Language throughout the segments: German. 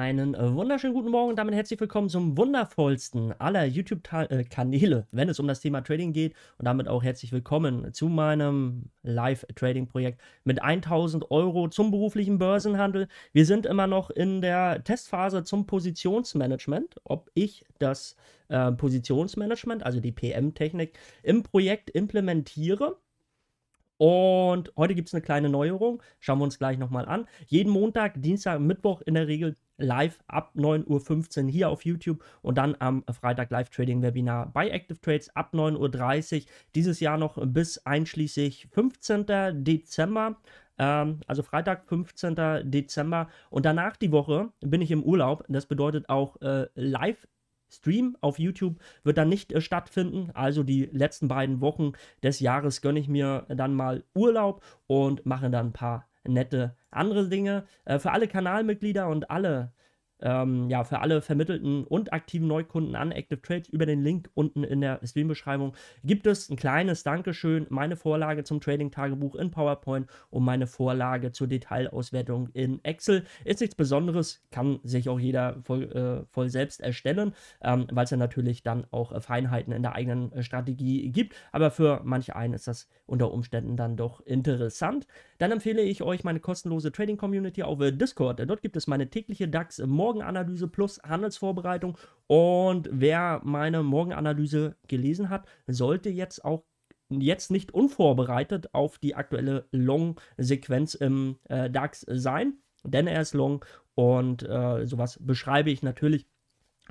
Einen äh, wunderschönen guten Morgen und damit herzlich willkommen zum wundervollsten aller YouTube-Kanäle, äh, wenn es um das Thema Trading geht. Und damit auch herzlich willkommen zu meinem Live-Trading-Projekt mit 1000 Euro zum beruflichen Börsenhandel. Wir sind immer noch in der Testphase zum Positionsmanagement, ob ich das äh, Positionsmanagement, also die PM-Technik, im Projekt implementiere. Und heute gibt es eine kleine Neuerung. Schauen wir uns gleich nochmal an. Jeden Montag, Dienstag, Mittwoch in der Regel live ab 9.15 Uhr hier auf YouTube und dann am Freitag Live-Trading-Webinar bei Active Trades ab 9.30 Uhr. Dieses Jahr noch bis einschließlich 15. Dezember. Ähm, also Freitag, 15. Dezember. Und danach die Woche bin ich im Urlaub. Das bedeutet auch äh, live Stream auf YouTube wird dann nicht äh, stattfinden. Also die letzten beiden Wochen des Jahres gönne ich mir dann mal Urlaub und mache dann ein paar nette andere Dinge. Äh, für alle Kanalmitglieder und alle ähm, ja, für alle vermittelten und aktiven Neukunden an Active Trades über den Link unten in der Stream-Beschreibung gibt es ein kleines Dankeschön, meine Vorlage zum Trading-Tagebuch in PowerPoint und meine Vorlage zur Detailauswertung in Excel. Ist nichts Besonderes, kann sich auch jeder voll, äh, voll selbst erstellen, ähm, weil es ja natürlich dann auch äh, Feinheiten in der eigenen äh, Strategie gibt. Aber für manche einen ist das unter Umständen dann doch interessant. Dann empfehle ich euch meine kostenlose Trading-Community auf äh, Discord. Dort gibt es meine tägliche DAX-Morgen. Morgenanalyse plus Handelsvorbereitung. Und wer meine Morgenanalyse gelesen hat, sollte jetzt auch jetzt nicht unvorbereitet auf die aktuelle Long-Sequenz im äh, DAX sein, denn er ist long und äh, sowas beschreibe ich natürlich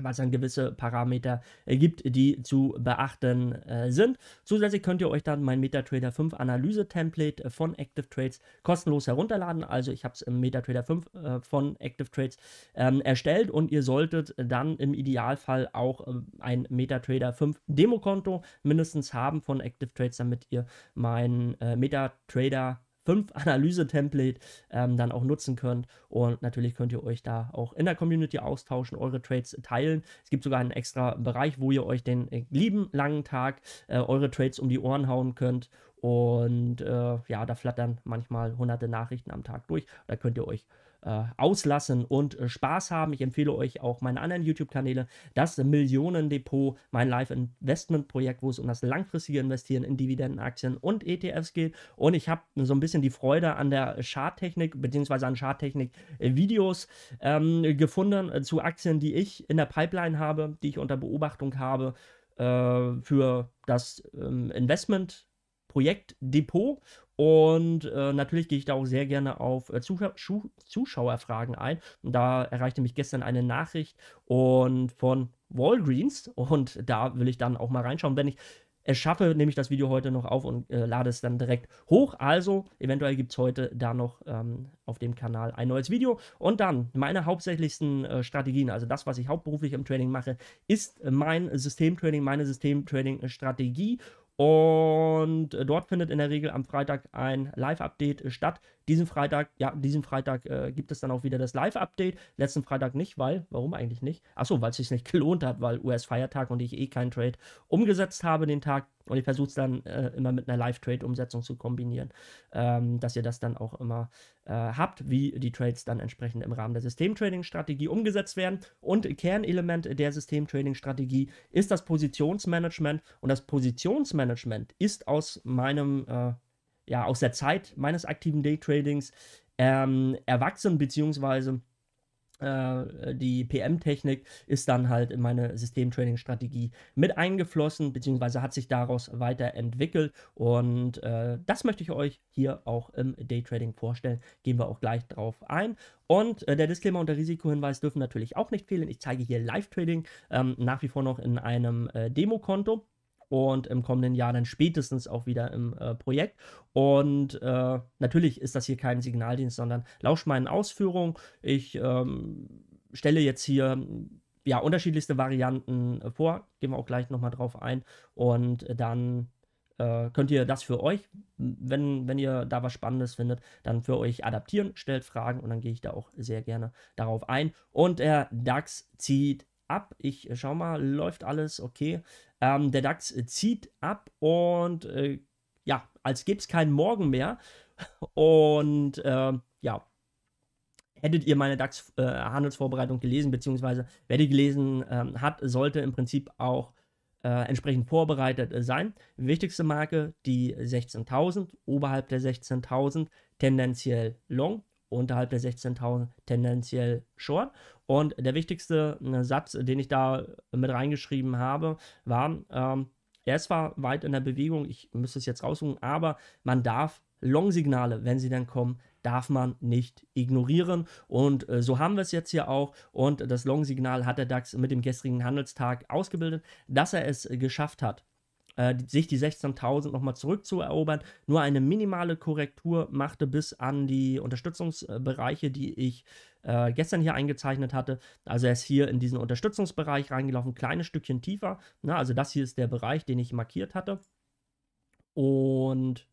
weil es dann gewisse Parameter äh, gibt, die zu beachten äh, sind. Zusätzlich könnt ihr euch dann mein MetaTrader 5 Analyse-Template äh, von ActiveTrades kostenlos herunterladen. Also ich habe es im MetaTrader 5 äh, von ActiveTrades ähm, erstellt und ihr solltet dann im Idealfall auch äh, ein MetaTrader 5 Demokonto mindestens haben von ActiveTrades, damit ihr mein äh, MetaTrader 5 Analyse-Template ähm, dann auch nutzen könnt. Und natürlich könnt ihr euch da auch in der Community austauschen, eure Trades teilen. Es gibt sogar einen extra Bereich, wo ihr euch den äh, lieben langen Tag äh, eure Trades um die Ohren hauen könnt. Und äh, ja, da flattern manchmal hunderte Nachrichten am Tag durch. Da könnt ihr euch äh, auslassen und äh, Spaß haben. Ich empfehle euch auch meine anderen YouTube-Kanäle, das Millionendepot, mein Live-Investment-Projekt, wo es um das langfristige Investieren in Dividendenaktien und ETFs geht. Und ich habe so ein bisschen die Freude an der Charttechnik bzw. an Charttechnik-Videos äh, ähm, gefunden zu Aktien, die ich in der Pipeline habe, die ich unter Beobachtung habe für das ähm, Investment. Depot und äh, natürlich gehe ich da auch sehr gerne auf äh, Zuschau Zuschauerfragen ein. Und da erreichte mich gestern eine Nachricht und von Walgreens. Und da will ich dann auch mal reinschauen. Wenn ich es schaffe, nehme ich das Video heute noch auf und äh, lade es dann direkt hoch. Also, eventuell gibt es heute da noch ähm, auf dem Kanal ein neues Video. Und dann meine hauptsächlichsten äh, Strategien, also das, was ich hauptberuflich im Training mache, ist mein Systemtraining, meine Systemtraining-Strategie. Und äh, dort findet in der Regel am Freitag ein Live-Update äh, statt diesen Freitag, ja, diesen Freitag äh, gibt es dann auch wieder das Live-Update. Letzten Freitag nicht, weil, warum eigentlich nicht? Achso, weil es sich nicht gelohnt hat, weil US-Feiertag und ich eh keinen Trade umgesetzt habe den Tag. Und ich versuche es dann äh, immer mit einer Live-Trade-Umsetzung zu kombinieren, ähm, dass ihr das dann auch immer äh, habt, wie die Trades dann entsprechend im Rahmen der Systemtrading-Strategie umgesetzt werden. Und Kernelement der Systemtrading-Strategie ist das Positionsmanagement. Und das Positionsmanagement ist aus meinem äh, ja, aus der Zeit meines aktiven Daytradings ähm, erwachsen, beziehungsweise äh, die PM-Technik ist dann halt in meine Systemtraining-Strategie mit eingeflossen, beziehungsweise hat sich daraus weiterentwickelt. Und äh, das möchte ich euch hier auch im Daytrading vorstellen. Gehen wir auch gleich drauf ein. Und äh, der Disclaimer und der Risikohinweis dürfen natürlich auch nicht fehlen. Ich zeige hier Live-Trading ähm, nach wie vor noch in einem äh, Demo-Konto und im kommenden Jahr dann spätestens auch wieder im äh, Projekt. Und äh, natürlich ist das hier kein Signaldienst, sondern lauscht meinen Ausführungen. Ich ähm, stelle jetzt hier ja unterschiedlichste Varianten vor, gehen wir auch gleich nochmal drauf ein und dann äh, könnt ihr das für euch, wenn, wenn ihr da was Spannendes findet, dann für euch adaptieren, stellt Fragen und dann gehe ich da auch sehr gerne darauf ein. Und der DAX zieht ab. Ich äh, schau mal, läuft alles okay. Ähm, der DAX äh, zieht ab und äh, ja, als gäbe es keinen Morgen mehr. Und äh, ja, hättet ihr meine DAX-Handelsvorbereitung äh, gelesen, beziehungsweise wer die gelesen ähm, hat, sollte im Prinzip auch äh, entsprechend vorbereitet äh, sein. Wichtigste Marke die 16.000, oberhalb der 16.000 tendenziell long, unterhalb der 16.000 tendenziell short. Und der wichtigste äh, Satz, den ich da mit reingeschrieben habe, war, ähm, er ist zwar weit in der Bewegung, ich müsste es jetzt raussuchen, aber man darf Long-Signale, wenn sie dann kommen, darf man nicht ignorieren. Und äh, so haben wir es jetzt hier auch. Und das Long-Signal hat der DAX mit dem gestrigen Handelstag ausgebildet, dass er es geschafft hat, äh, sich die 16.000 nochmal zurückzuerobern. Nur eine minimale Korrektur machte bis an die Unterstützungsbereiche, die ich äh, gestern hier eingezeichnet hatte. Also er ist hier in diesen Unterstützungsbereich reingelaufen, kleines Stückchen tiefer. Na, ne? also das hier ist der Bereich, den ich markiert hatte. Und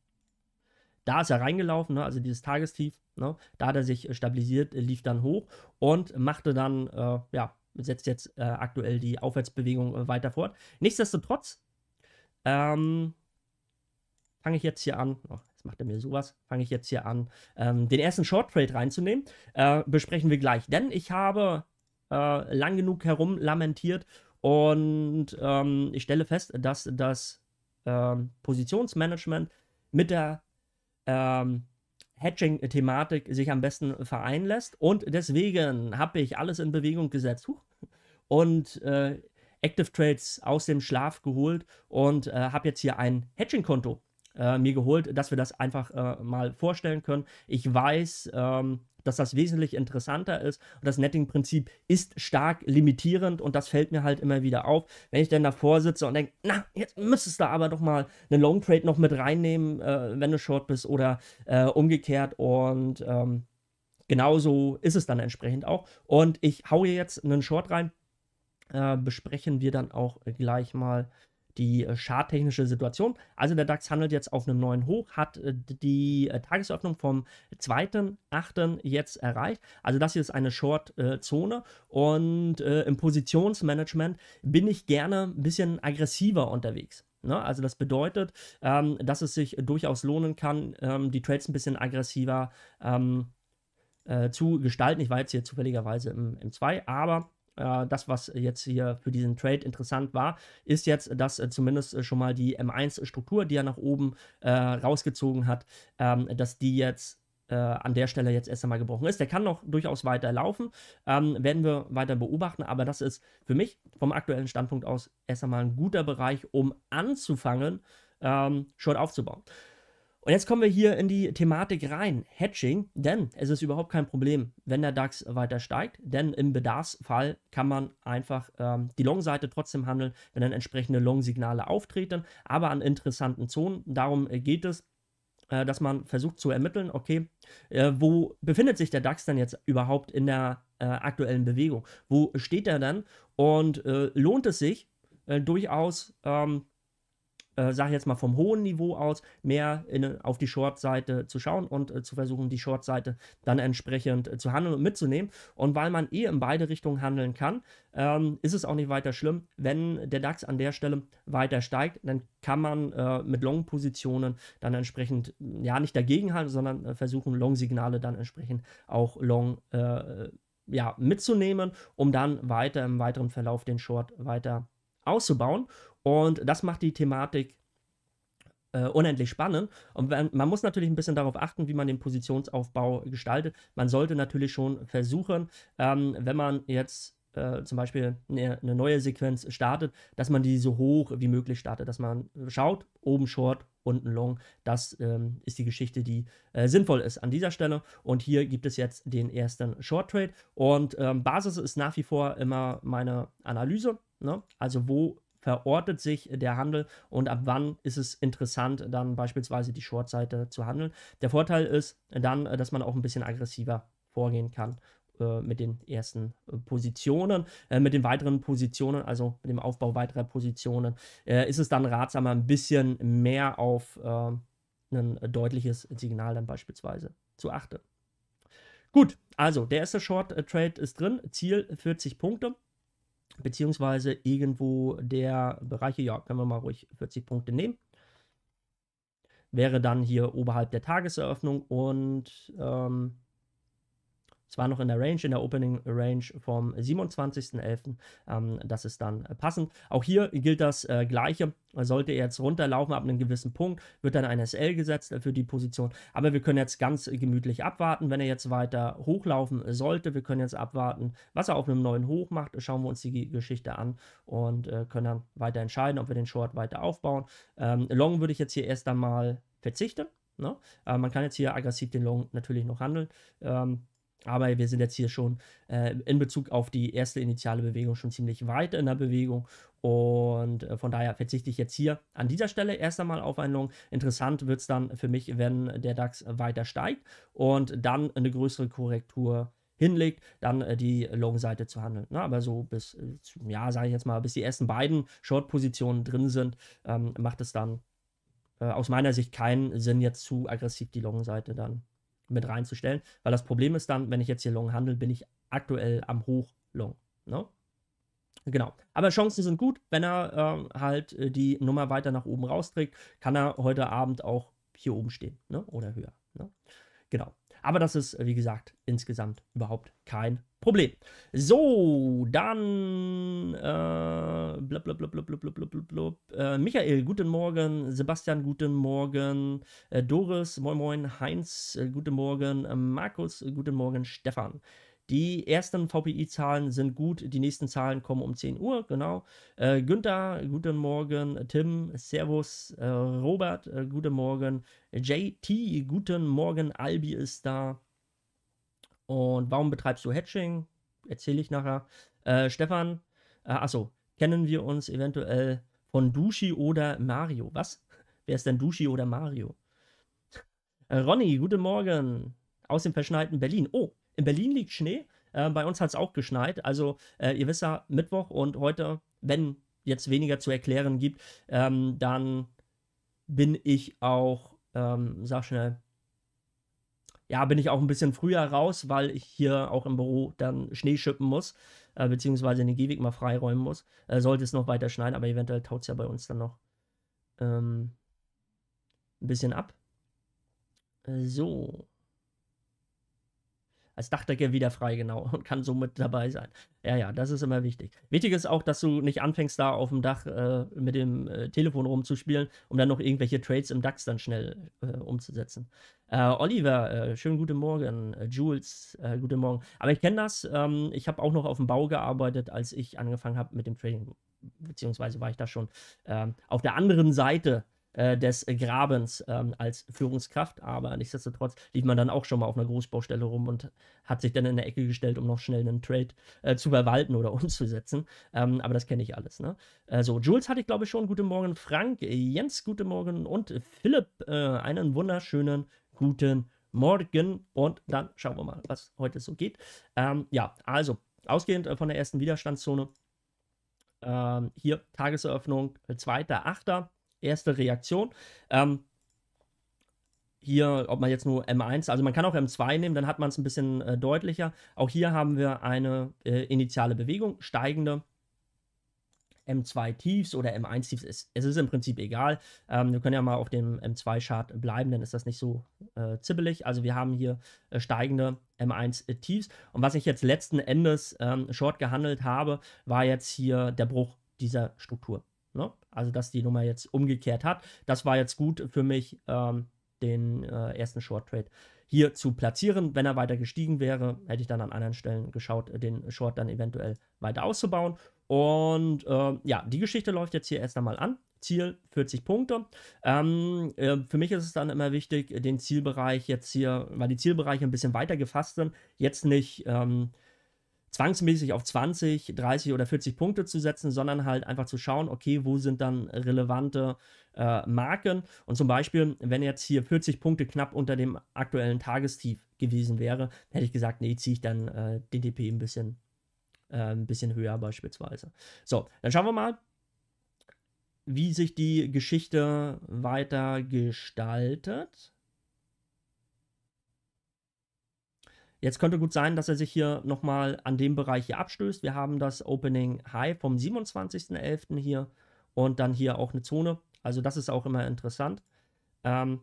da ist er reingelaufen, ne? also dieses Tagestief. Ne? Da hat er sich äh, stabilisiert, lief dann hoch und machte dann, äh, ja, setzt jetzt äh, aktuell die Aufwärtsbewegung äh, weiter fort. Nichtsdestotrotz ähm, fange ich jetzt hier an. Oh, jetzt macht er mir sowas. Fange ich jetzt hier an, ähm, den ersten Short Trade reinzunehmen. Äh, besprechen wir gleich, denn ich habe äh, lang genug herum lamentiert und ähm, ich stelle fest, dass das ähm, Positionsmanagement mit der ähm, Hedging-Thematik sich am besten vereinen lässt. Und deswegen habe ich alles in Bewegung gesetzt. Huch. Und äh, Active Trades aus dem Schlaf geholt und äh, habe jetzt hier ein Hedging-Konto äh, mir geholt, dass wir das einfach äh, mal vorstellen können. Ich weiß, ähm, dass das wesentlich interessanter ist. Und das Netting-Prinzip ist stark limitierend und das fällt mir halt immer wieder auf. Wenn ich dann davor sitze und denke, na, jetzt müsstest du aber doch mal einen Long Trade noch mit reinnehmen, äh, wenn du short bist oder äh, umgekehrt und ähm, genauso ist es dann entsprechend auch. Und ich haue jetzt einen Short rein äh, besprechen wir dann auch äh, gleich mal die äh, charttechnische Situation. Also der DAX handelt jetzt auf einem neuen Hoch, hat äh, die Tagesöffnung vom 2.8. jetzt erreicht. Also das hier ist eine Short-Zone und im Positionsmanagement bin ich gerne ein bisschen aggressiver unterwegs. Ne? Also das bedeutet, ähm, dass es sich durchaus lohnen kann, ähm, die Trades ein bisschen aggressiver ähm, zu gestalten. Ich war jetzt hier zufälligerweise im, im 2, aber äh, das, was jetzt hier für diesen Trade interessant war, ist jetzt, dass äh, zumindest äh, schon mal die M1-Struktur, die er nach oben äh, rausgezogen hat, ähm, dass die jetzt äh, an der Stelle jetzt erst einmal gebrochen ist. Der kann noch durchaus weiter laufen, ähm, werden wir weiter beobachten, aber das ist für mich vom aktuellen Standpunkt aus erst einmal ein guter Bereich, um anzufangen, ähm, Short aufzubauen. Und jetzt kommen wir hier in die Thematik rein, Hedging, denn es ist überhaupt kein Problem, wenn der DAX weiter steigt, denn im Bedarfsfall kann man einfach ähm, die Long-Seite trotzdem handeln, wenn dann entsprechende Long-Signale auftreten, aber an interessanten Zonen, darum geht es äh, dass man versucht zu ermitteln, okay, äh, wo befindet sich der DAX denn jetzt überhaupt in der äh, aktuellen Bewegung? Wo steht er denn? Und äh, lohnt es sich äh, durchaus ähm, äh, sage jetzt mal vom hohen Niveau aus, mehr in, auf die Short-Seite zu schauen und äh, zu versuchen, die Short-Seite dann entsprechend äh, zu handeln und mitzunehmen. Und weil man eh in beide Richtungen handeln kann, ähm, ist es auch nicht weiter schlimm, wenn der DAX an der Stelle weiter steigt, dann kann man äh, mit Long-Positionen dann entsprechend, ja, nicht dagegenhalten, sondern äh, versuchen, Long-Signale dann entsprechend auch Long äh, ja, mitzunehmen, um dann weiter im weiteren Verlauf den Short weiter zu auszubauen. Und das macht die Thematik äh, unendlich spannend. Und man, man muss natürlich ein bisschen darauf achten, wie man den Positionsaufbau gestaltet. Man sollte natürlich schon versuchen, ähm, wenn man jetzt äh, zum Beispiel eine, eine neue Sequenz startet, dass man die so hoch wie möglich startet, dass man schaut, oben Short, unten Long. Das ähm, ist die Geschichte, die äh, sinnvoll ist an dieser Stelle. Und hier gibt es jetzt den ersten Short Trade. Und ähm, Basis ist nach wie vor immer meine Analyse. Ne? Also wo verortet sich der Handel und ab wann ist es interessant, dann beispielsweise die Shortseite zu handeln. Der Vorteil ist dann, äh, dass man auch ein bisschen aggressiver vorgehen kann äh, mit den ersten äh, Positionen, äh, mit den weiteren Positionen, also mit dem Aufbau weiterer Positionen, äh, ist es dann ratsamer, ein bisschen mehr auf ein deutliches Signal dann beispielsweise zu achten. Gut, also der erste Short Trade ist drin, Ziel 40 Punkte beziehungsweise irgendwo der Bereiche, ja, können wir mal ruhig 40 Punkte nehmen. Wäre dann hier oberhalb der Tageseröffnung und ähm, es war noch in der Range, in der Opening Range vom 27.11. Ähm, das ist dann äh, passend. Auch hier gilt das äh, Gleiche. Sollte er jetzt runterlaufen ab einem gewissen Punkt, wird dann ein SL gesetzt äh, für die Position. Aber wir können jetzt ganz gemütlich abwarten, wenn er jetzt weiter hochlaufen sollte. Wir können jetzt abwarten, was er auf einem neuen Hoch macht. Schauen wir uns die Geschichte an und äh, können dann weiter entscheiden, ob wir den Short weiter aufbauen. Ähm, Long würde ich jetzt hier erst einmal verzichten. Ne? Äh, man kann jetzt hier aggressiv den Long natürlich noch handeln. Ähm, aber wir sind jetzt hier schon äh, in Bezug auf die erste initiale Bewegung schon ziemlich weit in der Bewegung. Und äh, von daher verzichte ich jetzt hier an dieser Stelle erst einmal auf einen Long. Interessant wird es dann für mich, wenn der DAX weiter steigt und dann eine größere Korrektur hinlegt, dann äh, die Long-Seite zu handeln. Na, aber so bis, äh, ja, sage ich jetzt mal, bis die ersten beiden Short-Positionen drin sind, ähm, macht es dann äh, aus meiner Sicht keinen Sinn, jetzt zu aggressiv die Long-Seite dann mit reinzustellen, weil das Problem ist dann, wenn ich jetzt hier Long handel, bin ich aktuell am Hoch Long. Ne? Genau. Aber Chancen sind gut, wenn er ähm, halt, äh, halt die Nummer weiter nach oben rausträgt, kann er heute Abend auch hier oben stehen ne? oder höher. Ne? Genau. Aber das ist, wie gesagt, insgesamt überhaupt kein Problem. So, dann Michael, guten Morgen. Sebastian, guten Morgen. Äh, Doris, moin moin. Heinz, äh, guten Morgen. Äh, Markus, guten Morgen. Stefan. Die ersten VPI-Zahlen sind gut, die nächsten Zahlen kommen um 10 Uhr, genau. Äh, Günther, guten Morgen. Tim, Servus. Äh, Robert, äh, guten Morgen. JT, guten Morgen. Albi ist da. Und warum betreibst du Hatching? Erzähle ich nachher. Äh, Stefan, äh, achso, kennen wir uns eventuell von Duschi oder Mario? Was? Wer ist denn Duschi oder Mario? Äh, Ronny, guten Morgen. Aus dem verschneiten Berlin. Oh, in Berlin liegt Schnee. Äh, bei uns hat es auch geschneit. Also, äh, ihr wisst ja, Mittwoch und heute, wenn jetzt weniger zu erklären gibt, ähm, dann bin ich auch, ähm, sag schnell, ja, bin ich auch ein bisschen früher raus, weil ich hier auch im Büro dann Schnee schippen muss, äh, beziehungsweise den Gehweg mal freiräumen muss. Äh, sollte es noch weiter schneien, aber eventuell taut es ja bei uns dann noch ähm, ein bisschen ab. Äh, so als Dachdecker wieder frei, genau, und kann somit dabei sein. Ja, ja, das ist immer wichtig. Wichtig ist auch, dass du nicht anfängst, da auf dem Dach äh, mit dem äh, Telefon rumzuspielen, um dann noch irgendwelche Trades im DAX dann schnell äh, umzusetzen. Äh, Oliver, äh, schönen guten Morgen. Äh, Jules, guten Morgen. Aber ich kenne das. Ähm, ich habe auch noch auf dem Bau gearbeitet, als ich angefangen habe mit dem Trading. Beziehungsweise war ich da schon ähm, auf der anderen Seite äh, des Grabens ähm, als Führungskraft. Aber nichtsdestotrotz lief man dann auch schon mal auf einer Großbaustelle rum und hat sich dann in der Ecke gestellt, um noch schnell einen Trade äh, zu verwalten oder umzusetzen. Ähm, aber das kenne ich alles. Ne? Äh, Jules hatte ich glaube ich schon. Guten Morgen, Frank, Jens, guten Morgen und Philipp. Äh, einen wunderschönen guten Morgen. Und dann schauen wir mal, was heute so geht. Ähm, ja, also ausgehend äh, von der ersten Widerstandszone. Ähm, hier Tageseröffnung 2.8 erste Reaktion. Ähm, hier, ob man jetzt nur M1, also man kann auch M2 nehmen, dann hat man es ein bisschen äh, deutlicher. Auch hier haben wir eine äh, initiale Bewegung, steigende. M2 Tiefs oder M1 Tiefs, es, es ist im Prinzip egal. Ähm, wir können ja mal auf dem M2-Chart bleiben, dann ist das nicht so äh, zibbelig. Also wir haben hier äh, steigende M1 äh, Tiefs. Und was ich jetzt letzten Endes ähm, short gehandelt habe, war jetzt hier der Bruch dieser Struktur. Ne? Also, dass die Nummer jetzt umgekehrt hat. Das war jetzt gut für mich, ähm, den äh, ersten Short Trade hier zu platzieren. Wenn er weiter gestiegen wäre, hätte ich dann an anderen Stellen geschaut, äh, den Short dann eventuell weiter auszubauen. Und äh, ja, die Geschichte läuft jetzt hier erst einmal an. Ziel 40 Punkte. Ähm, äh, für mich ist es dann immer wichtig, den Zielbereich jetzt hier, weil die Zielbereiche ein bisschen weiter gefasst sind, jetzt nicht ähm, zwangsmäßig auf 20, 30 oder 40 Punkte zu setzen, sondern halt einfach zu schauen, okay, wo sind dann relevante äh, Marken. Und zum Beispiel, wenn jetzt hier 40 Punkte knapp unter dem aktuellen Tagestief gewesen wäre, hätte ich gesagt, nee, ziehe ich dann äh, den DP ein bisschen, äh, ein bisschen höher beispielsweise. So, dann schauen wir mal, wie sich die Geschichte weiter gestaltet. Jetzt könnte gut sein, dass er sich hier nochmal an dem Bereich hier abstößt. Wir haben das Opening High vom 27.11. hier und dann hier auch eine Zone. Also das ist auch immer interessant. Ähm,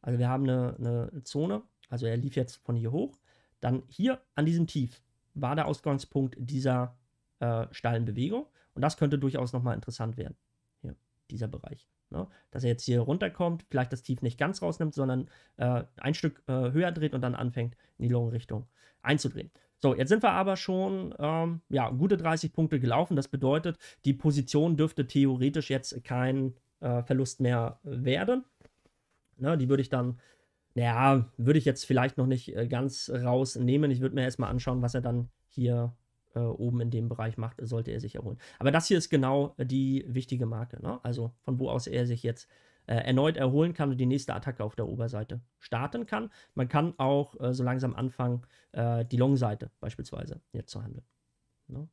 also wir haben eine, eine Zone, also er lief jetzt von hier hoch. Dann hier an diesem Tief war der Ausgangspunkt dieser äh, steilen Bewegung. Und das könnte durchaus nochmal interessant werden, hier, dieser Bereich. Ne? Dass er jetzt hier runterkommt, vielleicht das Tief nicht ganz rausnimmt, sondern äh, ein Stück äh, höher dreht und dann anfängt, in die Long-Richtung einzudrehen. So, jetzt sind wir aber schon ähm, ja, gute 30 Punkte gelaufen. Das bedeutet, die Position dürfte theoretisch jetzt kein äh, Verlust mehr werden. Ne? Die würde ich dann naja, würde ich jetzt vielleicht noch nicht äh, ganz rausnehmen. Ich würde mir erstmal anschauen, was er dann hier äh, oben in dem Bereich macht, sollte er sich erholen. Aber das hier ist genau äh, die wichtige Marke. Ne? Also von wo aus er sich jetzt äh, erneut erholen kann und die nächste Attacke auf der Oberseite starten kann. Man kann auch äh, so langsam anfangen, äh, die Long-Seite beispielsweise jetzt zu handeln. Ne?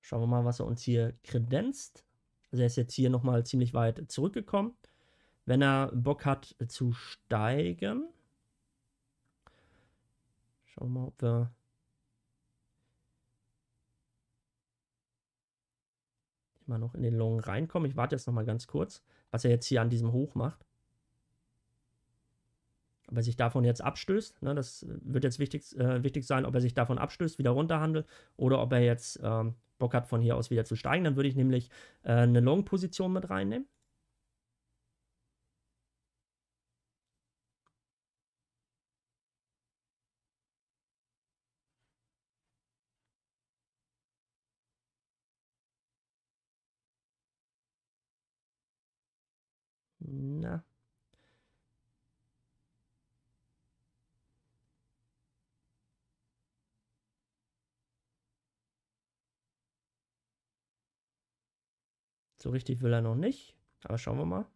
Schauen wir mal, was er uns hier kredenzt. Also er ist jetzt hier nochmal ziemlich weit zurückgekommen. Wenn er Bock hat zu steigen. Schauen wir mal, ob wir. immer noch in den Long reinkommen. Ich warte jetzt nochmal ganz kurz, was er jetzt hier an diesem Hoch macht. Ob er sich davon jetzt abstößt, ne, das äh, wird jetzt wichtig, äh, wichtig sein, ob er sich davon abstößt, wieder runterhandelt oder ob er jetzt ähm, Bock hat, von hier aus wieder zu steigen, dann würde ich nämlich äh, eine Long-Position mit reinnehmen. So richtig will er noch nicht, aber schauen wir mal.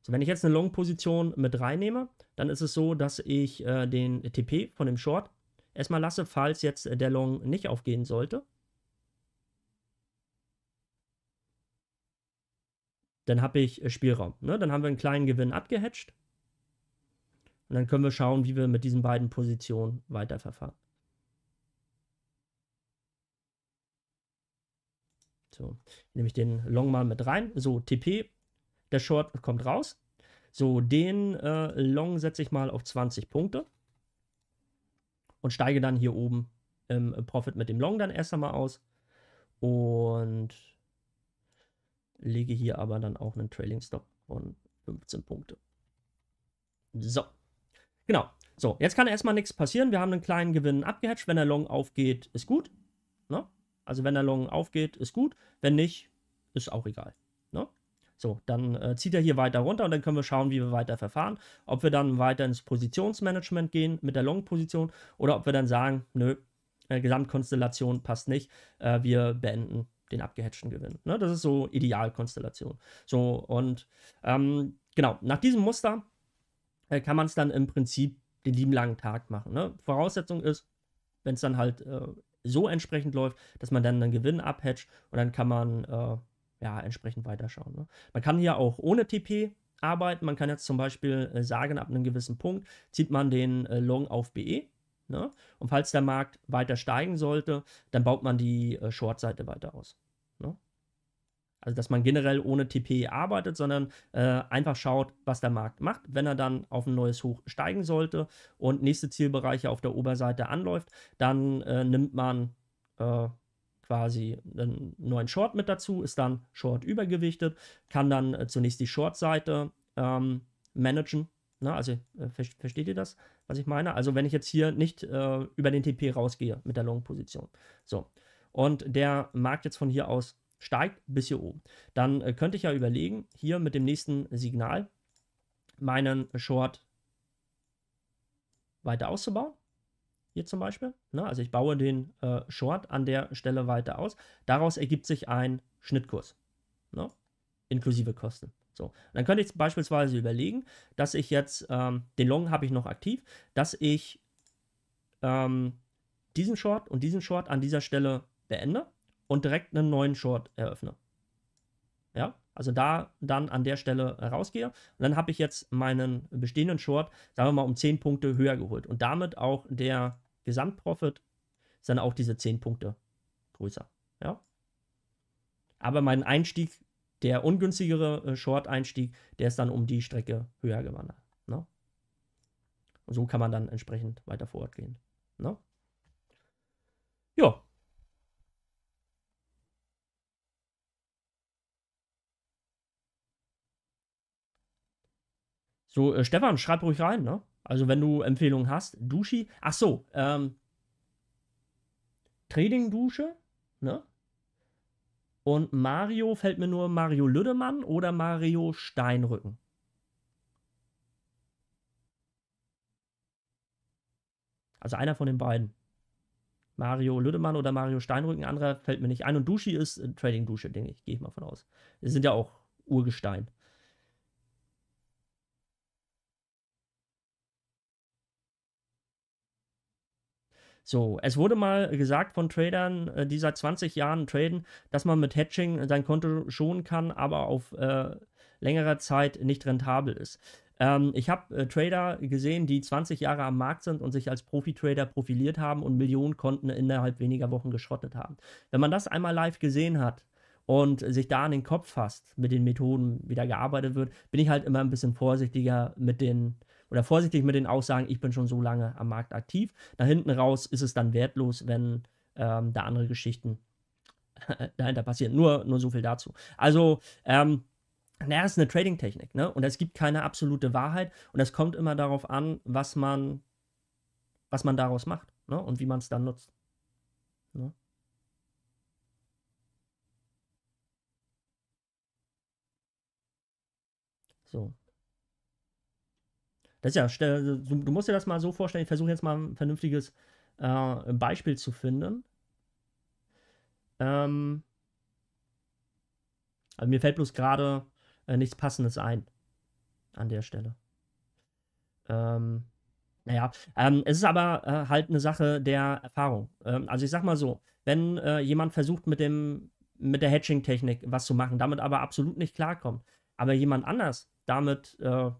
So, wenn ich jetzt eine Long-Position mit reinnehme, dann ist es so, dass ich äh, den TP von dem Short erstmal lasse, falls jetzt äh, der Long nicht aufgehen sollte. Dann habe ich äh, Spielraum. Ne? Dann haben wir einen kleinen Gewinn abgehatcht. Und dann können wir schauen, wie wir mit diesen beiden Positionen weiterverfahren. So, nehme ich den Long mal mit rein. So, TP, der Short kommt raus. So, den äh, Long setze ich mal auf 20 Punkte und steige dann hier oben im Profit mit dem Long dann erst einmal aus und lege hier aber dann auch einen Trailing Stop von 15 Punkte. So, genau. So, jetzt kann erstmal nichts passieren. Wir haben einen kleinen Gewinn abgehatcht. Wenn der Long aufgeht, ist gut. Ne? Also wenn der Long aufgeht, ist gut. Wenn nicht, ist auch egal. Ne? So, dann äh, zieht er hier weiter runter und dann können wir schauen, wie wir weiter verfahren. Ob wir dann weiter ins Positionsmanagement gehen mit der Long-Position oder ob wir dann sagen, nö, äh, Gesamtkonstellation passt nicht, äh, wir beenden den abgehatchten Gewinn. Ne? Das ist so Idealkonstellation. So, und ähm, genau, nach diesem Muster äh, kann man es dann im Prinzip den lieben langen Tag machen. Ne? Voraussetzung ist, wenn es dann halt äh, so entsprechend läuft, dass man dann einen Gewinn abhatcht und dann kann man äh, ja entsprechend weiterschauen. Ne? Man kann hier auch ohne TP arbeiten. Man kann jetzt zum Beispiel äh, sagen, ab einem gewissen Punkt zieht man den äh, Long auf BE. Ne? Und falls der Markt weiter steigen sollte, dann baut man die äh, Short-Seite weiter aus. Ne? Also, dass man generell ohne TP arbeitet, sondern äh, einfach schaut, was der Markt macht, wenn er dann auf ein neues Hoch steigen sollte und nächste Zielbereiche auf der Oberseite anläuft, dann äh, nimmt man äh, quasi einen neuen Short mit dazu, ist dann Short übergewichtet, kann dann äh, zunächst die Short-Seite ähm, managen. Na, ne? also äh, ver versteht ihr das, was ich meine? Also wenn ich jetzt hier nicht äh, über den TP rausgehe mit der Long-Position. So. Und der Markt jetzt von hier aus steigt bis hier oben. Dann äh, könnte ich ja überlegen, hier mit dem nächsten Signal meinen Short weiter auszubauen. Hier zum Beispiel. Na, ne? also ich baue den äh, Short an der Stelle weiter aus. Daraus ergibt sich ein Schnittkurs. Ne? Inklusive Kosten. So, dann könnte ich beispielsweise überlegen, dass ich jetzt, ähm, den Long habe ich noch aktiv, dass ich ähm, diesen Short und diesen Short an dieser Stelle beende und direkt einen neuen Short eröffne. Ja, also da dann an der Stelle rausgehe. Und dann habe ich jetzt meinen bestehenden Short, sagen wir mal, um 10 Punkte höher geholt. Und damit auch der Gesamtprofit ist dann auch diese 10 Punkte größer. Ja. Aber mein Einstieg, der ungünstigere äh, Short-Einstieg, der ist dann um die Strecke höher gewandert. Ne? Und so kann man dann entsprechend weiter vorwärts gehen. Ne? Ja, So, äh, Stefan, schreib ruhig rein, ne? Also, wenn du Empfehlungen hast, Duschi. Ach so, ähm, Trading-Dusche, ne? Und Mario fällt mir nur Mario Lüdemann oder Mario Steinrücken. Also einer von den beiden. Mario Lüdemann oder Mario Steinrücken, anderer fällt mir nicht ein. Und Duschi ist äh, Trading Dusche, denke ich, gehe ich mal von aus. Es sind ja auch Urgestein. So, es wurde mal gesagt von Tradern, äh, die seit 20 Jahren traden, dass man mit Hedging sein Konto schonen kann, aber auf äh, längerer Zeit nicht rentabel ist. Ähm, ich habe äh, Trader gesehen, die 20 Jahre am Markt sind und sich als Profi-Trader profiliert haben und Millionen Konten innerhalb weniger Wochen geschrottet haben. Wenn man das einmal live gesehen hat, und sich da an den Kopf fasst, mit den Methoden, wie da gearbeitet wird, bin ich halt immer ein bisschen vorsichtiger mit den oder vorsichtig mit den Aussagen, ich bin schon so lange am Markt aktiv. Da hinten raus ist es dann wertlos, wenn ähm, da andere Geschichten äh, dahinter passieren. Nur, nur so viel dazu. Also, ähm, naja, ist eine Trading-Technik, ne? Und es gibt keine absolute Wahrheit und es kommt immer darauf an, was man, was man daraus macht ne? und wie man es dann nutzt. Ne? So. Das ist ja, also, du musst dir das mal so vorstellen, ich versuche jetzt mal ein vernünftiges äh, Beispiel zu finden. Ähm, also mir fällt bloß gerade äh, nichts Passendes ein an der Stelle. Ähm, naja, ähm, es ist aber äh, halt eine Sache der Erfahrung. Ähm, also ich sag mal so, wenn äh, jemand versucht mit dem mit der Hedging-Technik was zu machen, damit aber absolut nicht klarkommt, aber jemand anders damit äh,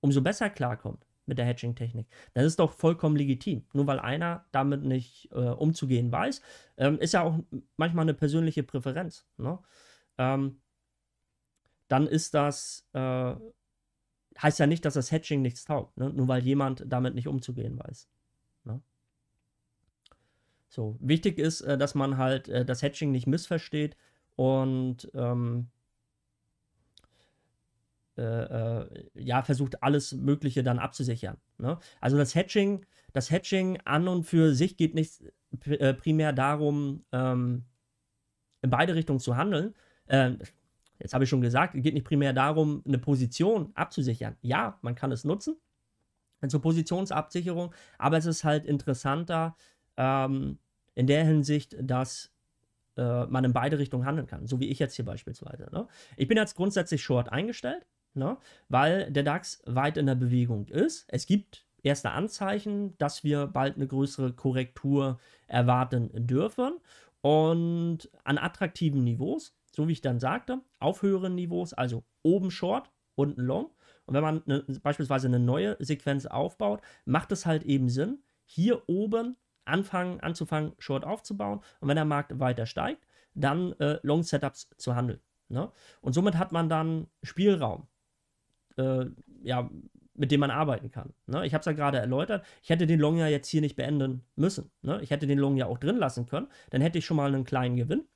umso besser klarkommt mit der Hedging-Technik. Das ist doch vollkommen legitim. Nur weil einer damit nicht äh, umzugehen weiß, ähm, ist ja auch manchmal eine persönliche Präferenz. Ne? Ähm, dann ist das, äh, heißt ja nicht, dass das Hedging nichts taugt, ne? nur weil jemand damit nicht umzugehen weiß. Ne? So, wichtig ist, äh, dass man halt äh, das Hedging nicht missversteht und ähm, äh, äh, ja, versucht alles Mögliche dann abzusichern. Ne? Also das Hedging, das Hedging an und für sich geht nicht äh, primär darum, ähm, in beide Richtungen zu handeln. Ähm, jetzt habe ich schon gesagt, es geht nicht primär darum, eine Position abzusichern. Ja, man kann es nutzen zur Positionsabsicherung, aber es ist halt interessanter ähm, in der Hinsicht, dass äh, man in beide Richtungen handeln kann, so wie ich jetzt hier beispielsweise. Ne? Ich bin jetzt grundsätzlich short eingestellt. Ne? Weil der DAX weit in der Bewegung ist. Es gibt erste Anzeichen, dass wir bald eine größere Korrektur erwarten dürfen. Und an attraktiven Niveaus, so wie ich dann sagte, auf höheren Niveaus, also oben Short, unten Long. Und wenn man eine, beispielsweise eine neue Sequenz aufbaut, macht es halt eben Sinn, hier oben anfangen, anzufangen, Short aufzubauen. Und wenn der Markt weiter steigt, dann äh, Long Setups zu handeln. Ne? Und somit hat man dann Spielraum äh, ja, mit dem man arbeiten kann. Ne? Ich habe es ja gerade erläutert, ich hätte den Long ja jetzt hier nicht beenden müssen. Ne? Ich hätte den Long ja auch drin lassen können, dann hätte ich schon mal einen kleinen Gewinn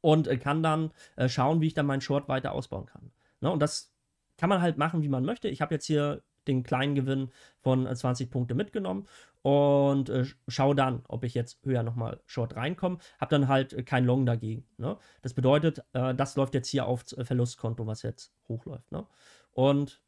und äh, kann dann äh, schauen, wie ich dann meinen Short weiter ausbauen kann. Ne? Und das kann man halt machen, wie man möchte. Ich habe jetzt hier den kleinen Gewinn von 20 äh, Punkte mitgenommen und äh, schaue dann, ob ich jetzt höher nochmal Short reinkomme. Habe dann halt äh, kein Long dagegen. Ne? Das bedeutet, äh, das läuft jetzt hier auf äh, Verlustkonto, was jetzt hochläuft. Ne? Und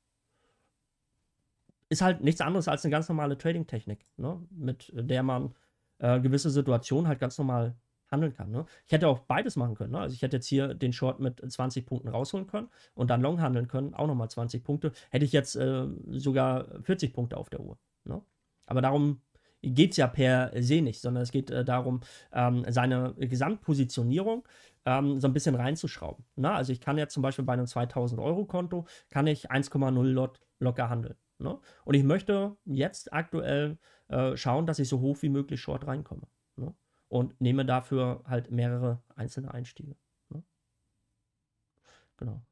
ist halt nichts anderes als eine ganz normale Trading-Technik, ne? mit der man äh, gewisse Situationen halt ganz normal handeln kann. Ne? Ich hätte auch beides machen können. Ne? Also ich hätte jetzt hier den Short mit 20 Punkten rausholen können und dann Long handeln können, auch nochmal 20 Punkte. Hätte ich jetzt äh, sogar 40 Punkte auf der Uhr. Ne? Aber darum geht es ja per se nicht, sondern es geht äh, darum, ähm, seine Gesamtpositionierung ähm, so ein bisschen reinzuschrauben. Na, also ich kann jetzt zum Beispiel bei einem 2000-Euro-Konto, kann ich 1,0 Lot locker handeln. Ne? Und ich möchte jetzt aktuell äh, schauen, dass ich so hoch wie möglich short reinkomme. Ne? Und nehme dafür halt mehrere einzelne Einstiege. Ne? Genau.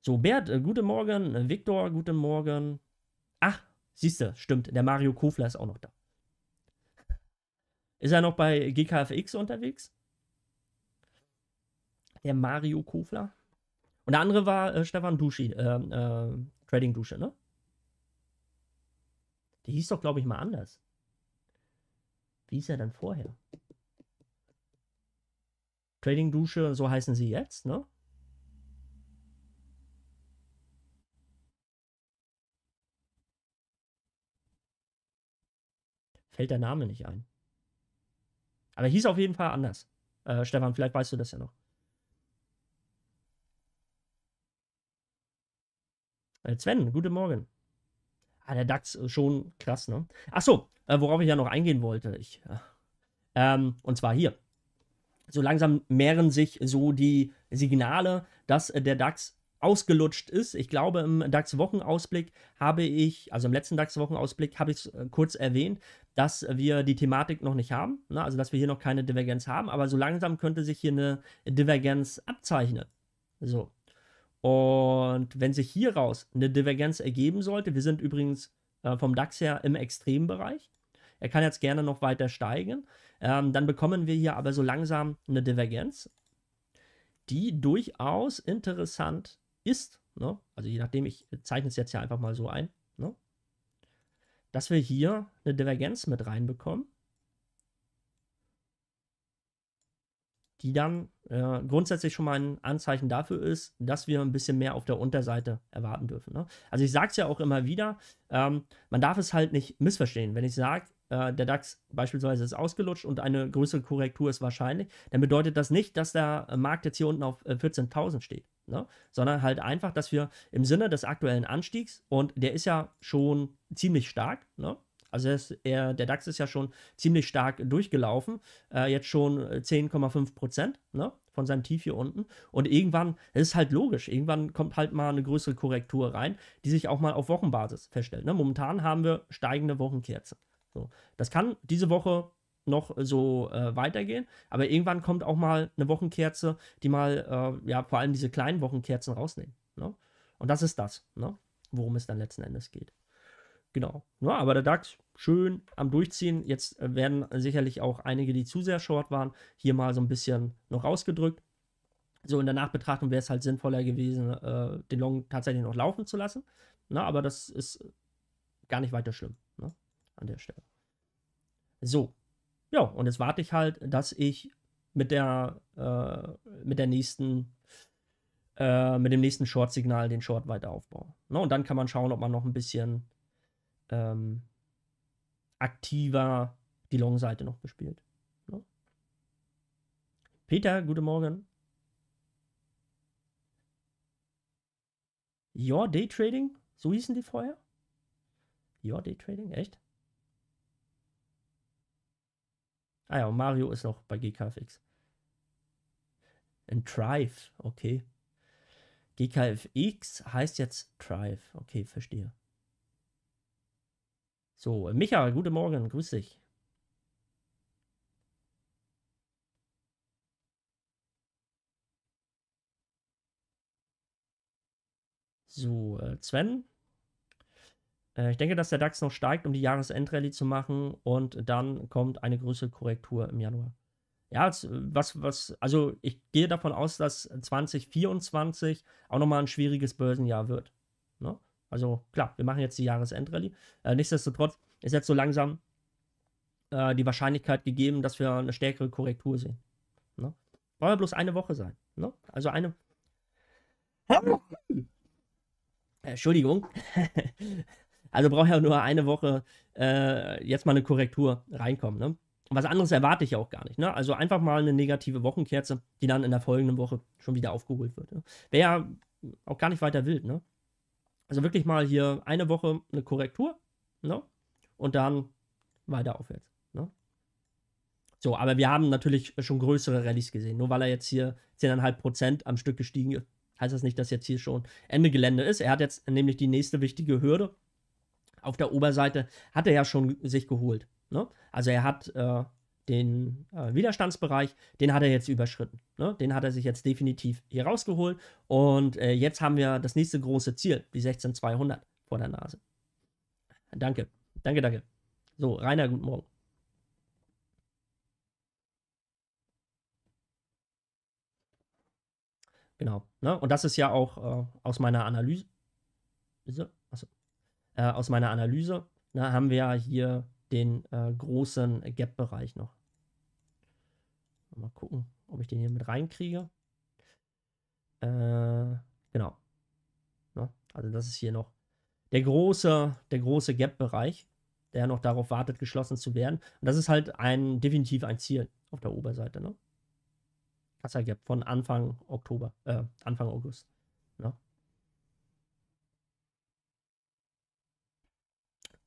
So, Bert, äh, guten Morgen. Äh, Viktor, guten Morgen. Ach, siehst du, stimmt. Der Mario Kofler ist auch noch da. Ist er noch bei GKFX unterwegs? der Mario Kofler. Und der andere war äh, Stefan Duschi, äh, äh, Trading Dusche, ne? Die hieß doch, glaube ich, mal anders. Wie hieß er dann vorher? Trading Dusche, so heißen sie jetzt, ne? Fällt der Name nicht ein. Aber hieß auf jeden Fall anders. Äh, Stefan, vielleicht weißt du das ja noch. Äh, Sven, guten Morgen. Ah, der DAX äh, schon krass, ne? Achso, äh, worauf ich ja noch eingehen wollte. Ich, äh, ähm, und zwar hier. So langsam mehren sich so die Signale, dass der DAX ausgelutscht ist. Ich glaube, im DAX-Wochenausblick habe ich, also im letzten DAX-Wochenausblick habe ich es kurz erwähnt, dass wir die Thematik noch nicht haben, ne? also dass wir hier noch keine Divergenz haben, aber so langsam könnte sich hier eine Divergenz abzeichnen. So. Und wenn sich hieraus eine Divergenz ergeben sollte, wir sind übrigens äh, vom DAX her im Extrembereich, er kann jetzt gerne noch weiter steigen, ähm, dann bekommen wir hier aber so langsam eine Divergenz, die durchaus interessant ist. Ne? Also je nachdem, ich zeichne es jetzt hier einfach mal so ein, ne? dass wir hier eine Divergenz mit reinbekommen. die dann äh, grundsätzlich schon mal ein Anzeichen dafür ist, dass wir ein bisschen mehr auf der Unterseite erwarten dürfen. Ne? Also ich sage es ja auch immer wieder, ähm, man darf es halt nicht missverstehen. Wenn ich sage, äh, der DAX beispielsweise ist ausgelutscht und eine größere Korrektur ist wahrscheinlich, dann bedeutet das nicht, dass der Markt jetzt hier unten auf 14.000 äh, steht. Ne? sondern halt einfach, dass wir im Sinne des aktuellen Anstiegs, und der ist ja schon ziemlich stark, ne? Also eher, der DAX ist ja schon ziemlich stark durchgelaufen, äh, jetzt schon 10,5 äh, Prozent ne, von seinem Tief hier unten. Und irgendwann, es ist halt logisch, irgendwann kommt halt mal eine größere Korrektur rein, die sich auch mal auf Wochenbasis feststellt. Ne? Momentan haben wir steigende Wochenkerzen. So. Das kann diese Woche noch so äh, weitergehen. Aber irgendwann kommt auch mal eine Wochenkerze, die mal, äh, ja, vor allem diese kleinen Wochenkerzen rausnehmen. Ne? Und das ist das, ne? worum es dann letzten Endes geht genau. Ja, aber der DAX schön am Durchziehen. Jetzt äh, werden sicherlich auch einige, die zu sehr short waren, hier mal so ein bisschen noch rausgedrückt. So in der Nachbetrachtung wäre es halt sinnvoller gewesen, äh, den Long tatsächlich noch laufen zu lassen. Na, aber das ist gar nicht weiter schlimm ne? an der Stelle. So, ja, und jetzt warte ich halt, dass ich mit der, äh, mit der nächsten, äh, mit dem nächsten Short-Signal den Short weiter aufbaue. Ne? Und dann kann man schauen, ob man noch ein bisschen ähm, aktiver die Long-Seite noch bespielt. Ja. Ne? Peter, guten Morgen. Your Day Trading, So hießen die vorher? Your Day Trading, Echt? Ah ja, Mario ist noch bei GKFX. In Thrive, okay. GKFX heißt jetzt Thrive, okay, verstehe. So, Micha, guten Morgen, grüß dich. So, äh, Sven. Äh, ich denke, dass der DAX noch steigt, um die Jahresendrallye zu machen und dann kommt eine größere Korrektur im Januar. Ja, äh, was, was, also ich gehe davon aus, dass 2024 auch nochmal ein schwieriges Börsenjahr wird. Ne? Also klar, wir machen jetzt die Jahresendrallye. Äh, nichtsdestotrotz ist jetzt so langsam äh, die Wahrscheinlichkeit gegeben, dass wir eine stärkere Korrektur sehen. Ne? Braucht ja bloß eine Woche sein. Ne? Also eine. Entschuldigung. also braucht ja nur eine Woche äh, jetzt mal eine Korrektur reinkommen. Ne? Was anderes erwarte ich auch gar nicht. Ne? Also einfach mal eine negative Wochenkerze, die dann in der folgenden Woche schon wieder aufgeholt wird. Ne? Wäre ja auch gar nicht weiter wild. Ne? Also wirklich mal hier eine Woche eine Korrektur ne? und dann weiter aufwärts. Ne? So, aber wir haben natürlich schon größere Rallyes gesehen. Nur weil er jetzt hier 10,5% am Stück gestiegen ist, heißt das nicht, dass jetzt hier schon Ende Gelände ist. Er hat jetzt nämlich die nächste wichtige Hürde auf der Oberseite, hat er ja schon sich geholt. Ne? Also er hat äh, den äh, Widerstandsbereich, den hat er jetzt überschritten. Ne? Den hat er sich jetzt definitiv hier rausgeholt. Und äh, jetzt haben wir das nächste große Ziel, die 16200 vor der Nase. Danke, danke, danke. So, Rainer, guten Morgen. Genau. Ne? Und das ist ja auch äh, aus meiner Analyse. Achso, äh, aus meiner Analyse ne, haben wir ja hier den äh, großen Gap-Bereich noch. Mal gucken, ob ich den hier mit reinkriege. Äh, genau. Ne? Also das ist hier noch der große, der große Gap-Bereich, der noch darauf wartet, geschlossen zu werden. Und das ist halt ein definitiv ein Ziel auf der Oberseite. Ne? Kassa Gap von Anfang Oktober, äh, Anfang August. Ne?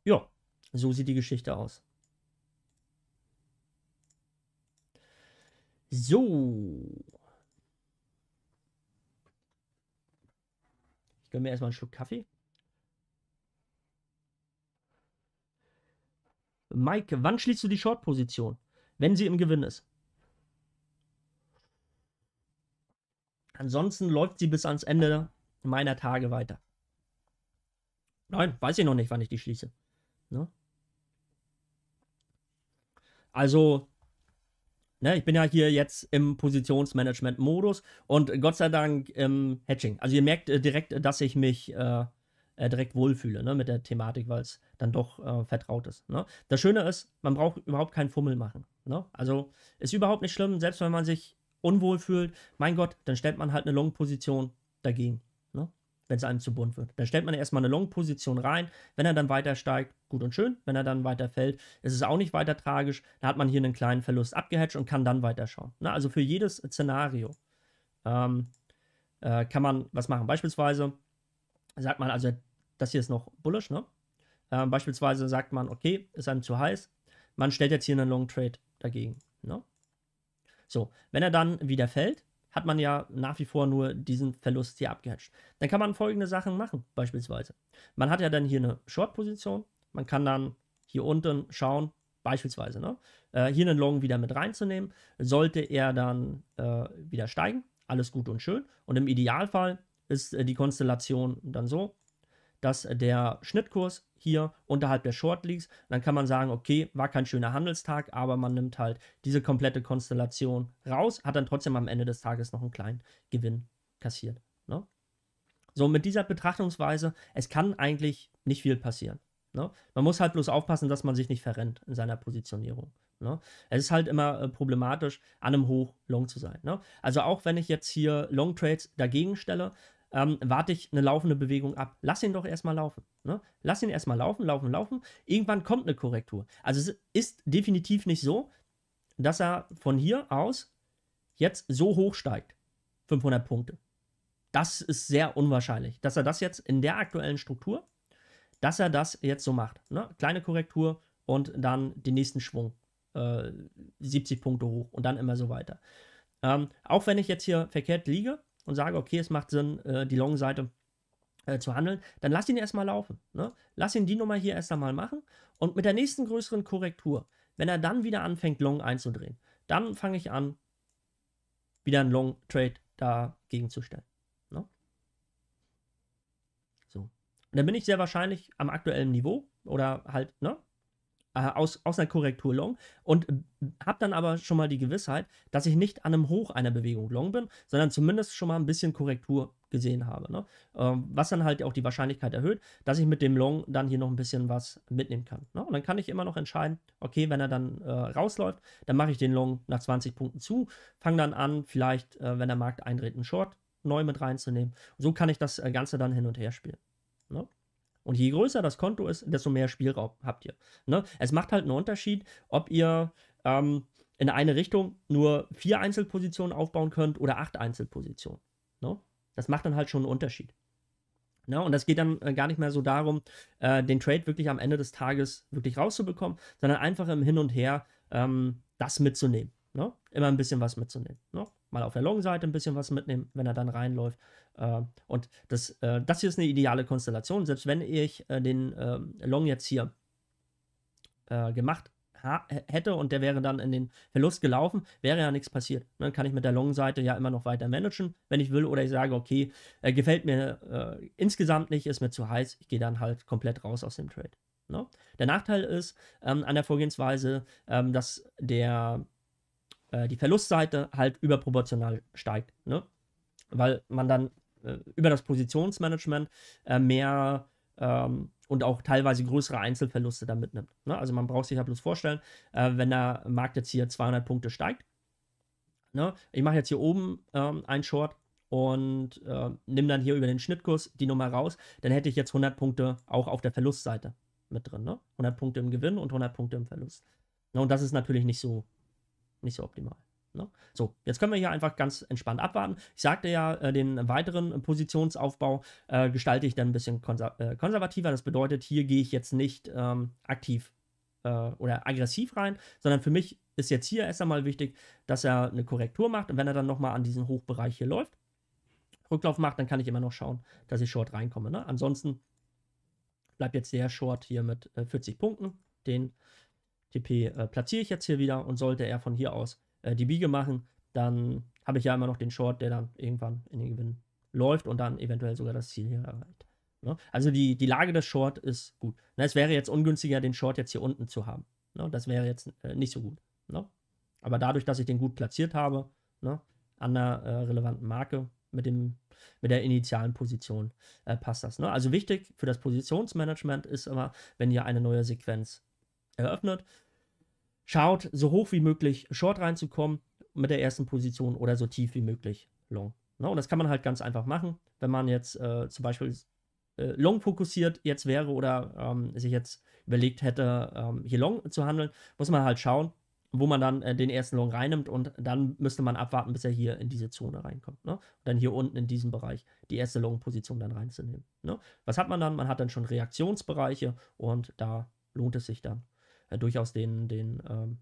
Ja, so sieht die Geschichte aus. So. Ich gönne mir erstmal einen Schluck Kaffee. Mike, wann schließt du die Short-Position? Wenn sie im Gewinn ist. Ansonsten läuft sie bis ans Ende meiner Tage weiter. Nein, weiß ich noch nicht, wann ich die schließe. Ne? Also, Ne, ich bin ja hier jetzt im Positionsmanagement-Modus und Gott sei Dank im ähm, Hedging. Also ihr merkt äh, direkt, dass ich mich äh, äh direkt wohlfühle ne, mit der Thematik, weil es dann doch äh, vertraut ist. Ne? Das Schöne ist, man braucht überhaupt keinen Fummel machen. Ne? Also ist überhaupt nicht schlimm, selbst wenn man sich unwohl fühlt. Mein Gott, dann stellt man halt eine Long-Position dagegen wenn es einem zu bunt wird. Dann stellt man erstmal eine Long-Position rein. Wenn er dann weiter steigt, gut und schön. Wenn er dann weiter fällt, ist es auch nicht weiter tragisch. Da hat man hier einen kleinen Verlust abgehatcht und kann dann weiterschauen. Na, ne? also für jedes Szenario ähm, äh, kann man was machen. Beispielsweise sagt man, also das hier ist noch bullish, ne? Ähm, beispielsweise sagt man, okay, ist einem zu heiß. Man stellt jetzt hier einen Long Trade dagegen. Ne? So, wenn er dann wieder fällt, hat man ja nach wie vor nur diesen Verlust hier abgehatcht. Dann kann man folgende Sachen machen, beispielsweise. Man hat ja dann hier eine Short-Position. Man kann dann hier unten schauen, beispielsweise, ne? Äh, hier einen Long wieder mit reinzunehmen. Sollte er dann äh, wieder steigen, alles gut und schön. Und im Idealfall ist äh, die Konstellation dann so, dass der Schnittkurs hier unterhalb der Short liegt. Dann kann man sagen, okay, war kein schöner Handelstag, aber man nimmt halt diese komplette Konstellation raus, hat dann trotzdem am Ende des Tages noch einen kleinen Gewinn kassiert. Ne? So, mit dieser Betrachtungsweise, es kann eigentlich nicht viel passieren. Ne? Man muss halt bloß aufpassen, dass man sich nicht verrennt in seiner Positionierung. Ne? Es ist halt immer äh, problematisch, an einem Hoch long zu sein. Ne? Also auch wenn ich jetzt hier Long Trades dagegen stelle, ähm, warte ich eine laufende Bewegung ab. Lass ihn doch erstmal laufen. Ne? Lass ihn erstmal laufen, laufen, laufen. Irgendwann kommt eine Korrektur. Also es ist definitiv nicht so, dass er von hier aus jetzt so hoch steigt. 500 Punkte. Das ist sehr unwahrscheinlich, dass er das jetzt in der aktuellen Struktur, dass er das jetzt so macht. Ne? Kleine Korrektur und dann den nächsten Schwung. Äh, 70 Punkte hoch und dann immer so weiter. Ähm, auch wenn ich jetzt hier verkehrt liege, und sage, okay, es macht Sinn, äh, die Long-Seite äh, zu handeln, dann lass ihn erstmal laufen. Ne? Lass ihn die Nummer hier erst einmal machen und mit der nächsten größeren Korrektur, wenn er dann wieder anfängt, Long einzudrehen, dann fange ich an, wieder einen Long-Trade dagegen zu stellen. Ne? So. Und dann bin ich sehr wahrscheinlich am aktuellen Niveau oder halt, ne? äh, aus, aus einer Korrektur long und äh, habe dann aber schon mal die Gewissheit, dass ich nicht an einem Hoch einer Bewegung long bin, sondern zumindest schon mal ein bisschen Korrektur gesehen habe. Ne? Ähm, was dann halt auch die Wahrscheinlichkeit erhöht, dass ich mit dem Long dann hier noch ein bisschen was mitnehmen kann. Ne? Und dann kann ich immer noch entscheiden, okay, wenn er dann äh, rausläuft, dann mache ich den Long nach 20 Punkten zu, fange dann an, vielleicht, äh, wenn der Markt eintritt, einen Short neu mit reinzunehmen. So kann ich das äh, Ganze dann hin und her spielen. Und je größer das Konto ist, desto mehr Spielraum habt ihr. Ne? Es macht halt einen Unterschied, ob ihr ähm, in eine Richtung nur vier Einzelpositionen aufbauen könnt oder acht Einzelpositionen. Ne? Das macht dann halt schon einen Unterschied. Ne? Und das geht dann äh, gar nicht mehr so darum, äh, den Trade wirklich am Ende des Tages wirklich rauszubekommen, sondern einfach im Hin und Her ähm, das mitzunehmen. Ne? Immer ein bisschen was mitzunehmen. Ne? mal auf der Long-Seite ein bisschen was mitnehmen, wenn er dann reinläuft. Äh, und das, äh, das hier ist eine ideale Konstellation. Selbst wenn ich äh, den Long jetzt hier gemacht hätte und der wäre dann in den Verlust gelaufen, wäre ja nichts passiert. Dann ne, kann ich mit der Long-Seite ja immer noch weiter managen, wenn ich will, oder ich sage, okay, gefällt mir äh, insgesamt nicht, ist mir zu heiß, ich gehe dann halt komplett raus aus dem Trade. Ne? Der Nachteil ist ähm, an der Vorgehensweise, ähm, dass der äh, die Verlustseite halt überproportional steigt. Ne? Weil man dann äh, über das Positionsmanagement äh, mehr ähm, und auch teilweise größere Einzelverluste dann mitnimmt. Ne? Also man braucht sich ja bloß vorstellen, äh, wenn der Markt jetzt hier 200 Punkte steigt. Ne? Ich mache jetzt hier oben ähm, einen Short und äh, nimm dann hier über den Schnittkurs die Nummer raus, dann hätte ich jetzt 100 Punkte auch auf der Verlustseite mit drin. Ne? 100 Punkte im Gewinn und 100 Punkte im Verlust. Ne? und das ist natürlich nicht so nicht so optimal. Ne? So, jetzt können wir hier einfach ganz entspannt abwarten. Ich sagte ja, äh, den weiteren Positionsaufbau äh, gestalte ich dann ein bisschen konser äh, konservativer. Das bedeutet, hier gehe ich jetzt nicht ähm, aktiv äh, oder aggressiv rein, sondern für mich ist jetzt hier erst einmal wichtig, dass er eine Korrektur macht und wenn er dann nochmal an diesen Hochbereich hier läuft, Rücklauf macht, dann kann ich immer noch schauen, dass ich Short reinkomme. Ne? Ansonsten bleibt jetzt der Short hier mit 40 äh, Punkten. Den TP äh, platziere ich jetzt hier wieder und sollte er von hier aus äh, die Biege machen, dann habe ich ja immer noch den Short, der dann irgendwann in den Gewinn läuft und dann eventuell sogar das Ziel hier erreicht. Ne? Also die, die Lage des Short ist gut. Na, ne? es wäre jetzt ungünstiger, den Short jetzt hier unten zu haben. Ne? Das wäre jetzt äh, nicht so gut. Ne? Aber dadurch, dass ich den gut platziert habe, ne? an einer äh, relevanten Marke, mit, dem, mit der initialen Position äh, passt das. Ne? Also wichtig für das Positionsmanagement ist immer, wenn ihr eine neue Sequenz eröffnet. Schaut, so hoch wie möglich Short reinzukommen mit der ersten Position oder so tief wie möglich Long. Ne? Und das kann man halt ganz einfach machen, wenn man jetzt äh, zum Beispiel äh, Long fokussiert jetzt wäre oder ähm, sich jetzt überlegt hätte, ähm, hier Long zu handeln, muss man halt schauen, wo man dann äh, den ersten Long reinnimmt und dann müsste man abwarten, bis er hier in diese Zone reinkommt. Ne? Und dann hier unten in diesem Bereich die erste Long-Position dann reinzunehmen. Ne? Was hat man dann? Man hat dann schon Reaktionsbereiche und da lohnt es sich dann äh, durchaus den, den ähm,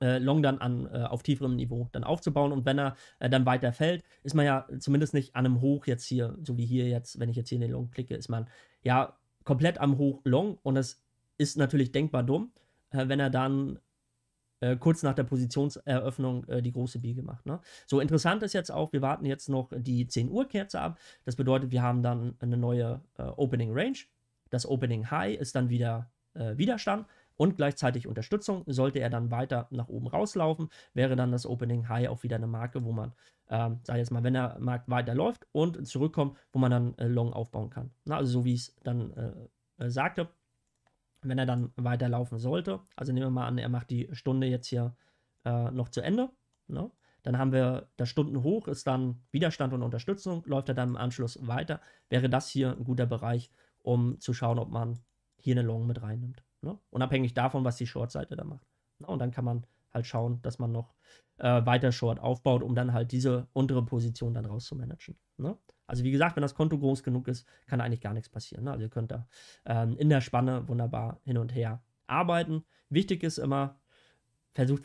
äh, Long dann an, äh, auf tieferem Niveau dann aufzubauen. Und wenn er äh, dann weiter fällt, ist man ja zumindest nicht an einem Hoch jetzt hier, so wie hier jetzt, wenn ich jetzt hier in den Long klicke, ist man ja komplett am Hoch Long und das ist natürlich denkbar dumm, äh, wenn er dann äh, kurz nach der Positionseröffnung die große Biege macht. Ne? So interessant ist jetzt auch, wir warten jetzt noch die 10 Uhr Kerze ab. Das bedeutet, wir haben dann eine neue Opening Range. Das Opening High ist dann wieder äh, Widerstand und gleichzeitig Unterstützung. Sollte er dann weiter nach oben rauslaufen, wäre dann das Opening High auch wieder eine Marke, wo man, ähm, sag jetzt mal, wenn der Markt weiterläuft und zurückkommt, wo man dann äh, Long aufbauen kann. Na, also so wie ich es dann äh, äh, sagte, wenn er dann weiterlaufen sollte, also nehmen wir mal an, er macht die Stunde jetzt hier äh, noch zu Ende, ne? dann haben wir das Stundenhoch, ist dann Widerstand und Unterstützung, läuft er dann im Anschluss weiter, wäre das hier ein guter Bereich, um zu schauen, ob man hier eine Long mit reinnimmt. Ne? Unabhängig davon, was die Short-Seite da macht. Ne? und dann kann man halt schauen, dass man noch äh, weiter Short aufbaut, um dann halt diese untere Position dann rauszumanagen. Ne? Also wie gesagt, wenn das Konto groß genug ist, kann eigentlich gar nichts passieren. Ne? Also ihr könnt da ähm, in der Spanne wunderbar hin und her arbeiten. Wichtig ist immer, versucht,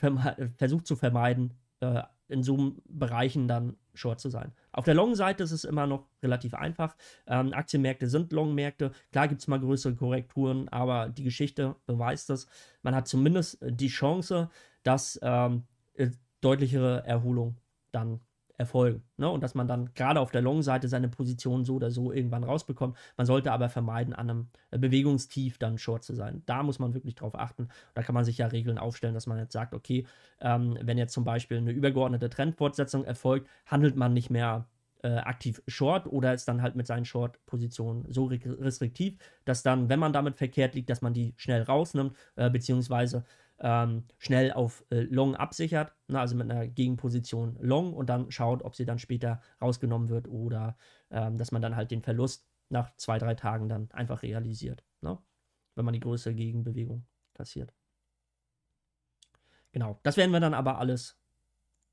versucht zu vermeiden, äh, in so Bereichen dann Short zu sein. Auf der long Seite ist es immer noch relativ einfach. Ähm, Aktienmärkte sind Long-Märkte. Klar gibt es mal größere Korrekturen, aber die Geschichte beweist das. Man hat zumindest äh, die Chance, dass ähm, äh, deutlichere Erholung dann erfolgen. Ne? Und dass man dann gerade auf der Long-Seite seine Position so oder so irgendwann rausbekommt. Man sollte aber vermeiden, an einem äh, Bewegungstief dann short zu sein. Da muss man wirklich drauf achten. Da kann man sich ja Regeln aufstellen, dass man jetzt sagt, okay, ähm, wenn jetzt zum Beispiel eine übergeordnete Trendfortsetzung erfolgt, handelt man nicht mehr äh, aktiv Short oder ist dann halt mit seinen Short-Positionen so restriktiv, dass dann, wenn man damit verkehrt liegt, dass man die schnell rausnimmt, äh, beziehungsweise ähm, schnell auf äh, Long absichert, na, ne, also mit einer Gegenposition Long und dann schaut, ob sie dann später rausgenommen wird oder ähm, dass man dann halt den Verlust nach zwei, drei Tagen dann einfach realisiert, ne? wenn man die größere Gegenbewegung kassiert. Genau, das werden wir dann aber alles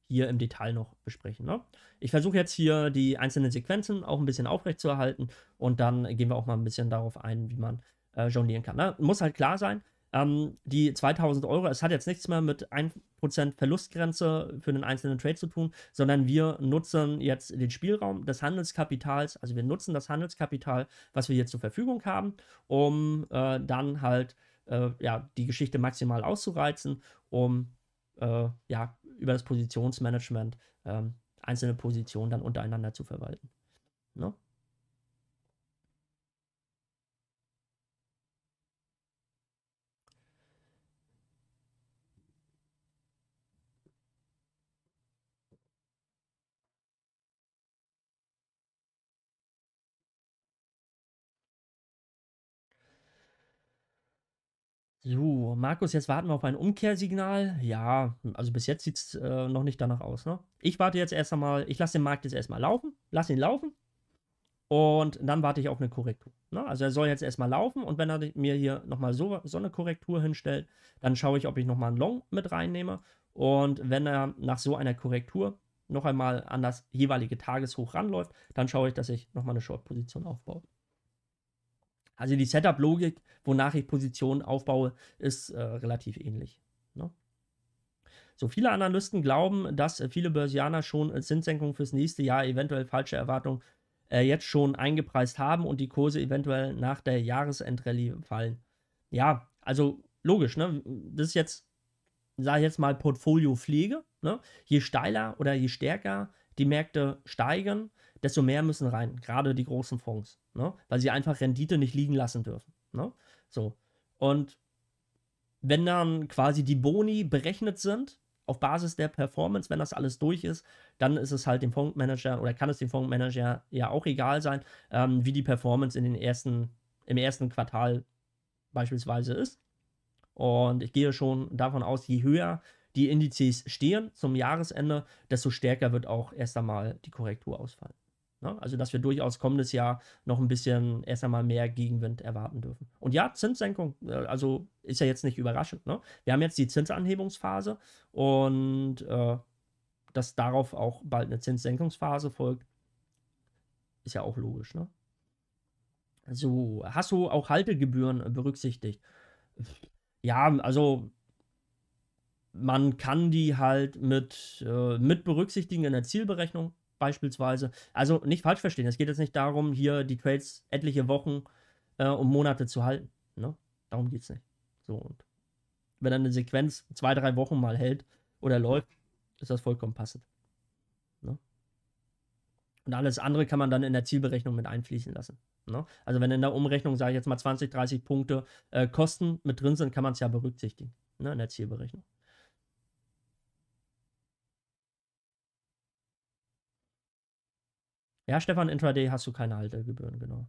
hier im Detail noch besprechen. Ne? Ich versuche jetzt hier die einzelnen Sequenzen auch ein bisschen aufrecht zu erhalten und dann gehen wir auch mal ein bisschen darauf ein, wie man äh, jonglieren kann. Ne? Muss halt klar sein, ähm, die 2000 Euro, es hat jetzt nichts mehr mit 1% Verlustgrenze für einen einzelnen Trade zu tun, sondern wir nutzen jetzt den Spielraum des Handelskapitals, also wir nutzen das Handelskapital, was wir hier zur Verfügung haben, um äh, dann halt äh, ja, die Geschichte maximal auszureizen, um äh, ja, über das Positionsmanagement ähm, einzelne Positionen dann untereinander zu verwalten. Ne? So, Markus, jetzt warten wir auf ein Umkehrsignal. Ja, also bis jetzt sieht es äh, noch nicht danach aus. Ne? Ich warte jetzt erst einmal, ich lasse den Markt jetzt erstmal laufen, lasse ihn laufen und dann warte ich auf eine Korrektur. Ne? Also er soll jetzt erstmal laufen und wenn er mir hier nochmal so, so eine Korrektur hinstellt, dann schaue ich, ob ich nochmal einen Long mit reinnehme. Und wenn er nach so einer Korrektur noch einmal an das jeweilige Tageshoch ranläuft, dann schaue ich, dass ich nochmal eine Short-Position aufbaue. Also die Setup-Logik, wonach ich Positionen aufbaue, ist äh, relativ ähnlich. Ne? So viele Analysten glauben, dass äh, viele Börsianer schon äh, Zinssenkungen fürs nächste Jahr, eventuell falsche Erwartungen, äh, jetzt schon eingepreist haben und die Kurse eventuell nach der Jahresendrallye fallen. Ja, also logisch, ne? Das ist jetzt, sage ich jetzt mal, Portfoliopflege. Ne? Je steiler oder je stärker die Märkte steigen, desto mehr müssen rein, gerade die großen Fonds, ne? weil sie einfach Rendite nicht liegen lassen dürfen. Ne? So. Und wenn dann quasi die Boni berechnet sind, auf Basis der Performance, wenn das alles durch ist, dann ist es halt dem Fondsmanager oder kann es dem Fondsmanager ja auch egal sein, ähm, wie die Performance in den ersten, im ersten Quartal beispielsweise ist. Und ich gehe schon davon aus, je höher die Indizes stehen zum Jahresende, desto stärker wird auch erst einmal die Korrektur ausfallen. Ne? Also, dass wir durchaus kommendes Jahr noch ein bisschen erst einmal mehr Gegenwind erwarten dürfen. Und ja, Zinssenkung, äh, also ist ja jetzt nicht überraschend. Ne? Wir haben jetzt die Zinsanhebungsphase und äh, dass darauf auch bald eine Zinssenkungsphase folgt, ist ja auch logisch. Ne? So, hast du auch Haltegebühren berücksichtigt? Ja, also man kann die halt mit, äh, mit berücksichtigen in der Zielberechnung beispielsweise. Also nicht falsch verstehen, es geht jetzt nicht darum, hier die Trades etliche Wochen äh, und Monate zu halten. Ne? Darum geht es nicht. So, und wenn dann eine Sequenz zwei, drei Wochen mal hält oder läuft, ist das vollkommen passend. Ne? Und alles andere kann man dann in der Zielberechnung mit einfließen lassen. Ne? Also wenn in der Umrechnung, sage ich jetzt mal, 20, 30 Punkte äh, Kosten mit drin sind, kann man es ja berücksichtigen ne, in der Zielberechnung. Ja, Stefan, Intraday hast du keine Haltergebühren, genau.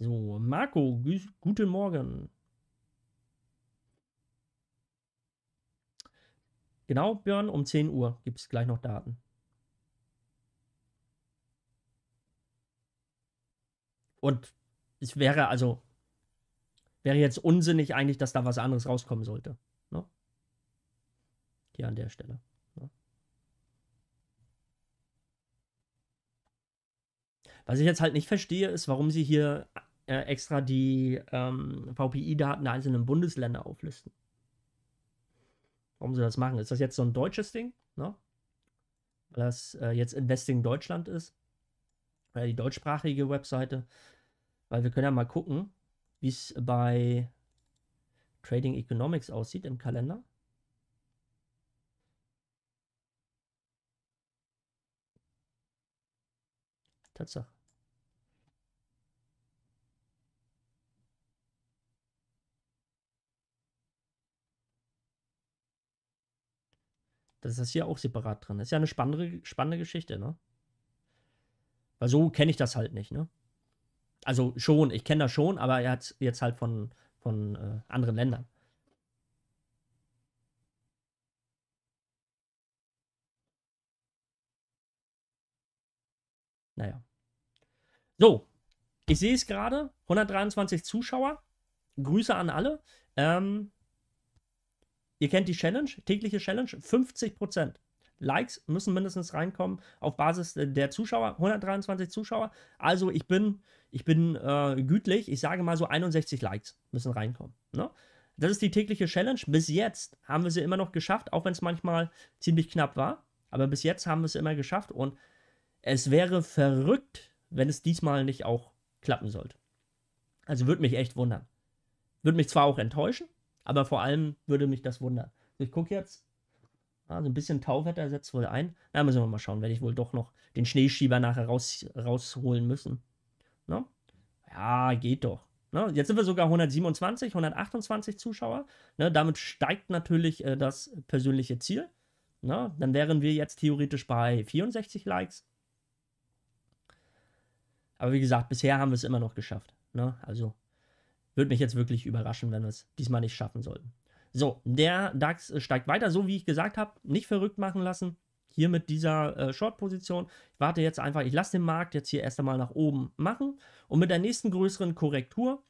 So, Marco, guten Morgen. Genau, Björn, um 10 Uhr gibt es gleich noch Daten. Und es wäre also, wäre jetzt unsinnig eigentlich, dass da was anderes rauskommen sollte. Ne? Hier an der Stelle. Was ich jetzt halt nicht verstehe, ist, warum sie hier äh, extra die ähm, VPI-Daten der einzelnen Bundesländer auflisten. Warum sie das machen? Ist das jetzt so ein deutsches Ding? Ne? Weil das äh, jetzt Investing Deutschland ist? Oder die deutschsprachige Webseite? Weil wir können ja mal gucken, wie es bei Trading Economics aussieht im Kalender. Tatsache. Das ist das hier auch separat drin. Das ist ja eine spannende, spannende Geschichte, ne? Weil so kenne ich das halt nicht, ne? Also schon, ich kenne das schon, aber er jetzt, jetzt halt von, von äh, anderen Ländern. Naja. So, ich sehe es gerade. 123 Zuschauer. Grüße an alle. Ähm, ihr kennt die Challenge, tägliche Challenge, 50%. Likes müssen mindestens reinkommen auf Basis der Zuschauer, 123 Zuschauer. Also ich bin, ich bin äh, gütlich, ich sage mal so 61 Likes müssen reinkommen. Ne? Das ist die tägliche Challenge. Bis jetzt haben wir sie immer noch geschafft, auch wenn es manchmal ziemlich knapp war. Aber bis jetzt haben wir es immer geschafft und es wäre verrückt, wenn es diesmal nicht auch klappen sollte. Also würde mich echt wundern. Würde mich zwar auch enttäuschen, aber vor allem würde mich das wundern. Ich gucke jetzt, also ein bisschen Tauwetter setzt wohl ein. Da müssen wir mal schauen, werde ich wohl doch noch den Schneeschieber nachher raus, rausholen müssen. Ne? Ja, geht doch. Ne? Jetzt sind wir sogar 127, 128 Zuschauer. Ne? Damit steigt natürlich äh, das persönliche Ziel. Ne? Dann wären wir jetzt theoretisch bei 64 Likes. Aber wie gesagt, bisher haben wir es immer noch geschafft. Ne? Also würde mich jetzt wirklich überraschen, wenn wir es diesmal nicht schaffen sollten. So, der DAX äh, steigt weiter, so wie ich gesagt habe, nicht verrückt machen lassen. Hier mit dieser äh, Short-Position. Ich warte jetzt einfach, ich lasse den Markt jetzt hier erst einmal nach oben machen. Und mit der nächsten größeren Korrektur,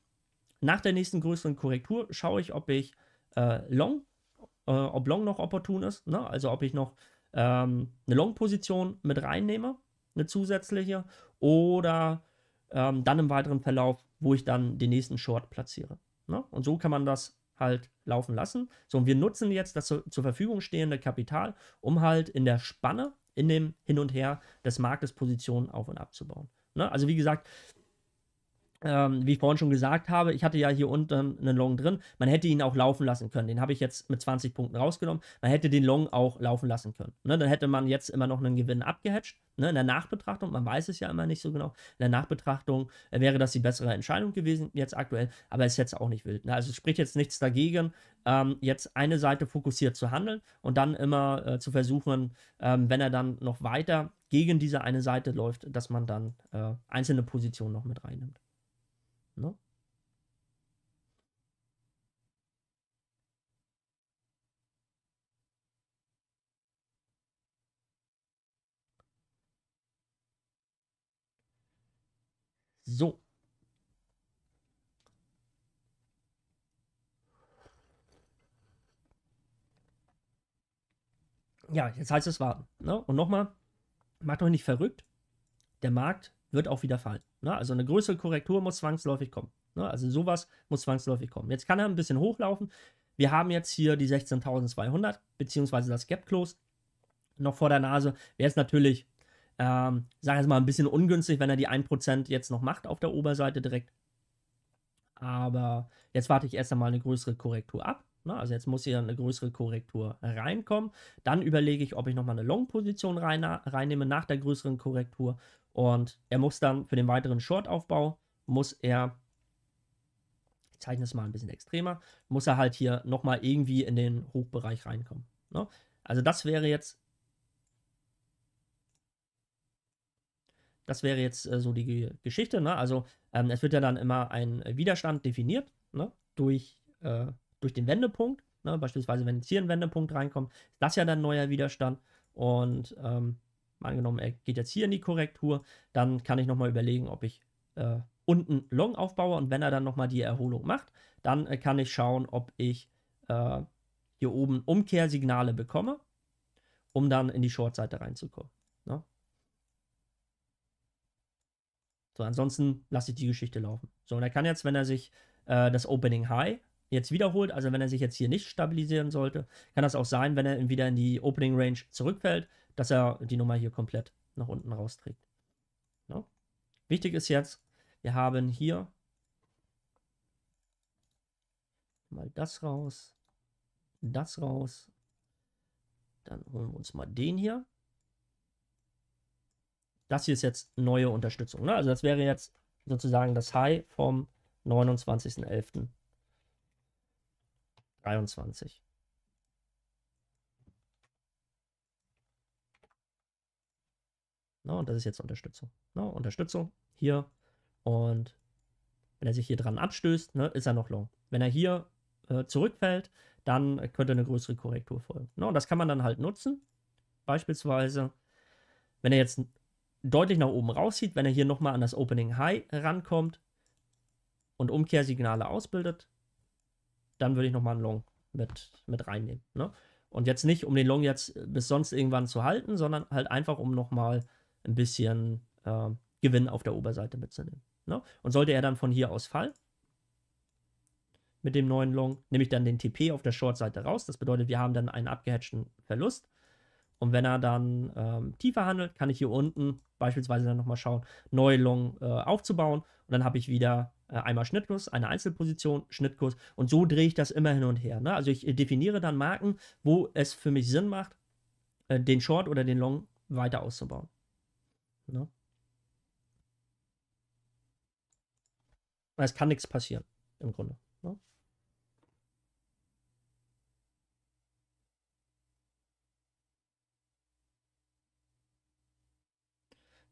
nach der nächsten größeren Korrektur, schaue ich, ob ich äh, Long, äh, ob Long noch opportun ist. Ne? Also ob ich noch ähm, eine Long-Position mit reinnehme, eine zusätzliche oder ähm, dann im weiteren Verlauf, wo ich dann den nächsten Short platziere. Ne? Und so kann man das halt laufen lassen. So, und wir nutzen jetzt das zur, zur Verfügung stehende Kapital, um halt in der Spanne, in dem Hin und Her des Marktes Positionen auf und abzubauen. Ne? Also wie gesagt, ähm, wie ich vorhin schon gesagt habe, ich hatte ja hier unten einen Long drin. Man hätte ihn auch laufen lassen können. Den habe ich jetzt mit 20 Punkten rausgenommen. Man hätte den Long auch laufen lassen können. Ne? Dann hätte man jetzt immer noch einen Gewinn abgehatcht. Ne? In der Nachbetrachtung, man weiß es ja immer nicht so genau, in der Nachbetrachtung äh, wäre das die bessere Entscheidung gewesen jetzt aktuell, aber es ist jetzt auch nicht wild. Ne? Also es spricht jetzt nichts dagegen, ähm, jetzt eine Seite fokussiert zu handeln und dann immer äh, zu versuchen, ähm, wenn er dann noch weiter gegen diese eine Seite läuft, dass man dann äh, einzelne Positionen noch mit reinnimmt. Ne? So. Ja, jetzt heißt es warten. Ne? Und nochmal, macht euch nicht verrückt. Der Markt wird auch wieder fallen. Ne? Also eine größere Korrektur muss zwangsläufig kommen. Ne? Also sowas muss zwangsläufig kommen. Jetzt kann er ein bisschen hochlaufen. Wir haben jetzt hier die 16.200 beziehungsweise das Gap Close noch vor der Nase. Wäre es natürlich, ähm, sagen wir mal, ein bisschen ungünstig, wenn er die 1% jetzt noch macht auf der Oberseite direkt. Aber jetzt warte ich erst einmal eine größere Korrektur ab. Ne? Also jetzt muss hier eine größere Korrektur reinkommen. Dann überlege ich, ob ich nochmal eine Long-Position rein, reinnehme nach der größeren Korrektur und er muss dann für den weiteren Short-Aufbau, muss er, ich zeichne es mal ein bisschen extremer, muss er halt hier nochmal irgendwie in den Hochbereich reinkommen. Ne? Also das wäre jetzt, das wäre jetzt äh, so die Geschichte. Ne? Also ähm, es wird ja dann immer ein Widerstand definiert ne? durch, äh, durch den Wendepunkt. Ne? Beispielsweise, wenn jetzt hier ein Wendepunkt reinkommt, ist das ja dann neuer Widerstand. Und ähm, angenommen, er geht jetzt hier in die Korrektur, dann kann ich nochmal überlegen, ob ich äh, unten Long aufbaue und wenn er dann nochmal die Erholung macht, dann äh, kann ich schauen, ob ich äh, hier oben Umkehrsignale bekomme, um dann in die Short-Seite reinzukommen. Ne? So, ansonsten lasse ich die Geschichte laufen. So, und er kann jetzt, wenn er sich äh, das Opening High jetzt wiederholt. Also wenn er sich jetzt hier nicht stabilisieren sollte, kann das auch sein, wenn er wieder in die Opening Range zurückfällt, dass er die Nummer hier komplett nach unten rausträgt. No? Wichtig ist jetzt, wir haben hier mal das raus, das raus. Dann holen wir uns mal den hier. Das hier ist jetzt neue Unterstützung. Ne? Also das wäre jetzt sozusagen das High vom 29.11. 23. No, ne, und das ist jetzt Unterstützung. No, ne, Unterstützung hier. Und wenn er sich hier dran abstößt, ne, ist er noch long. Wenn er hier äh, zurückfällt, dann könnte eine größere Korrektur folgen. No, ne, und das kann man dann halt nutzen. Beispielsweise, wenn er jetzt deutlich nach oben rauszieht, wenn er hier nochmal an das Opening High rankommt und Umkehrsignale ausbildet, dann würde ich nochmal einen Long mit, mit reinnehmen. Ne? Und jetzt nicht, um den Long jetzt bis sonst irgendwann zu halten, sondern halt einfach, um nochmal ein bisschen äh, Gewinn auf der Oberseite mitzunehmen. Ne? Und sollte er dann von hier aus fallen, mit dem neuen Long, nehme ich dann den TP auf der Short-Seite raus. Das bedeutet, wir haben dann einen abgehatchten Verlust. Und wenn er dann ähm, tiefer handelt, kann ich hier unten beispielsweise dann nochmal schauen, neue Long äh, aufzubauen. Und dann habe ich wieder äh, einmal Schnittkurs, eine Einzelposition, Schnittkurs und so drehe ich das immer hin und her. Ne? Also ich äh, definiere dann Marken, wo es für mich Sinn macht, äh, den Short oder den Long weiter auszubauen. Ne? Es kann nichts passieren, im Grunde. Ne?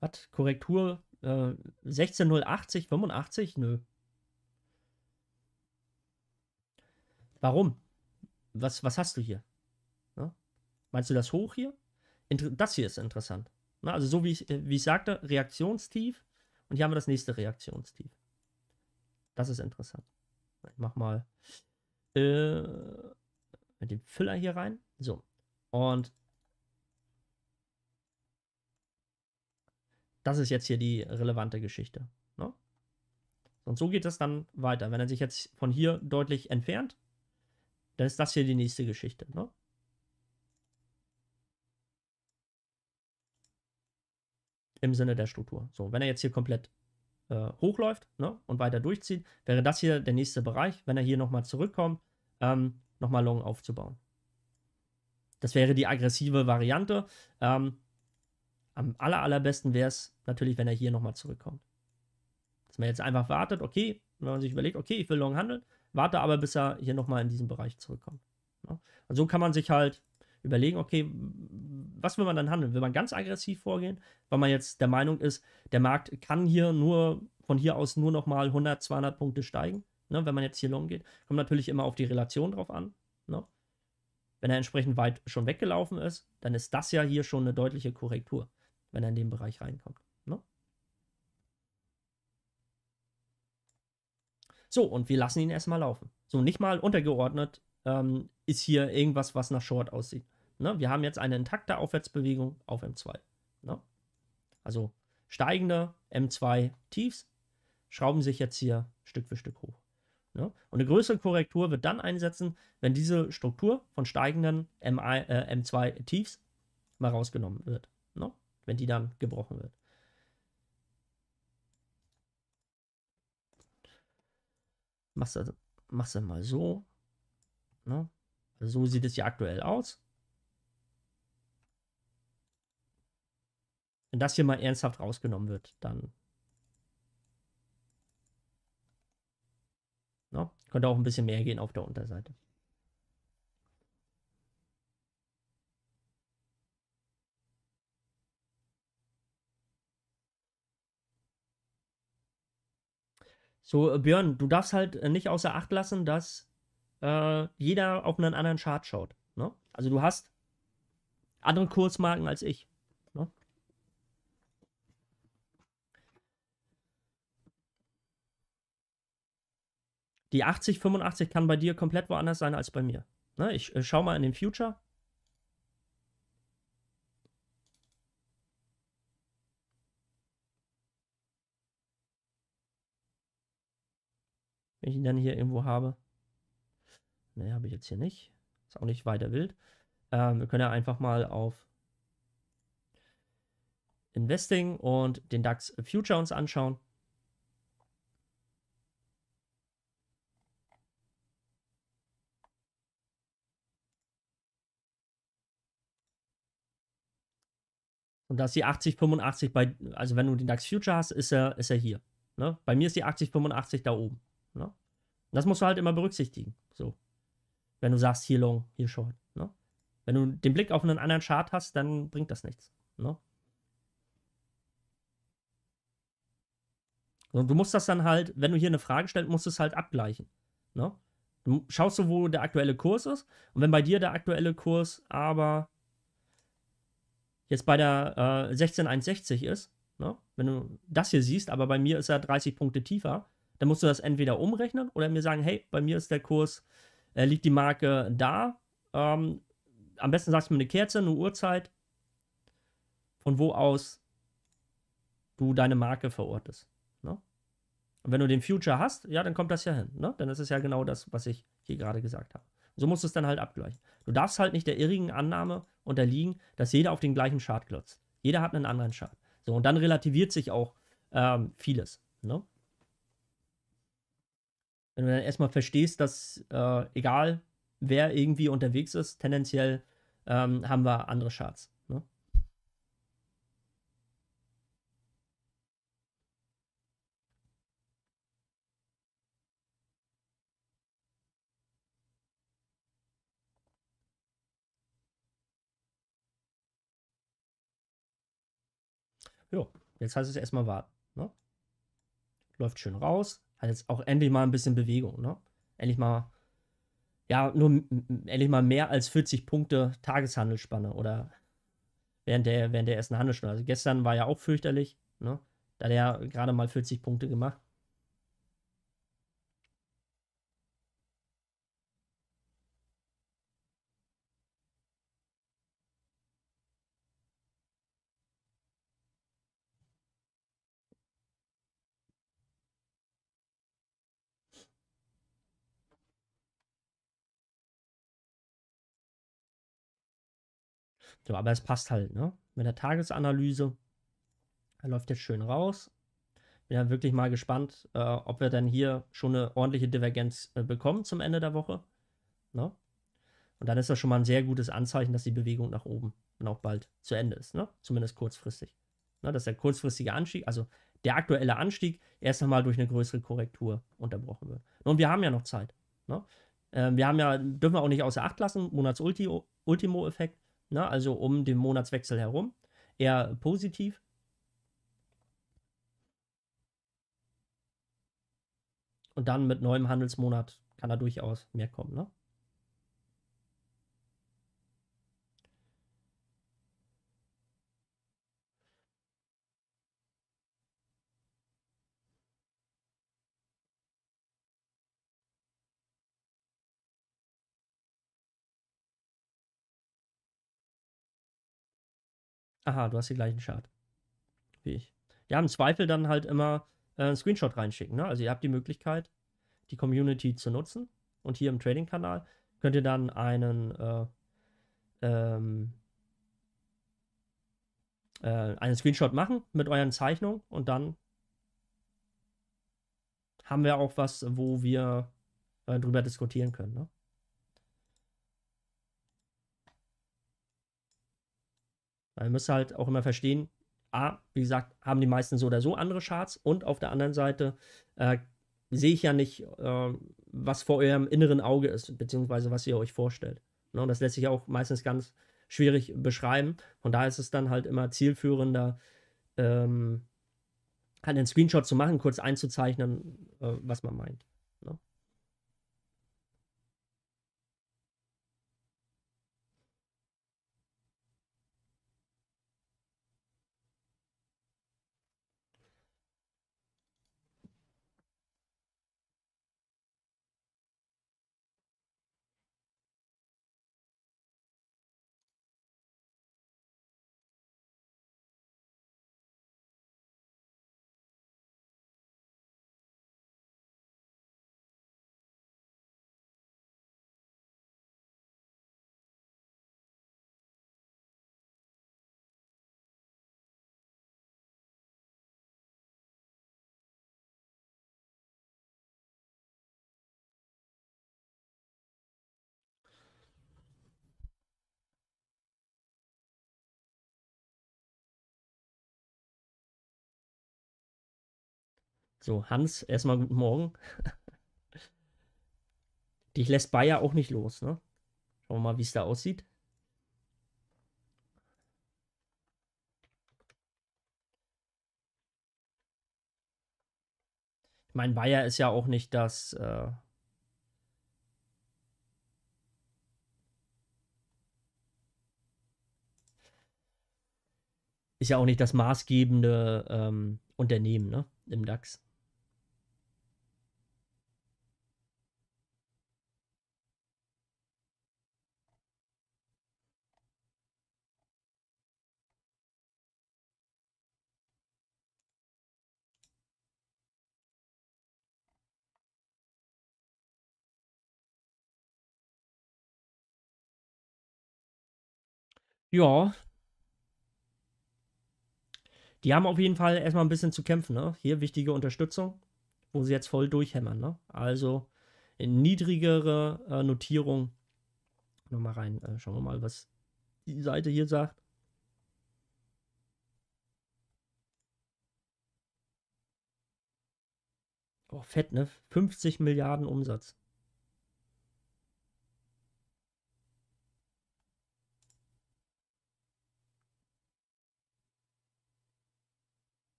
Was? Korrektur äh, 16080, 85? Nö. Warum? Was, was hast du hier? Ja? Ne? Meinst du das hoch hier? Inter das hier ist interessant. Na, ne? also so wie ich, wie ich sagte, Reaktionstief und hier haben wir das nächste Reaktionstief. Das ist interessant. Ich mach mal äh, dem Füller hier rein. So. Und Das ist jetzt hier die relevante Geschichte. Ne? Und so geht das dann weiter. Wenn er sich jetzt von hier deutlich entfernt, dann ist das hier die nächste Geschichte. Ne? Im Sinne der Struktur. So, wenn er jetzt hier komplett äh, hochläuft ne, und weiter durchzieht, wäre das hier der nächste Bereich, wenn er hier nochmal zurückkommt, ähm, nochmal Long aufzubauen. Das wäre die aggressive Variante. Ähm, am aller, allerbesten wäre es natürlich, wenn er hier nochmal zurückkommt. Dass man jetzt einfach wartet, okay, wenn man sich überlegt, okay, ich will long handeln, warte aber, bis er hier nochmal in diesem Bereich zurückkommt. Ja? Und so kann man sich halt überlegen, okay, was will man dann handeln? Will man ganz aggressiv vorgehen, weil man jetzt der Meinung ist, der Markt kann hier nur von hier aus nur nochmal 100, 200 Punkte steigen, ne? wenn man jetzt hier long geht. Kommt natürlich immer auf die Relation drauf an. Ne? Wenn er entsprechend weit schon weggelaufen ist, dann ist das ja hier schon eine deutliche Korrektur wenn er in den Bereich reinkommt. Ne? So, und wir lassen ihn erstmal laufen. So, nicht mal untergeordnet ähm, ist hier irgendwas, was nach Short aussieht. Ne? Wir haben jetzt eine intakte Aufwärtsbewegung auf M2. Ne? Also steigende M2 Tiefs schrauben sich jetzt hier Stück für Stück hoch. Ne? Und eine größere Korrektur wird dann einsetzen, wenn diese Struktur von steigenden m 2 äh, Tiefs mal rausgenommen wird. No? Ne? wenn die dann gebrochen wird. Machst du, machst du mal so. Ne? Also so sieht es ja aktuell aus. Wenn das hier mal ernsthaft rausgenommen wird, dann ne? könnte auch ein bisschen mehr gehen auf der Unterseite. So, äh, Björn, du darfst halt äh, nicht außer Acht lassen, dass äh, jeder auf einen anderen Chart schaut. Ne? Also du hast andere Kursmarken als ich. Ne? Die 80, 85 kann bei dir komplett woanders sein als bei mir. Ne? Ich äh, schaue mal in den Future Wenn ich ihn dann hier irgendwo habe. Ne, habe ich jetzt hier nicht. Ist auch nicht weiter wild. Ähm, wir können ja einfach mal auf Investing und den DAX Future uns anschauen. Und da ist die 8085 bei, also wenn du den DAX Future hast, ist er, ist er hier. Ne? Bei mir ist die 8085 da oben. Ne? Das musst du halt immer berücksichtigen. So. Wenn du sagst, hier long, hier short. Ne? Wenn du den Blick auf einen anderen Chart hast, dann bringt das nichts. Ne? Und du musst das dann halt, wenn du hier eine Frage stellst, musst du es halt abgleichen. Ne? Du schaust so, wo der aktuelle Kurs ist. Und wenn bei dir der aktuelle Kurs aber jetzt bei der äh, 16,160 ist, ne? wenn du das hier siehst, aber bei mir ist er 30 Punkte tiefer, dann musst du das entweder umrechnen oder mir sagen, hey, bei mir ist der Kurs, äh, liegt die Marke da. Ähm, am besten sagst du mir eine Kerze, eine Uhrzeit, von wo aus du deine Marke verortest. Ne? Und wenn du den Future hast, ja, dann kommt das ja hin. Ne? Dann ist es ja genau das, was ich hier gerade gesagt habe. So musst du es dann halt abgleichen. Du darfst halt nicht der irrigen Annahme unterliegen, dass jeder auf den gleichen Chart glotzt. Jeder hat einen anderen Chart. So, und dann relativiert sich auch ähm, vieles. Ne? wenn du dann erstmal verstehst, dass äh, egal wer irgendwie unterwegs ist, tendenziell ähm, haben wir andere Charts. Ne? Jo, jetzt heißt es erstmal warten. Ne? Läuft schön raus, hat jetzt auch endlich mal ein bisschen Bewegung, ne? Endlich mal, ja, nur endlich mal mehr als 40 Punkte Tageshandelsspanne oder während der, während der ersten Handelsspanne. Also gestern war ja auch fürchterlich, ne? Da hat er gerade mal 40 Punkte gemacht. Genau, aber es passt halt, ne? Mit der Tagesanalyse er läuft jetzt schön raus. Bin ja wirklich mal gespannt, äh, ob wir dann hier schon eine ordentliche Divergenz äh, bekommen zum Ende der Woche. Ne? Und dann ist das schon mal ein sehr gutes Anzeichen, dass die Bewegung nach oben und auch bald zu Ende ist, ne? zumindest kurzfristig. Ne? Dass der kurzfristige Anstieg, also der aktuelle Anstieg, erst einmal durch eine größere Korrektur unterbrochen wird. Und wir haben ja noch Zeit. Ne? Äh, wir haben ja, dürfen wir auch nicht außer Acht lassen, Monatsultimo-Effekt ne, also um den Monatswechsel herum, eher positiv. Und dann mit neuem Handelsmonat kann da durchaus mehr kommen. Ne? aha, du hast den gleichen Chart wie ich. Ja, im Zweifel dann halt immer äh, einen Screenshot reinschicken. Ne? Also ihr habt die Möglichkeit, die Community zu nutzen. Und hier im Trading-Kanal könnt ihr dann einen äh, ähm, äh, einen Screenshot machen mit euren Zeichnungen und dann haben wir auch was, wo wir äh, drüber diskutieren können. Ne? Weil müsst halt auch immer verstehen, A, wie gesagt, haben die meisten so oder so andere Charts und auf der anderen Seite äh, sehe ich ja nicht, äh, was vor eurem inneren Auge ist, beziehungsweise was ihr euch vorstellt. Ne? Und das lässt sich auch meistens ganz schwierig beschreiben. Von daher ist es dann halt immer zielführender, ähm, halt einen Screenshot zu machen, kurz einzuzeichnen, äh, was man meint. So, Hans, erstmal guten Morgen. Dich lässt Bayer auch nicht los, ne? Schauen wir mal, wie es da aussieht. Ich meine, Bayer ist ja auch nicht das. Äh ist ja auch nicht das maßgebende ähm, Unternehmen ne, im DAX. Ja. Die haben auf jeden Fall erstmal ein bisschen zu kämpfen, ne? Hier wichtige Unterstützung, wo sie jetzt voll durchhämmern, ne? Also niedrigere äh, Notierung. Nochmal rein, äh, schauen wir mal, was die Seite hier sagt. Oh, fett, ne? 50 Milliarden Umsatz.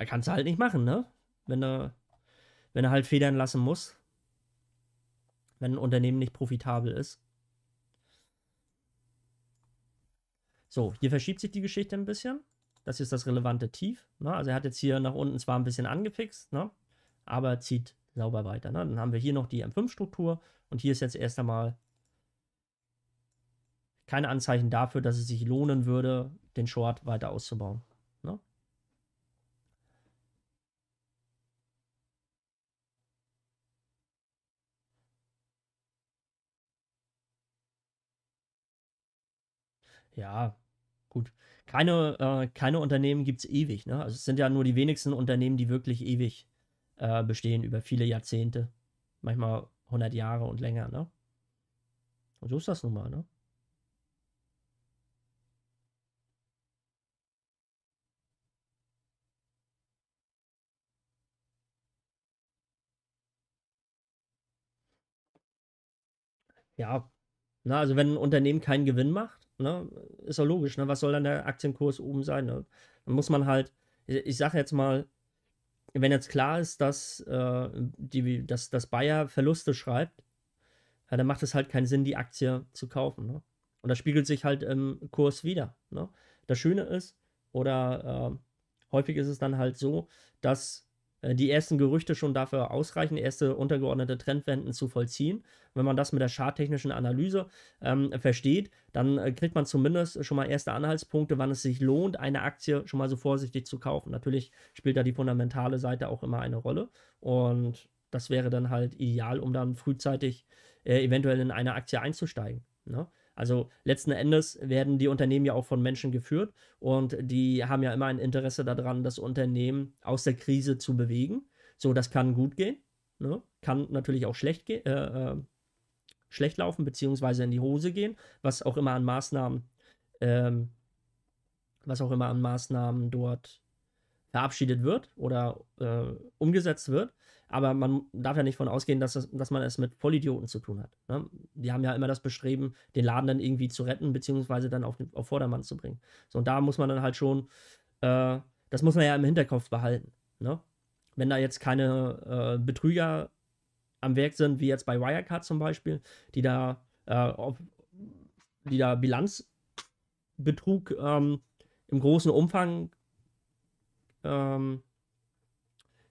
kannst du halt nicht machen, ne? Wenn er, wenn halt federn lassen muss. Wenn ein Unternehmen nicht profitabel ist. So, hier verschiebt sich die Geschichte ein bisschen. Das ist das relevante Tief. Ne? Also er hat jetzt hier nach unten zwar ein bisschen angefixt, ne? aber zieht sauber weiter. Ne? Dann haben wir hier noch die M5-Struktur und hier ist jetzt erst einmal keine Anzeichen dafür, dass es sich lohnen würde, den Short weiter auszubauen. ja, gut. Keine, äh, keine Unternehmen gibt es ewig, ne? Also es sind ja nur die wenigsten Unternehmen, die wirklich ewig äh, bestehen, über viele Jahrzehnte. Manchmal 100 Jahre und länger, ne? Und so ist das nun mal, ne? Ja, na, also wenn ein Unternehmen keinen Gewinn macht, Ne? Ist ja logisch, ne? was soll dann der Aktienkurs oben sein? Ne? Dann muss man halt, ich, ich sage jetzt mal, wenn jetzt klar ist, dass, äh, die, dass, dass Bayer Verluste schreibt, ja, dann macht es halt keinen Sinn, die Aktie zu kaufen. Ne? Und das spiegelt sich halt im Kurs wieder. Ne? Das Schöne ist, oder äh, häufig ist es dann halt so, dass äh, die ersten Gerüchte schon dafür ausreichen, erste untergeordnete Trendwenden zu vollziehen. Wenn man das mit der charttechnischen Analyse ähm, versteht, dann äh, kriegt man zumindest schon mal erste Anhaltspunkte, wann es sich lohnt, eine Aktie schon mal so vorsichtig zu kaufen. Natürlich spielt da die fundamentale Seite auch immer eine Rolle und das wäre dann halt ideal, um dann frühzeitig äh, eventuell in eine Aktie einzusteigen. Ne? Also letzten Endes werden die Unternehmen ja auch von Menschen geführt und die haben ja immer ein Interesse daran, das Unternehmen aus der Krise zu bewegen. So, das kann gut gehen, ne? kann natürlich auch schlecht, ge äh, äh, schlecht laufen, beziehungsweise in die Hose gehen, was auch immer an Maßnahmen, ähm, was auch immer an Maßnahmen dort verabschiedet wird oder äh, umgesetzt wird. Aber man darf ja nicht von ausgehen, dass, das, dass man es mit Vollidioten zu tun hat. Ne? Die haben ja immer das Bestreben, den Laden dann irgendwie zu retten, beziehungsweise dann auf, auf Vordermann zu bringen. So, und da muss man dann halt schon, äh, das muss man ja im Hinterkopf behalten. Ne? Wenn da jetzt keine äh, Betrüger am Werk sind, wie jetzt bei Wirecard zum Beispiel, die da, äh, auf, die da Bilanzbetrug ähm, im großen Umfang ähm,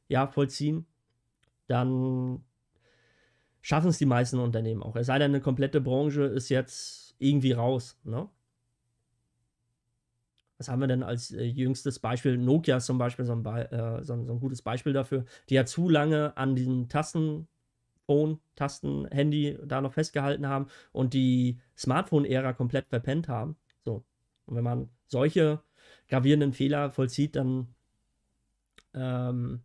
ja, vollziehen, dann schaffen es die meisten Unternehmen auch. Es sei denn, eine komplette Branche ist jetzt irgendwie raus. Ne? Was haben wir denn als äh, jüngstes Beispiel? Nokia ist zum Beispiel so ein, äh, so, so ein, gutes Beispiel dafür. Die ja zu lange an diesem Tasten. Tastenhandy da noch festgehalten haben und die Smartphone-Ära komplett verpennt haben. So. Und wenn man solche gravierenden Fehler vollzieht, dann ähm,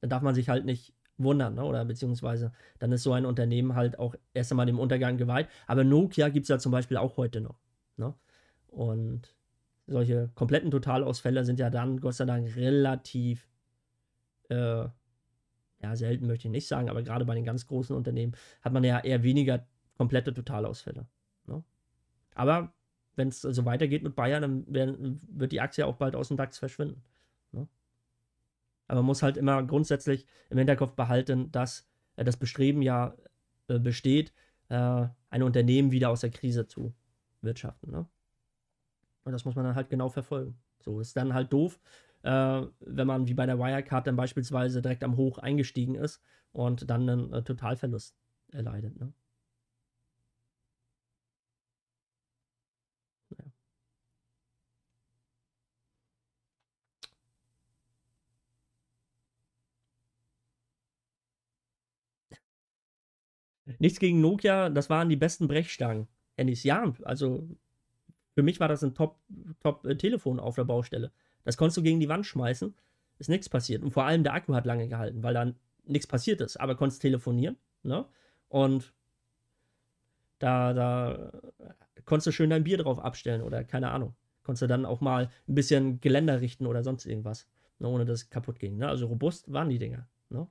dann darf man sich halt nicht wundern, ne? oder beziehungsweise dann ist so ein Unternehmen halt auch erst einmal dem Untergang geweiht. Aber Nokia gibt es ja zum Beispiel auch heute noch. Ne? Und solche kompletten Totalausfälle sind ja dann, Gott sei Dank, relativ, äh, ja, selten möchte ich nicht sagen, aber gerade bei den ganz großen Unternehmen hat man ja eher weniger komplette Totalausfälle. Ne? Aber wenn es so weitergeht mit Bayern, dann werden, wird die Aktie auch bald aus dem DAX verschwinden. Ne? Aber man muss halt immer grundsätzlich im Hinterkopf behalten, dass äh, das Bestreben ja äh, besteht, äh, ein Unternehmen wieder aus der Krise zu wirtschaften. Ne? Und das muss man dann halt genau verfolgen. So ist dann halt doof, äh, wenn man wie bei der Wirecard dann beispielsweise direkt am Hoch eingestiegen ist und dann einen äh, Totalverlust erleidet. Ne? nichts gegen Nokia, das waren die besten Brechstangen. Handys, ja, also für mich war das ein Top-Telefon Top äh, auf der Baustelle. Das konntest du gegen die Wand schmeißen, ist nichts passiert. Und vor allem der Akku hat lange gehalten, weil dann nichts passiert ist, aber konntest telefonieren, ne? Und da, da konntest du schön dein Bier drauf abstellen oder keine Ahnung. Konntest du dann auch mal ein bisschen Geländer richten oder sonst irgendwas, ne? ohne dass es kaputt ging. Ne? Also robust waren die Dinger. Ne?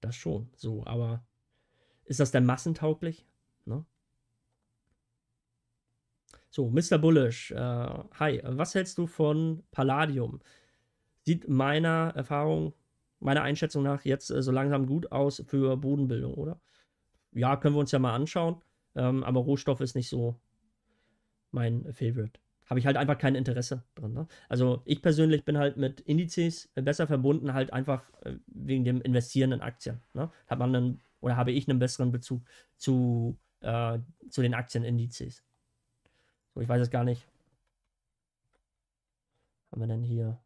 Das schon, so, aber ist das denn massentauglich? Ne? So, Mr. Bullish, äh, hi, was hältst du von Palladium? Sieht meiner Erfahrung, meiner Einschätzung nach jetzt äh, so langsam gut aus für Bodenbildung, oder? Ja, können wir uns ja mal anschauen, ähm, aber Rohstoff ist nicht so mein Favorite habe ich halt einfach kein Interesse drin. Ne? Also ich persönlich bin halt mit Indizes äh, besser verbunden, halt einfach äh, wegen dem Investieren in Aktien. Ne? Hat man dann oder habe ich einen besseren Bezug zu, äh, zu den Aktienindizes. So, ich weiß es gar nicht. Haben wir denn hier?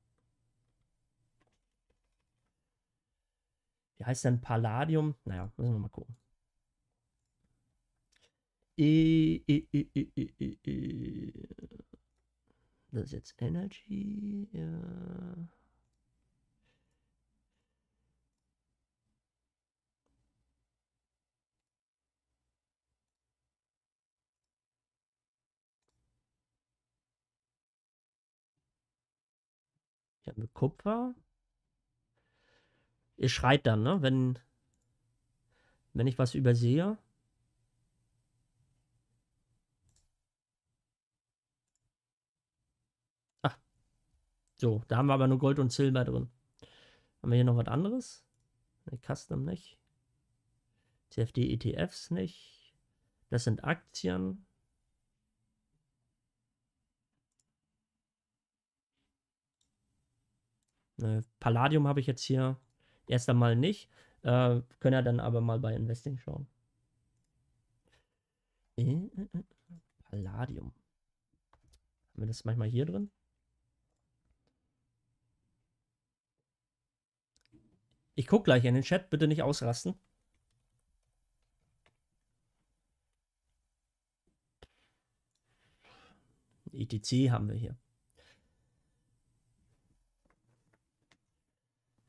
Wie heißt denn Palladium? Naja, müssen wir mal gucken. E, E, e, e, e, e, e. e. Das ist jetzt Energy. Ja. Hier haben Kupfer. Ihr schreit dann, ne? Wenn, wenn ich was übersehe. So, da haben wir aber nur Gold und Silber drin. Haben wir hier noch was anderes? Nee, Custom nicht. CFD ETFs nicht. Das sind Aktien. Ne, Palladium habe ich jetzt hier erst einmal nicht. Äh, können ja dann aber mal bei Investing schauen. Äh, äh, Palladium. Haben wir das manchmal hier drin? Ich gucke gleich in den Chat, bitte nicht ausrasten. ETC haben wir hier.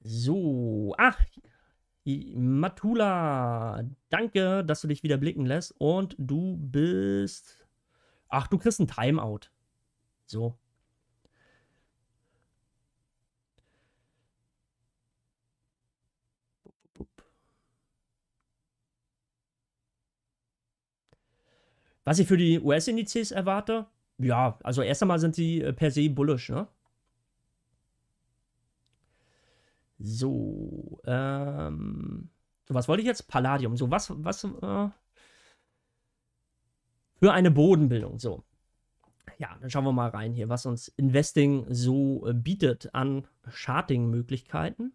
So, ach, Matula, danke, dass du dich wieder blicken lässt und du bist... Ach, du kriegst ein Timeout. So, Was ich für die US-Indizes erwarte, ja, also erst einmal sind sie äh, per se bullish, ne? So, ähm, so, was wollte ich jetzt? Palladium. So, was, was, äh, für eine Bodenbildung. So, ja, dann schauen wir mal rein hier, was uns Investing so äh, bietet an Charting-Möglichkeiten.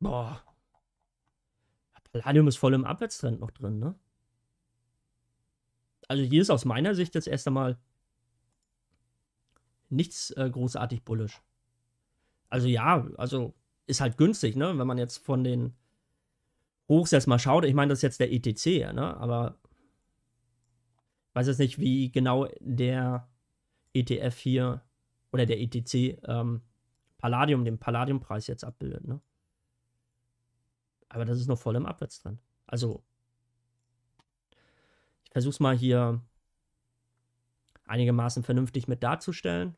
Boah, Palladium ist voll im Abwärtstrend noch drin, ne? Also hier ist aus meiner Sicht jetzt erst einmal nichts äh, großartig bullisch. Also ja, also ist halt günstig, ne? Wenn man jetzt von den Hochs erstmal schaut, ich meine, das ist jetzt der ETC, ne? Aber weiß jetzt nicht, wie genau der ETF hier oder der ETC ähm, Palladium, den Palladiumpreis jetzt abbildet, ne? Aber das ist noch voll im Abwärtstrend. Also, ich versuche es mal hier einigermaßen vernünftig mit darzustellen.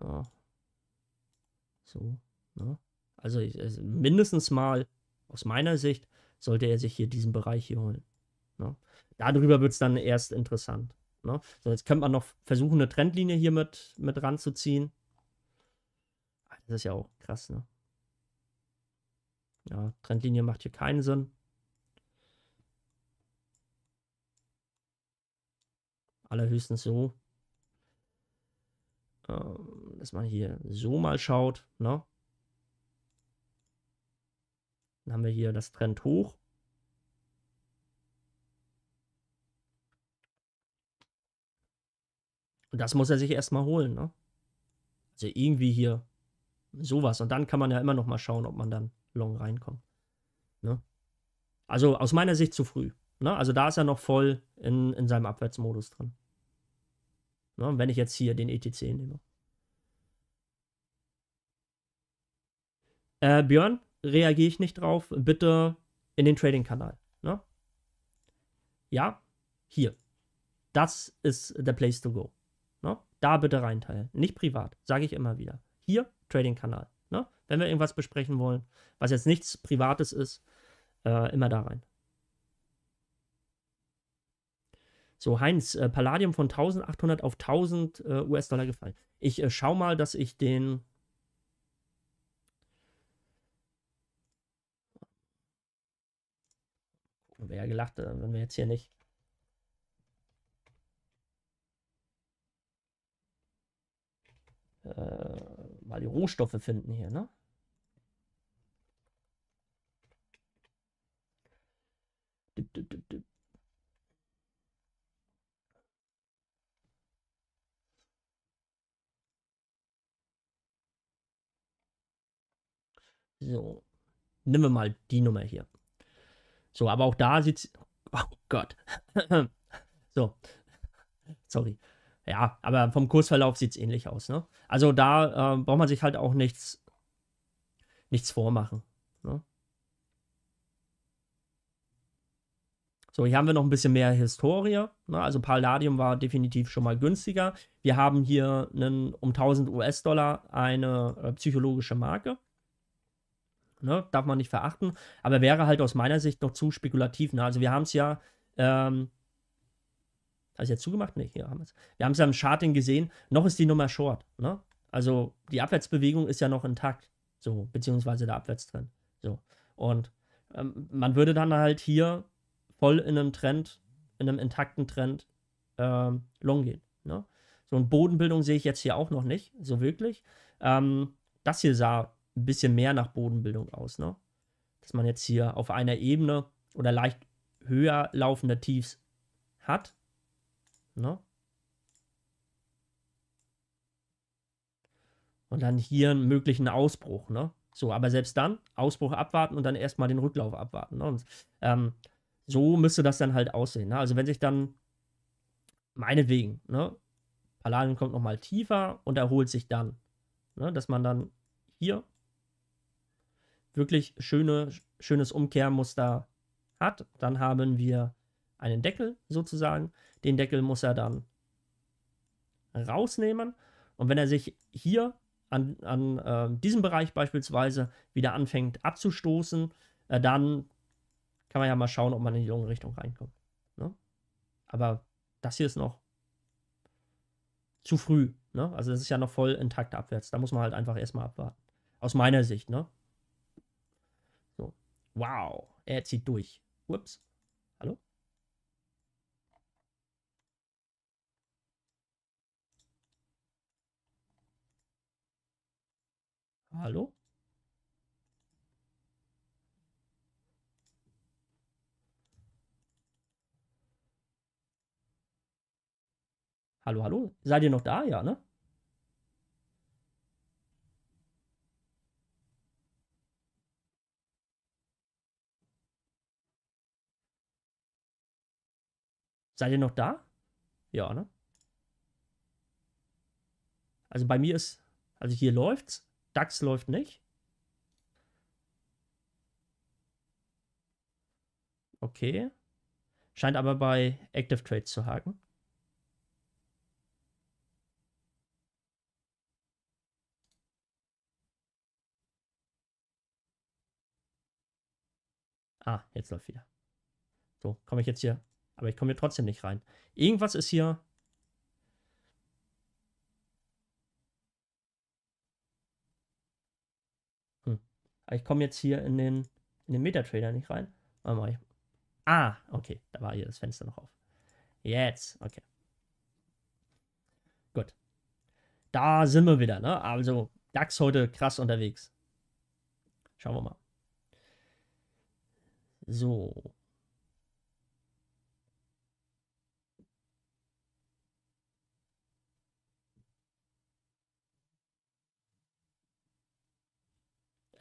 Ja. So, ne? also, also mindestens mal aus meiner Sicht sollte er sich hier diesen Bereich hier holen. Ne? Darüber wird es dann erst interessant. Ne? So, jetzt könnte man noch versuchen, eine Trendlinie hier mit, mit ranzuziehen. Ah, das ist ja auch krass, ne? Ja, Trendlinie macht hier keinen Sinn. Allerhöchstens so. Ähm, dass man hier so mal schaut. Ne? Dann haben wir hier das Trend hoch. Und das muss er sich erstmal holen. Ne? Also irgendwie hier sowas. Und dann kann man ja immer noch mal schauen, ob man dann Long reinkommen. Ne? Also aus meiner Sicht zu früh. Ne? Also da ist er noch voll in, in seinem Abwärtsmodus drin. Ne? Wenn ich jetzt hier den ETC nehme. Äh, Björn, reagiere ich nicht drauf, bitte in den Trading-Kanal. Ne? Ja, hier. Das ist der Place to go. Ne? Da bitte reinteilen. Nicht privat, sage ich immer wieder. Hier, Trading-Kanal. Ne? Wenn wir irgendwas besprechen wollen, was jetzt nichts Privates ist, äh, immer da rein. So, Heinz, äh, Palladium von 1800 auf 1000 äh, US-Dollar gefallen. Ich äh, schau mal, dass ich den. Wäre ja gelacht, wenn wir jetzt hier nicht. Äh mal die Rohstoffe finden hier, ne? Dip, dip, dip, so, nehmen wir mal die Nummer hier. So, aber auch da sieht Oh Gott. so, sorry. Ja, aber vom Kursverlauf sieht es ähnlich aus. Ne? Also da äh, braucht man sich halt auch nichts, nichts vormachen. Ne? So, hier haben wir noch ein bisschen mehr Historie. Ne? Also Palladium war definitiv schon mal günstiger. Wir haben hier einen, um 1000 US-Dollar eine äh, psychologische Marke. Ne? Darf man nicht verachten. Aber wäre halt aus meiner Sicht noch zu spekulativ. Ne? Also wir haben es ja ähm, habe ich jetzt zugemacht? Nee, hier haben wir es. Wir haben es ja im Charting gesehen. Noch ist die Nummer short. Ne? Also die Abwärtsbewegung ist ja noch intakt. So, beziehungsweise der Abwärtstrend. So. Und ähm, man würde dann halt hier voll in einem Trend, in einem intakten Trend ähm, long gehen. Ne? So eine Bodenbildung sehe ich jetzt hier auch noch nicht, so wirklich. Ähm, das hier sah ein bisschen mehr nach Bodenbildung aus, ne? Dass man jetzt hier auf einer Ebene oder leicht höher laufende Tiefs hat Ne? Und dann hier einen möglichen Ausbruch, ne? So, aber selbst dann, Ausbruch abwarten und dann erstmal den Rücklauf abwarten. Ne? Und, ähm, so müsste das dann halt aussehen. Ne? Also wenn sich dann, meinetwegen, ne? Paladin kommt nochmal tiefer und erholt sich dann. Ne? Dass man dann hier wirklich schöne, schönes Umkehrmuster hat. Dann haben wir einen Deckel sozusagen. Den Deckel muss er dann rausnehmen. Und wenn er sich hier an, an äh, diesem Bereich beispielsweise wieder anfängt abzustoßen, äh, dann kann man ja mal schauen, ob man in die junge Richtung reinkommt. Ne? Aber das hier ist noch zu früh. Ne? Also das ist ja noch voll intakt abwärts. Da muss man halt einfach erstmal abwarten. Aus meiner Sicht, ne? So. Wow, er zieht durch. Ups. Hallo? Hallo, hallo? Seid ihr noch da? Ja, ne? Seid ihr noch da? Ja, ne? Also bei mir ist, also hier läuft's. DAX läuft nicht. Okay. Scheint aber bei Active Trades zu haken. Ah, jetzt läuft wieder. So, komme ich jetzt hier. Aber ich komme hier trotzdem nicht rein. Irgendwas ist hier Aber ich komme jetzt hier in den, in den Metatrader nicht rein. Mal Ah, okay, da war hier das Fenster noch auf. Jetzt, okay. Gut. Da sind wir wieder, ne? Also, DAX heute krass unterwegs. Schauen wir mal. So.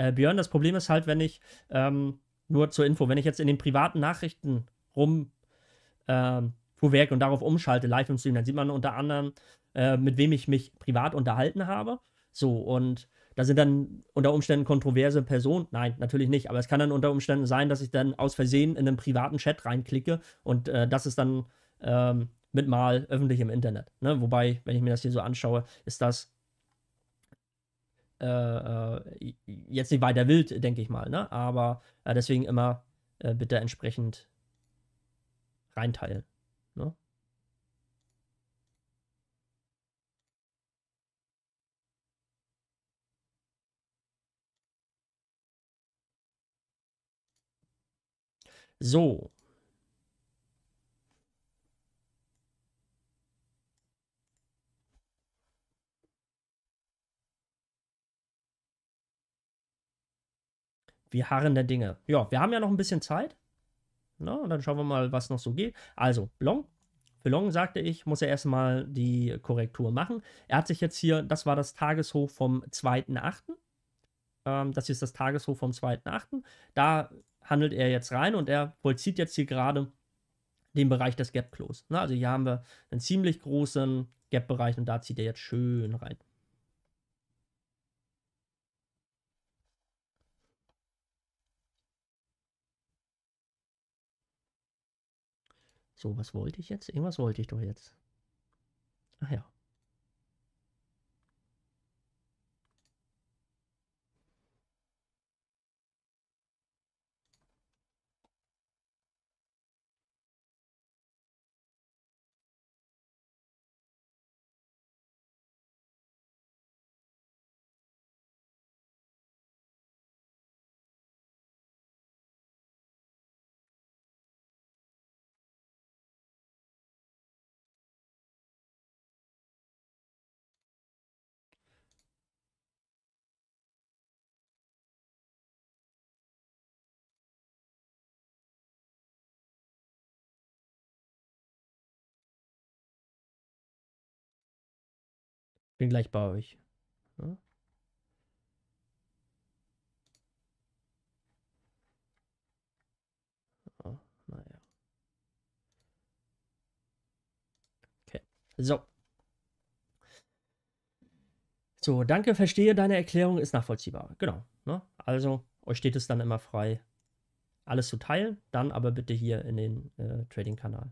Äh, Björn, das Problem ist halt, wenn ich, ähm, nur zur Info, wenn ich jetzt in den privaten Nachrichten rum ähm, und darauf umschalte, live im Stream, dann sieht man unter anderem, äh, mit wem ich mich privat unterhalten habe. So, und da sind dann unter Umständen kontroverse Personen. Nein, natürlich nicht, aber es kann dann unter Umständen sein, dass ich dann aus Versehen in einen privaten Chat reinklicke und äh, das ist dann ähm, mit mal öffentlich im Internet. Ne? Wobei, wenn ich mir das hier so anschaue, ist das äh, äh, jetzt nicht weiter wild, denke ich mal. Ne? Aber äh, deswegen immer äh, bitte entsprechend reinteilen. Ne? So, wir harren der Dinge. Ja, wir haben ja noch ein bisschen Zeit. Na, dann schauen wir mal, was noch so geht. Also, Long. Für Long sagte ich, muss er erstmal die Korrektur machen. Er hat sich jetzt hier, das war das Tageshoch vom 2.8. Ähm, das ist das Tageshoch vom 2.8. Da handelt er jetzt rein und er vollzieht jetzt hier gerade den Bereich des Gap Close. also hier haben wir einen ziemlich großen Gap-Bereich und da zieht er jetzt schön rein. So, was wollte ich jetzt? Irgendwas wollte ich doch jetzt. Ach ja. bin gleich bei euch. Ja? Oh, so. So, danke, verstehe, deine Erklärung ist nachvollziehbar. Genau. Ne? Also, euch steht es dann immer frei, alles zu teilen. Dann aber bitte hier in den äh, Trading-Kanal.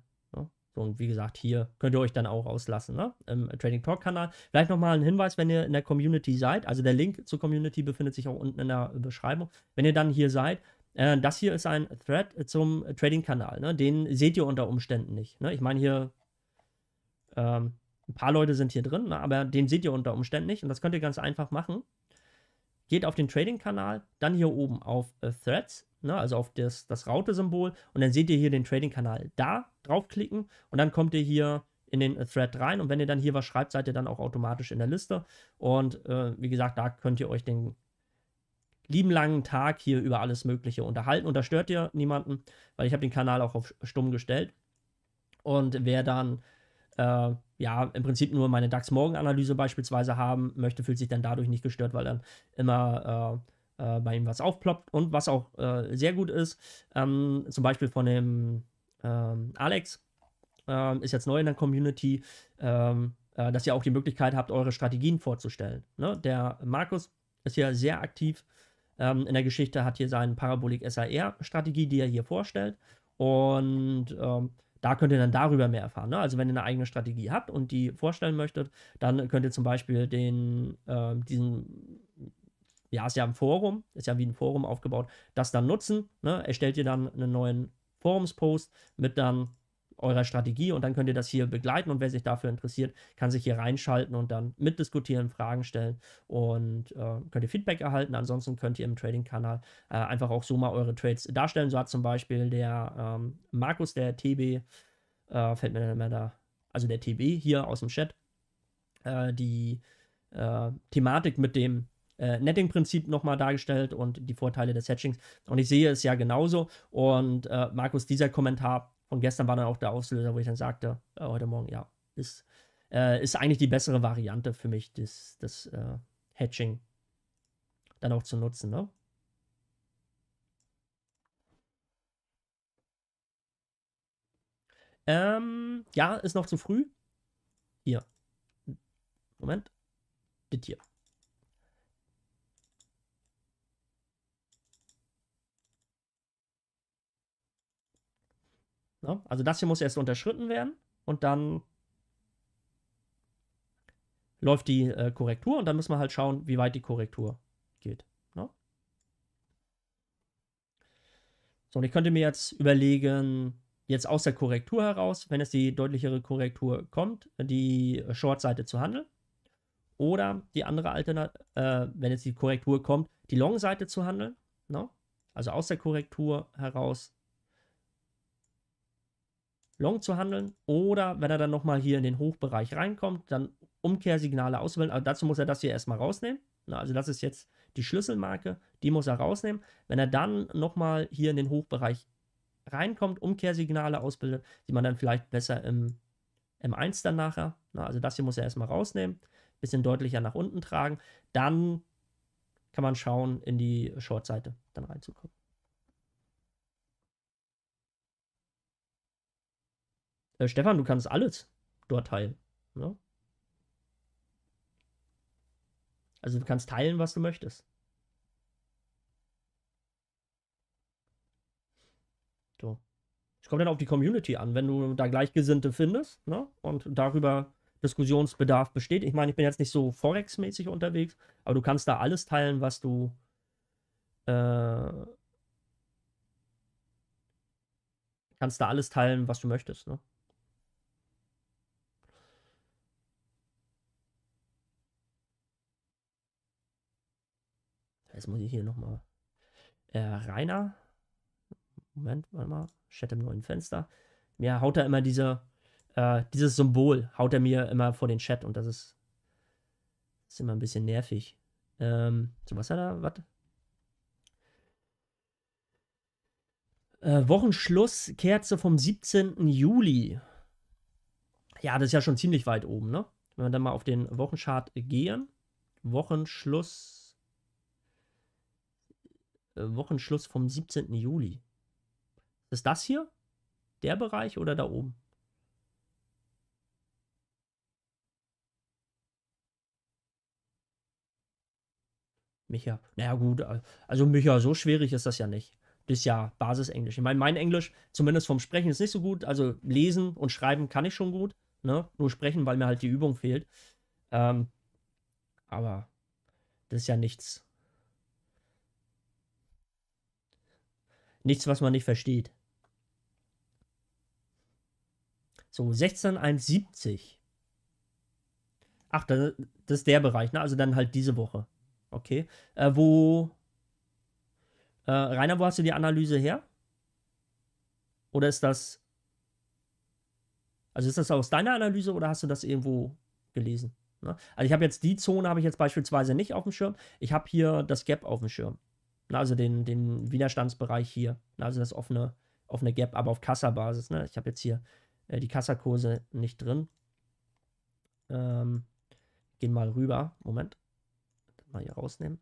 Und wie gesagt, hier könnt ihr euch dann auch auslassen, ne? Im Trading Talk Kanal. Vielleicht nochmal ein Hinweis, wenn ihr in der Community seid. Also der Link zur Community befindet sich auch unten in der Beschreibung. Wenn ihr dann hier seid, äh, das hier ist ein Thread zum Trading Kanal, ne? Den seht ihr unter Umständen nicht, ne? Ich meine hier, ähm, ein paar Leute sind hier drin, ne? aber den seht ihr unter Umständen nicht. Und das könnt ihr ganz einfach machen. Geht auf den Trading-Kanal, dann hier oben auf äh, Threads, ne? also auf das, das Raute-Symbol und dann seht ihr hier den Trading-Kanal. Da draufklicken und dann kommt ihr hier in den Thread rein und wenn ihr dann hier was schreibt, seid ihr dann auch automatisch in der Liste und äh, wie gesagt, da könnt ihr euch den lieben langen Tag hier über alles Mögliche unterhalten und da stört ihr niemanden, weil ich habe den Kanal auch auf stumm gestellt und wer dann äh, ja im Prinzip nur meine DAX-Morgen-Analyse beispielsweise haben möchte, fühlt sich dann dadurch nicht gestört, weil dann immer äh, äh bei ihm was aufploppt und was auch äh, sehr gut ist, ähm, zum Beispiel von dem ähm, Alex ähm, ist jetzt neu in der Community, ähm, äh, dass ihr auch die Möglichkeit habt, eure Strategien vorzustellen. Ne? Der Markus ist ja sehr aktiv ähm, in der Geschichte, hat hier seine Parabolik SAR-Strategie, die er hier vorstellt. Und ähm, da könnt ihr dann darüber mehr erfahren. Ne? Also wenn ihr eine eigene Strategie habt und die vorstellen möchtet, dann könnt ihr zum Beispiel den, äh, diesen ja, ist ja ein Forum, ist ja wie ein Forum aufgebaut, das dann nutzen. Ne? Erstellt ihr dann einen neuen Forums-Post mit dann eurer Strategie und dann könnt ihr das hier begleiten und wer sich dafür interessiert, kann sich hier reinschalten und dann mitdiskutieren, Fragen stellen und äh, könnt ihr Feedback erhalten. Ansonsten könnt ihr im Trading-Kanal äh, einfach auch so mal eure Trades darstellen. So hat zum Beispiel der ähm, Markus, der TB, äh, fällt mir immer da, also der TB hier aus dem Chat, äh, die äh, Thematik mit dem äh, Netting-Prinzip nochmal dargestellt und die Vorteile des Hatchings. Und ich sehe es ja genauso. Und äh, Markus, dieser Kommentar von gestern war dann auch der Auslöser, wo ich dann sagte, äh, heute Morgen, ja, ist, äh, ist eigentlich die bessere Variante für mich, das, das äh, Hatching dann auch zu nutzen. Ne? Ähm, ja, ist noch zu früh. Hier. Moment. Das hier. Ne? Also das hier muss erst unterschritten werden und dann läuft die äh, Korrektur und dann müssen wir halt schauen, wie weit die Korrektur geht. Ne? So, und ich könnte mir jetzt überlegen, jetzt aus der Korrektur heraus, wenn es die deutlichere Korrektur kommt, die Short-Seite zu handeln. Oder die andere Alternative, äh, wenn jetzt die Korrektur kommt, die Long-Seite zu handeln. Ne? Also aus der Korrektur heraus Long zu handeln oder wenn er dann nochmal hier in den Hochbereich reinkommt, dann Umkehrsignale auswählen. Aber dazu muss er das hier erstmal rausnehmen. Na, also das ist jetzt die Schlüsselmarke, die muss er rausnehmen. Wenn er dann nochmal hier in den Hochbereich reinkommt, Umkehrsignale ausbildet, die man dann vielleicht besser im M1 dann nachher. Na, also das hier muss er erstmal rausnehmen, bisschen deutlicher nach unten tragen. Dann kann man schauen, in die Short-Seite dann reinzukommen. Äh, Stefan, du kannst alles dort teilen. Ne? Also du kannst teilen, was du möchtest. So. Es kommt dann auf die Community an, wenn du da Gleichgesinnte findest ne? und darüber Diskussionsbedarf besteht. Ich meine, ich bin jetzt nicht so Forex-mäßig unterwegs, aber du kannst da alles teilen, was du. Äh, kannst da alles teilen, was du möchtest. Ne? jetzt muss ich hier nochmal. Äh, Rainer. Moment, warte mal. Chat im neuen Fenster. Mir haut er immer diese, äh, dieses Symbol, haut er mir immer vor den Chat und das ist, ist immer ein bisschen nervig. Ähm, so, was hat er? Was? Äh, Wochenschluss, Kerze vom 17. Juli. Ja, das ist ja schon ziemlich weit oben, ne? Wenn wir dann mal auf den Wochenchart gehen. Wochenschluss äh, Wochenschluss vom 17. Juli. Ist das hier? Der Bereich oder da oben? Micha. Naja, gut. Also, Micha, so schwierig ist das ja nicht. Das ist ja Basisenglisch. Ich meine, mein Englisch, zumindest vom Sprechen, ist nicht so gut. Also, lesen und schreiben kann ich schon gut. Ne? Nur sprechen, weil mir halt die Übung fehlt. Ähm, aber das ist ja nichts Nichts, was man nicht versteht. So, 16, Ach, das, ist der Bereich, ne? Also dann halt diese Woche. Okay. Äh, wo. Äh, Rainer, wo hast du die Analyse her? Oder ist das. Also ist das aus deiner Analyse oder hast du das irgendwo gelesen? Ne? Also ich habe jetzt die Zone, habe ich jetzt beispielsweise nicht auf dem Schirm. Ich habe hier das Gap auf dem Schirm also den, den Widerstandsbereich hier, also das offene, offene Gap, aber auf Kassabasis. Ne? Ich habe jetzt hier äh, die Kassakurse nicht drin. Ähm, gehen mal rüber. Moment. Mal hier rausnehmen.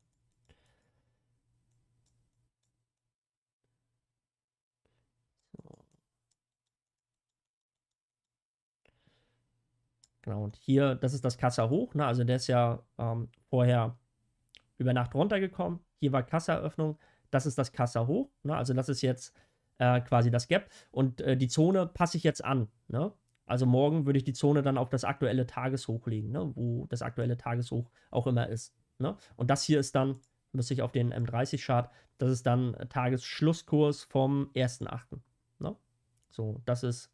Genau, und hier, das ist das Kassa hoch, ne? also der ist ja ähm, vorher über Nacht runtergekommen hier war Kasseröffnung, das ist das Kassa hoch. Ne? Also das ist jetzt äh, quasi das Gap. Und äh, die Zone passe ich jetzt an. Ne? Also morgen würde ich die Zone dann auf das aktuelle Tageshoch legen, ne? wo das aktuelle Tageshoch auch immer ist. Ne? Und das hier ist dann, müsste ich auf den M30-Chart, das ist dann Tagesschlusskurs vom 1.8. Ne? So, das ist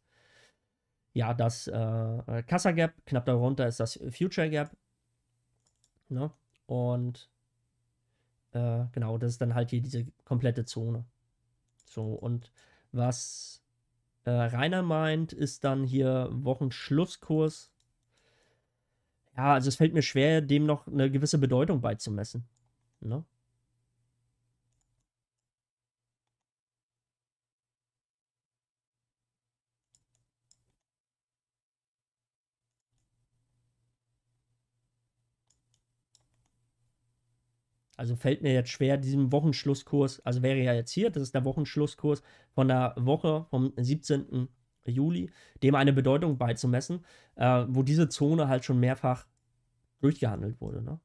ja das äh, Kassa Gap, knapp darunter ist das Future Gap. Ne? Und äh, genau, das ist dann halt hier diese komplette Zone. So, und was äh, Rainer meint, ist dann hier Wochenschlusskurs. Ja, also es fällt mir schwer, dem noch eine gewisse Bedeutung beizumessen. Ne? also fällt mir jetzt schwer, diesem Wochenschlusskurs, also wäre ja jetzt hier, das ist der Wochenschlusskurs von der Woche vom 17. Juli, dem eine Bedeutung beizumessen, äh, wo diese Zone halt schon mehrfach durchgehandelt wurde. Ne?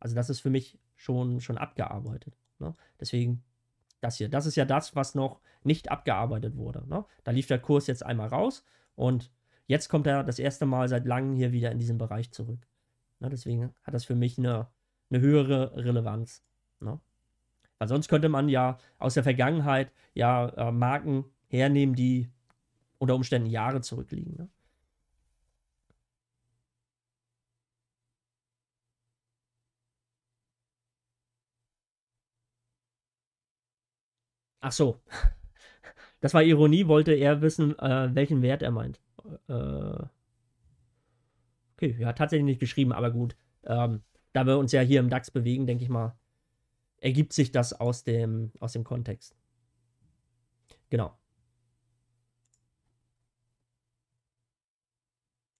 Also das ist für mich schon, schon abgearbeitet. Ne? Deswegen das hier, das ist ja das, was noch nicht abgearbeitet wurde. Ne? Da lief der Kurs jetzt einmal raus und jetzt kommt er das erste Mal seit langem hier wieder in diesen Bereich zurück. Ne? Deswegen hat das für mich eine eine höhere Relevanz. Ne? Weil sonst könnte man ja aus der Vergangenheit ja äh, Marken hernehmen, die unter Umständen Jahre zurückliegen. Ne? Ach so. Das war Ironie, wollte er wissen, äh, welchen Wert er meint. Äh, okay, ja, tatsächlich nicht geschrieben, aber gut. Ähm, da wir uns ja hier im DAX bewegen, denke ich mal, ergibt sich das aus dem, aus dem Kontext. Genau.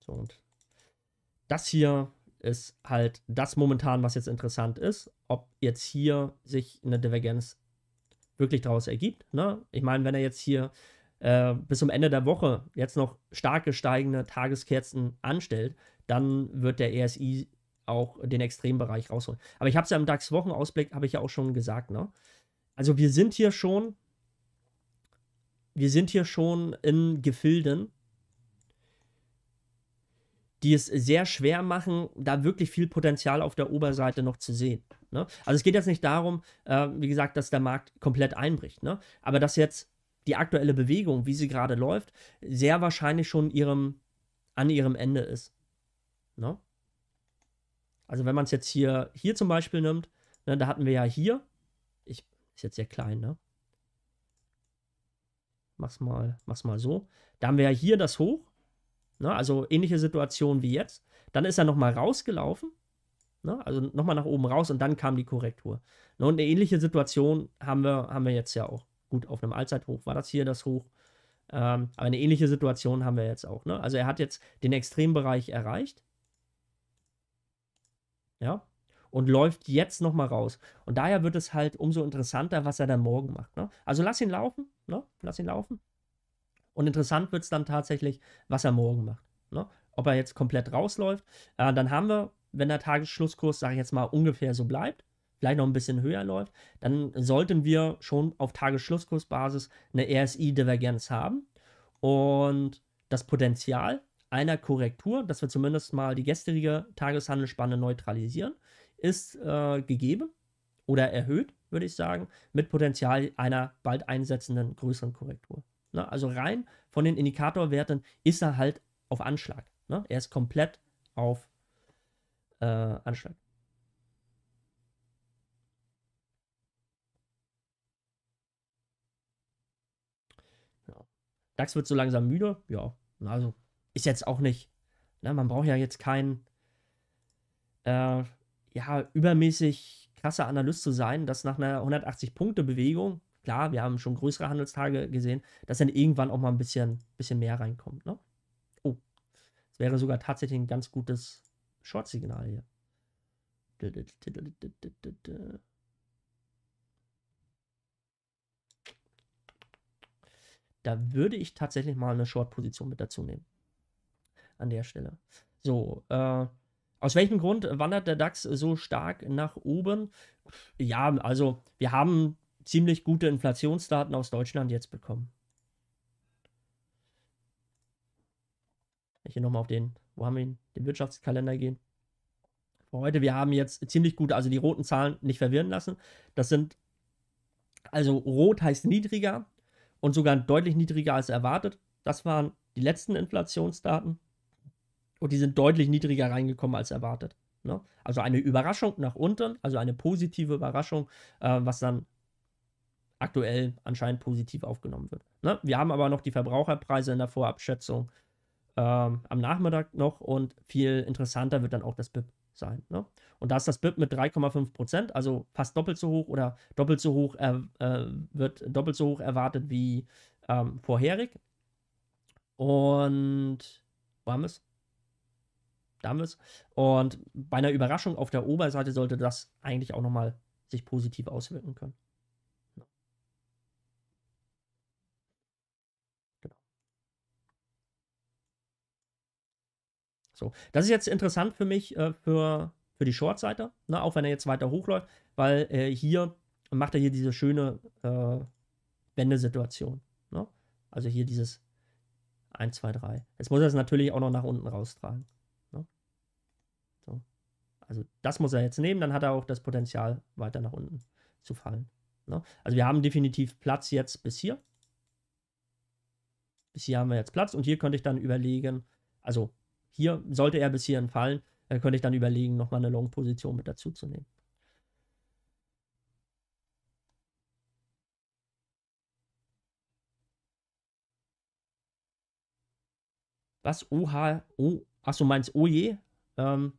So, und das hier ist halt das momentan, was jetzt interessant ist, ob jetzt hier sich eine Divergenz wirklich daraus ergibt. Ne? Ich meine, wenn er jetzt hier äh, bis zum Ende der Woche jetzt noch starke steigende Tageskerzen anstellt, dann wird der ESI auch den Extrembereich rausholen. Aber ich habe es ja im DAX-Wochenausblick, habe ich ja auch schon gesagt, ne? Also wir sind hier schon, wir sind hier schon in Gefilden, die es sehr schwer machen, da wirklich viel Potenzial auf der Oberseite noch zu sehen. Ne? Also es geht jetzt nicht darum, äh, wie gesagt, dass der Markt komplett einbricht, ne? aber dass jetzt die aktuelle Bewegung, wie sie gerade läuft, sehr wahrscheinlich schon ihrem, an ihrem Ende ist. Ne? Also wenn man es jetzt hier, hier zum Beispiel nimmt, ne, da hatten wir ja hier, ich, ist jetzt sehr klein, ne? Mach's mal, mach's mal so. Da haben wir ja hier das Hoch, ne? also ähnliche Situation wie jetzt. Dann ist er nochmal rausgelaufen, ne? also nochmal nach oben raus und dann kam die Korrektur. Ne? Und eine ähnliche Situation haben wir, haben wir jetzt ja auch. Gut, auf einem Allzeithoch war das hier das Hoch. Ähm, aber eine ähnliche Situation haben wir jetzt auch. Ne? Also er hat jetzt den Extrembereich erreicht ja, und läuft jetzt nochmal raus. Und daher wird es halt umso interessanter, was er dann morgen macht. Ne? Also lass ihn laufen, ne? lass ihn laufen. Und interessant wird es dann tatsächlich, was er morgen macht. Ne? Ob er jetzt komplett rausläuft, äh, dann haben wir, wenn der Tagesschlusskurs, sage ich jetzt mal, ungefähr so bleibt, vielleicht noch ein bisschen höher läuft, dann sollten wir schon auf Tagesschlusskursbasis eine RSI-Divergenz haben. Und das Potenzial einer Korrektur, dass wir zumindest mal die gestrige Tageshandelsspanne neutralisieren, ist äh, gegeben oder erhöht, würde ich sagen, mit Potenzial einer bald einsetzenden größeren Korrektur. Ne? Also rein von den Indikatorwerten ist er halt auf Anschlag. Ne? Er ist komplett auf äh, Anschlag. DAX wird so langsam müde. Ja, also ist jetzt auch nicht, ne, man braucht ja jetzt kein äh, ja, übermäßig krasser Analyst zu sein, dass nach einer 180-Punkte-Bewegung, klar, wir haben schon größere Handelstage gesehen, dass dann irgendwann auch mal ein bisschen, bisschen mehr reinkommt. Ne? Oh, es wäre sogar tatsächlich ein ganz gutes Short-Signal hier. Da würde ich tatsächlich mal eine Short-Position mit dazu nehmen an der Stelle. So, äh, aus welchem Grund wandert der DAX so stark nach oben? Ja, also wir haben ziemlich gute Inflationsdaten aus Deutschland jetzt bekommen. Ich hier nochmal auf den, wo haben wir ihn? Den Wirtschaftskalender gehen. Für heute, wir haben jetzt ziemlich gute, also die roten Zahlen nicht verwirren lassen. Das sind, also rot heißt niedriger und sogar deutlich niedriger als erwartet. Das waren die letzten Inflationsdaten. Und die sind deutlich niedriger reingekommen als erwartet. Ne? Also eine Überraschung nach unten, also eine positive Überraschung, äh, was dann aktuell anscheinend positiv aufgenommen wird. Ne? Wir haben aber noch die Verbraucherpreise in der Vorabschätzung ähm, am Nachmittag noch und viel interessanter wird dann auch das BIP sein. Ne? Und da ist das BIP mit 3,5 Prozent, also fast doppelt so hoch oder doppelt so hoch äh, wird doppelt so hoch erwartet wie ähm, vorherig. Und wo haben wir es? da Und bei einer Überraschung auf der Oberseite sollte das eigentlich auch nochmal sich positiv auswirken können. Genau. So, das ist jetzt interessant für mich, äh, für, für die Short-Seite, ne? auch wenn er jetzt weiter hochläuft, weil äh, hier macht er hier diese schöne äh, Wendesituation. Ne? Also hier dieses 1, 2, 3. Jetzt muss er es natürlich auch noch nach unten raustragen. Also das muss er jetzt nehmen, dann hat er auch das Potenzial, weiter nach unten zu fallen. Ne? Also wir haben definitiv Platz jetzt bis hier. Bis hier haben wir jetzt Platz und hier könnte ich dann überlegen, also hier sollte er bis hierhin fallen, dann äh, könnte ich dann überlegen, nochmal eine Long-Position mit dazu zu nehmen. Was? OH? Oh, achso, meinst OJ? Ähm,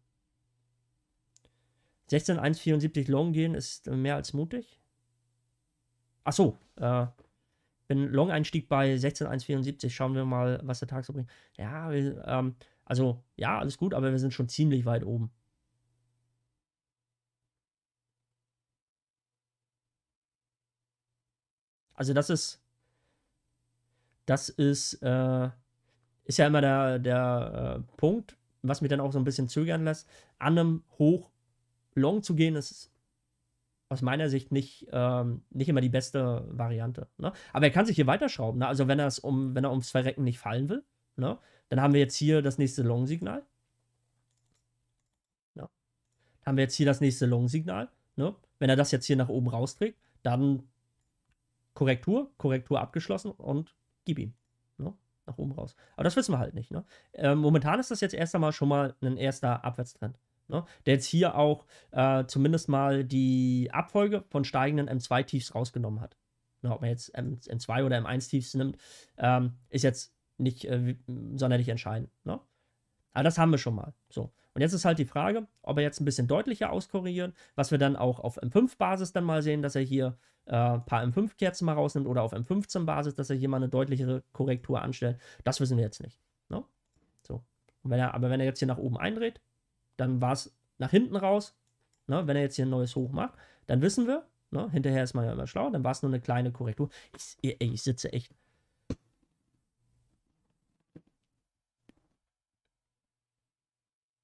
16.174 Long gehen ist äh, mehr als mutig. Achso, äh, bin Long-Einstieg bei 16.174. Schauen wir mal, was der Tag so bringt. Ja, wir, ähm, also, ja, alles gut, aber wir sind schon ziemlich weit oben. Also, das ist. Das ist. Äh, ist ja immer der, der äh, Punkt, was mich dann auch so ein bisschen zögern lässt. An einem Hoch long zu gehen, ist aus meiner Sicht nicht, ähm, nicht immer die beste Variante. Ne? Aber er kann sich hier weiterschrauben. Ne? Also wenn, um, wenn er ums Verrecken nicht fallen will, ne? dann haben wir jetzt hier das nächste Long-Signal. Dann Haben wir jetzt hier das nächste Long-Signal. Ne? Wenn er das jetzt hier nach oben rausträgt, dann Korrektur, Korrektur abgeschlossen und gib ihm. Ne? Nach oben raus. Aber das wissen wir halt nicht. Ne? Ähm, momentan ist das jetzt erst einmal schon mal ein erster Abwärtstrend ne, der jetzt hier auch äh, zumindest mal die Abfolge von steigenden M2-Tiefs rausgenommen hat. Ne, ob man jetzt M, 2 oder M1-Tiefs nimmt, ähm, ist jetzt nicht äh, sonderlich entscheidend. Ne? Aber das haben wir schon mal. So. Und jetzt ist halt die Frage, ob er jetzt ein bisschen deutlicher auskuriert, was wir dann auch auf M5-Basis dann mal sehen, dass er hier äh, ein äh, paar M5-Kerzen mal rausnimmt oder auf M15-Basis, dass er hier mal eine deutlichere Korrektur anstellt. Das wissen wir jetzt nicht. Ne? So. Wenn er, aber wenn er jetzt hier nach oben eindreht, dann war es nach hinten raus. Ne? Wenn er jetzt hier ein neues Hoch macht, dann wissen wir, ne? hinterher ist man ja immer schlau, dann war es nur eine kleine Korrektur. Ich, ey, ich sitze echt.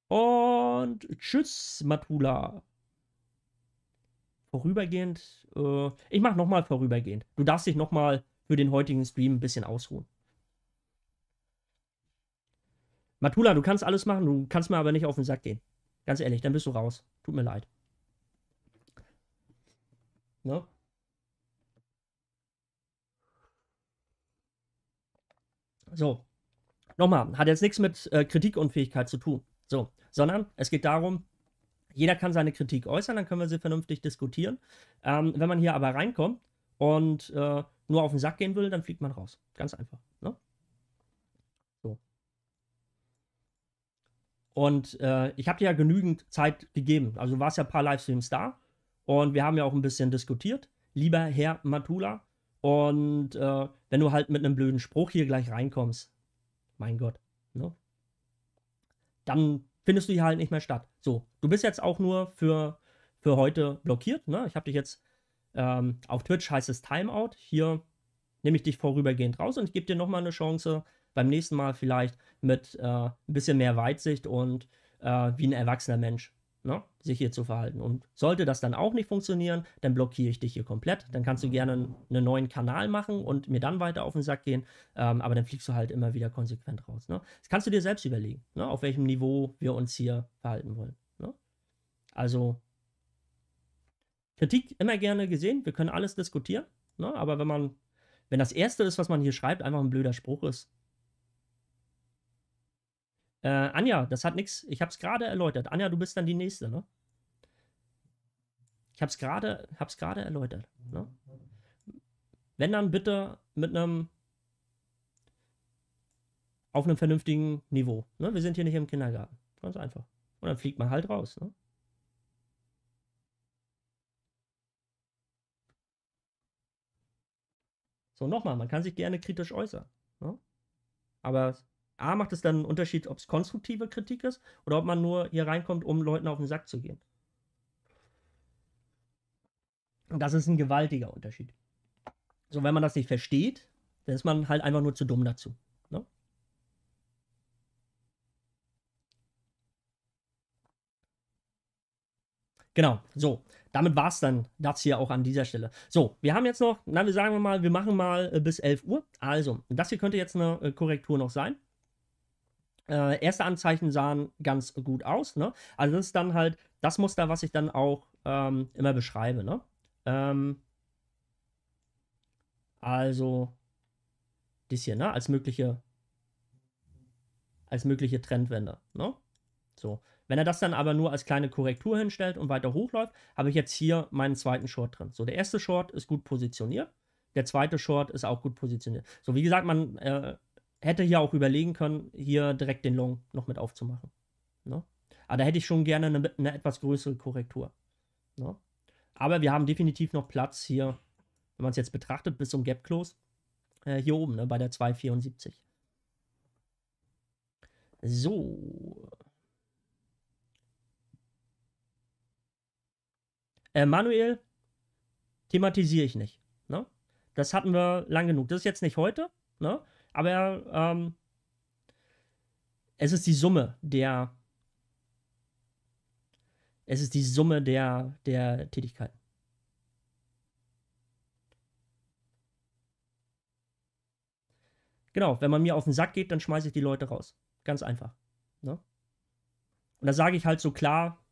Und tschüss, Matula. Vorübergehend. Äh, ich mache nochmal vorübergehend. Du darfst dich nochmal für den heutigen Stream ein bisschen ausruhen. Matula, du kannst alles machen, du kannst mir aber nicht auf den Sack gehen. Ganz ehrlich, dann bist du raus. Tut mir leid. Ne? So. Nochmal, hat jetzt nichts mit äh, Kritikunfähigkeit zu tun. So, sondern es geht darum, jeder kann seine Kritik äußern, dann können wir sie vernünftig diskutieren. Ähm, wenn man hier aber reinkommt und äh, nur auf den Sack gehen will, dann fliegt man raus. Ganz einfach. Und äh, ich habe dir ja genügend Zeit gegeben. Also du warst ja ein paar Livestreams da und wir haben ja auch ein bisschen diskutiert. Lieber Herr Matula. Und äh, wenn du halt mit einem blöden Spruch hier gleich reinkommst, mein Gott, ne? dann findest du hier halt nicht mehr statt. So, du bist jetzt auch nur für, für heute blockiert. Ne? Ich habe dich jetzt ähm, auf Twitch heißt es Timeout. Hier nehme ich dich vorübergehend raus und gebe dir nochmal eine Chance, beim nächsten Mal vielleicht mit äh, ein bisschen mehr Weitsicht und äh, wie ein erwachsener Mensch ne, sich hier zu verhalten. Und sollte das dann auch nicht funktionieren, dann blockiere ich dich hier komplett. Dann kannst du mhm. gerne einen neuen Kanal machen und mir dann weiter auf den Sack gehen. Ähm, aber dann fliegst du halt immer wieder konsequent raus. Ne? Das kannst du dir selbst überlegen, ne, auf welchem Niveau wir uns hier verhalten wollen. Ne? Also Kritik immer gerne gesehen. Wir können alles diskutieren. Ne? Aber wenn man, wenn das Erste ist, was man hier schreibt, einfach ein blöder Spruch ist, äh, Anja, das hat nichts. Ich habe es gerade erläutert. Anja, du bist dann die Nächste, ne? Ich habe es gerade hab's erläutert. Ne? Wenn dann bitte mit einem auf einem vernünftigen Niveau. Ne? Wir sind hier nicht im Kindergarten. Ganz einfach. Und dann fliegt man halt raus. Ne? So, nochmal, man kann sich gerne kritisch äußern. Ne? Aber A, macht es dann einen Unterschied, ob es konstruktive Kritik ist oder ob man nur hier reinkommt, um Leuten auf den Sack zu gehen. Und das ist ein gewaltiger Unterschied. So, wenn man das nicht versteht, dann ist man halt einfach nur zu dumm dazu. Ne? Genau, so. Damit war es dann das hier auch an dieser Stelle. So, wir haben jetzt noch, na, wir sagen mal, wir machen mal äh, bis 11 Uhr. Also, das hier könnte jetzt eine äh, Korrektur noch sein. Äh, erste Anzeichen sahen ganz gut aus. Ne? Also das ist dann halt das Muster, was ich dann auch ähm, immer beschreibe. Ne? Ähm, also das hier, ne? als mögliche als mögliche Trendwende. Ne? So. Wenn er das dann aber nur als kleine Korrektur hinstellt und weiter hochläuft, habe ich jetzt hier meinen zweiten Short drin. So, der erste Short ist gut positioniert. Der zweite Short ist auch gut positioniert. So, wie gesagt, man äh, hätte ja auch überlegen können, hier direkt den Long noch mit aufzumachen. Ne? Aber da hätte ich schon gerne eine, eine etwas größere Korrektur. Ne? Aber wir haben definitiv noch Platz hier, wenn man es jetzt betrachtet, bis zum Gap Close. Äh, hier oben, ne, bei der 274. So. Äh, Manuel thematisiere ich nicht. Ne? Das hatten wir lang genug. Das ist jetzt nicht heute. Ne? Aber ähm, es ist die Summe der. Es ist die Summe der, der Tätigkeiten. Genau, wenn man mir auf den Sack geht, dann schmeiße ich die Leute raus. Ganz einfach. Ne? Und da sage ich halt so klar,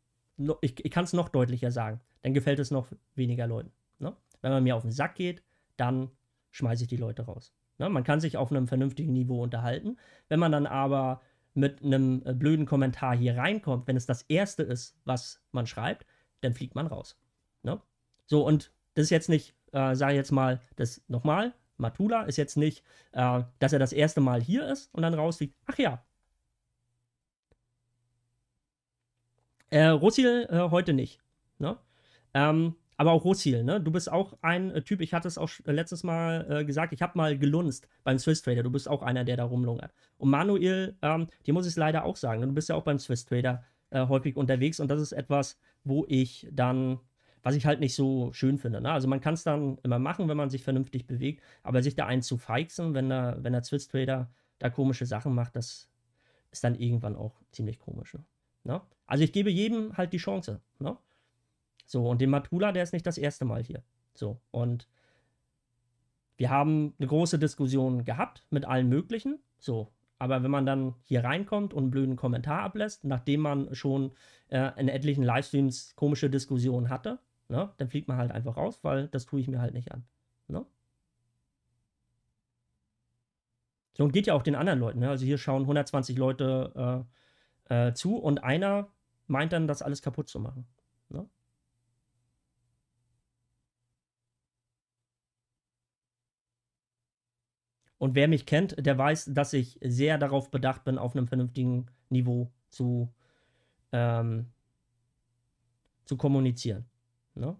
ich, ich kann es noch deutlicher sagen, dann gefällt es noch weniger Leuten. Ne? Wenn man mir auf den Sack geht, dann schmeiße ich die Leute raus. Ne? Man kann sich auf einem vernünftigen Niveau unterhalten. Wenn man dann aber mit einem äh, blöden Kommentar hier reinkommt, wenn es das erste ist, was man schreibt, dann fliegt man raus. Ne? So, und das ist jetzt nicht, äh, sage ich jetzt mal, das nochmal, Matula ist jetzt nicht, äh, dass er das erste Mal hier ist und dann rausfliegt. Ach ja. Äh, Russil äh, heute nicht. Ne? Ähm, aber auch Rohziel, ne? Du bist auch ein äh, Typ, ich hatte es auch äh, letztes Mal äh, gesagt, ich habe mal gelunzt beim Swiss Trader. Du bist auch einer, der da rumlungert. Und Manuel, ähm, dir muss ich es leider auch sagen, ne? du bist ja auch beim Swiss Trader äh, häufig unterwegs und das ist etwas, wo ich dann, was ich halt nicht so schön finde. Ne? Also man kann es dann immer machen, wenn man sich vernünftig bewegt, aber sich da einen zu feixen, wenn der, wenn der Swiss Trader da komische Sachen macht, das ist dann irgendwann auch ziemlich komisch. Ne? ne? Also ich gebe jedem halt die Chance. Ne? So, und den Matula, der ist nicht das erste Mal hier. So, und wir haben eine große Diskussion gehabt mit allen möglichen. So, aber wenn man dann hier reinkommt und einen blöden Kommentar ablässt, nachdem man schon äh, in etlichen Livestreams komische Diskussionen hatte, ne, dann fliegt man halt einfach raus, weil das tue ich mir halt nicht an. Ne? So, und geht ja auch den anderen Leuten. Ne? Also hier schauen 120 Leute äh, äh, zu und einer meint dann, das alles kaputt zu machen. Und wer mich kennt, der weiß, dass ich sehr darauf bedacht bin, auf einem vernünftigen Niveau zu, ähm, zu kommunizieren. Ne?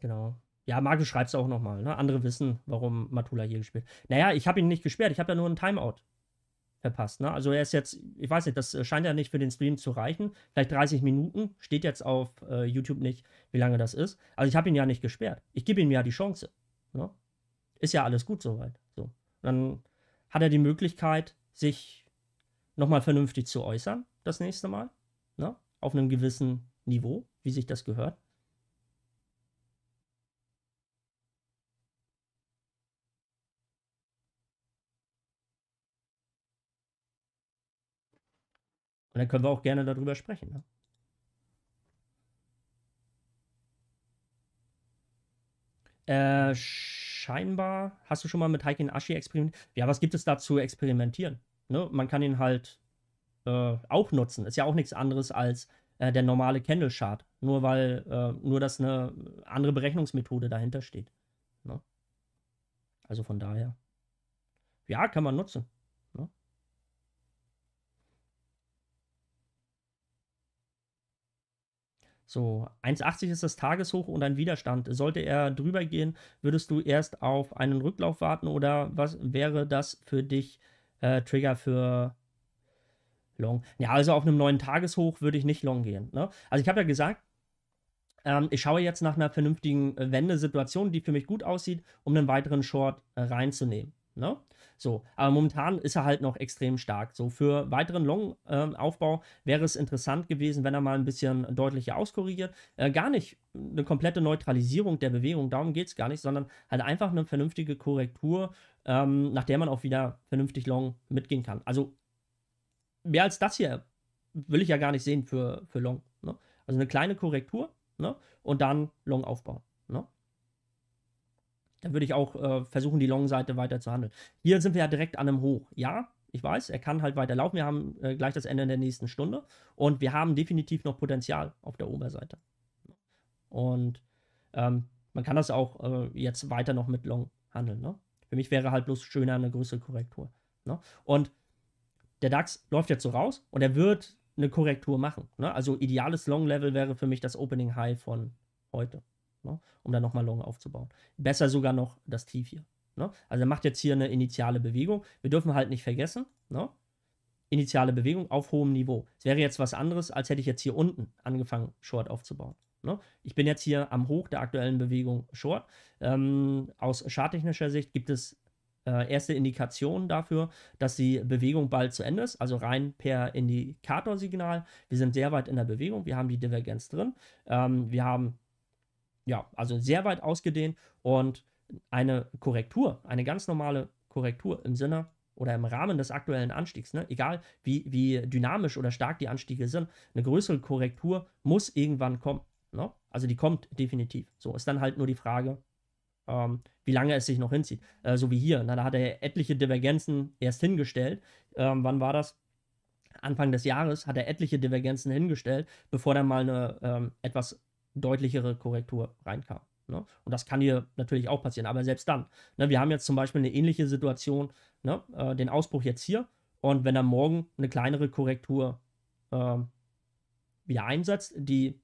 Genau. Ja, Marc, schreibt es auch nochmal. Ne? Andere wissen, warum Matula hier gespielt. Naja, ich habe ihn nicht gesperrt. Ich habe ja nur einen Timeout verpasst. Ne? Also er ist jetzt, ich weiß nicht, das äh, scheint ja nicht für den Stream zu reichen. Vielleicht 30 Minuten. Steht jetzt auf äh, YouTube nicht, wie lange das ist. Also ich habe ihn ja nicht gesperrt. Ich gebe ihm ja die Chance. Ne? Ist ja alles gut soweit. So. Dann hat er die Möglichkeit, sich nochmal vernünftig zu äußern, das nächste Mal. Ne? Auf einem gewissen Niveau, wie sich das gehört. Und dann können wir auch gerne darüber sprechen. Ne? Äh, scheinbar hast du schon mal mit Heiken Ashi experimentiert. Ja, was gibt es da zu experimentieren? Ne? Man kann ihn halt äh, auch nutzen. Ist ja auch nichts anderes als äh, der normale Candle Chart. Nur weil, äh, nur dass eine andere Berechnungsmethode dahinter steht. Ne? Also von daher. Ja, kann man nutzen. So, 1,80 ist das Tageshoch und ein Widerstand. Sollte er drüber gehen, würdest du erst auf einen Rücklauf warten oder was wäre das für dich äh, Trigger für Long? Ja, also auf einem neuen Tageshoch würde ich nicht Long gehen. Ne? Also ich habe ja gesagt, ähm, ich schaue jetzt nach einer vernünftigen äh, Wendesituation, die für mich gut aussieht, um einen weiteren Short äh, reinzunehmen. Ne? So, aber momentan ist er halt noch extrem stark. So, für weiteren Long-Aufbau äh, wäre es interessant gewesen, wenn er mal ein bisschen deutlicher auskorrigiert. Äh, gar nicht eine komplette Neutralisierung der Bewegung, darum geht es gar nicht, sondern halt einfach eine vernünftige Korrektur, ähm, nach der man auch wieder vernünftig Long mitgehen kann. Also, mehr als das hier will ich ja gar nicht sehen für, für Long. Ne? Also, eine kleine Korrektur ne? und dann Long aufbauen. Ne? dann würde ich auch äh, versuchen, die Long-Seite weiter zu handeln. Hier sind wir ja direkt an einem Hoch. Ja, ich weiß, er kann halt weiter laufen. Wir haben äh, gleich das Ende der nächsten Stunde und wir haben definitiv noch Potenzial auf der Oberseite. Und ähm, man kann das auch äh, jetzt weiter noch mit Long handeln. Ne? Für mich wäre halt bloß schöner eine größere Korrektur. Ne? Und der DAX läuft jetzt so raus und er wird eine Korrektur machen. Ne? Also ideales Long-Level wäre für mich das Opening High von heute ne? um dann nochmal Long aufzubauen. Besser sogar noch das Tief hier. Ne? Also er macht jetzt hier eine initiale Bewegung. Wir dürfen halt nicht vergessen, ne? initiale Bewegung auf hohem Niveau. Es wäre jetzt was anderes, als hätte ich jetzt hier unten angefangen, Short aufzubauen. Ne? Ich bin jetzt hier am Hoch der aktuellen Bewegung Short. Ähm, aus charttechnischer Sicht gibt es äh, erste Indikationen dafür, dass die Bewegung bald zu Ende ist, also rein per Indikatorsignal. Wir sind sehr weit in der Bewegung, wir haben die Divergenz drin, ähm, wir haben ja, also sehr weit ausgedehnt und eine Korrektur, eine ganz normale Korrektur im Sinne oder im Rahmen des aktuellen Anstiegs, ne? egal wie, wie dynamisch oder stark die Anstiege sind, eine größere Korrektur muss irgendwann kommen. Ne? Also die kommt definitiv. So ist dann halt nur die Frage, ähm, wie lange es sich noch hinzieht. Äh, so wie hier, na, ne? da hat er etliche Divergenzen erst hingestellt. Ähm, wann war das? Anfang des Jahres hat er etliche Divergenzen hingestellt, bevor er mal eine ähm, etwas deutlichere Korrektur reinkam. Ne? Und das kann hier natürlich auch passieren, aber selbst dann. Ne, wir haben jetzt zum Beispiel eine ähnliche Situation, ne, äh, den Ausbruch jetzt hier, und wenn er morgen eine kleinere Korrektur äh, wieder einsetzt, die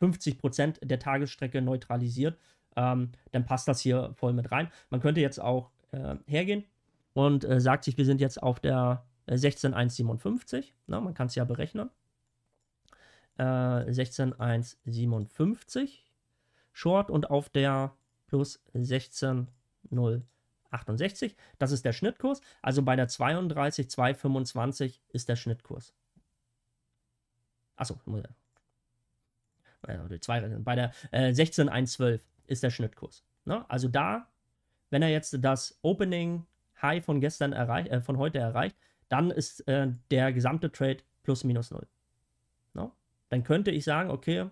50% der Tagesstrecke neutralisiert, ähm, dann passt das hier voll mit rein. Man könnte jetzt auch äh, hergehen und äh, sagt sich, wir sind jetzt auf der 16157, äh, ne? man kann es ja berechnen. 16157 äh, Short und auf der plus 16068. Das ist der Schnittkurs. Also bei der 32225 ist der Schnittkurs. Achso, also zwei, bei der äh, 16112 ist der Schnittkurs. Ne? Also da, wenn er jetzt das Opening High von gestern erreicht, äh, von heute erreicht, dann ist äh, der gesamte Trade plus minus null. No? Ne? dann könnte ich sagen, okay,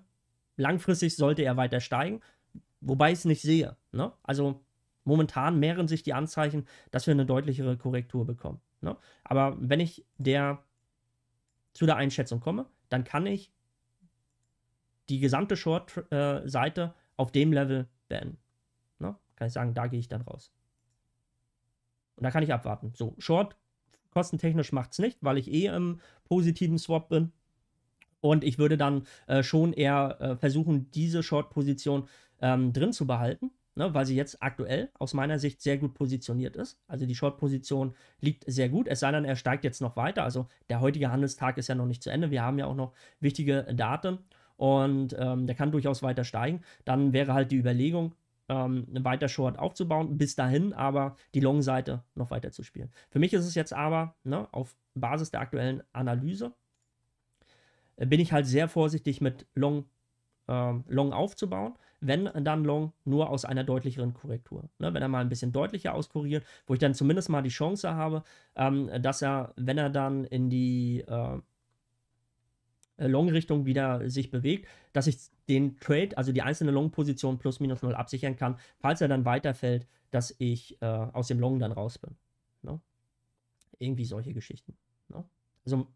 langfristig sollte er weiter steigen, wobei ich es nicht sehe. Ne? Also momentan mehren sich die Anzeichen, dass wir eine deutlichere Korrektur bekommen. Ne? Aber wenn ich der zu der Einschätzung komme, dann kann ich die gesamte Short-Seite auf dem Level beenden. Ne? Kann ich sagen, da gehe ich dann raus. Und da kann ich abwarten. So, Short kostentechnisch macht es nicht, weil ich eh im positiven Swap bin. Und ich würde dann äh, schon eher äh, versuchen, diese Short-Position ähm, drin zu behalten, ne, weil sie jetzt aktuell aus meiner Sicht sehr gut positioniert ist. Also die Short-Position liegt sehr gut, es sei denn, er steigt jetzt noch weiter. Also der heutige Handelstag ist ja noch nicht zu Ende. Wir haben ja auch noch wichtige Daten und ähm, der kann durchaus weiter steigen. Dann wäre halt die Überlegung, ähm, weiter Short aufzubauen, bis dahin aber die Long-Seite noch weiter zu spielen. Für mich ist es jetzt aber ne, auf Basis der aktuellen Analyse äh, bin ich halt sehr vorsichtig mit Long, äh, Long aufzubauen. Wenn dann Long nur aus einer deutlicheren Korrektur. Ne? Wenn er mal ein bisschen deutlicher auskuriert, wo ich dann zumindest mal die Chance habe, ähm, dass er, wenn er dann in die äh, äh, Long-Richtung wieder sich bewegt, dass ich den Trade, also die einzelne Long-Position plus minus null absichern kann, falls er dann weiterfällt, dass ich äh, aus dem Long dann raus bin. Ne? Irgendwie solche Geschichten. Ne? Also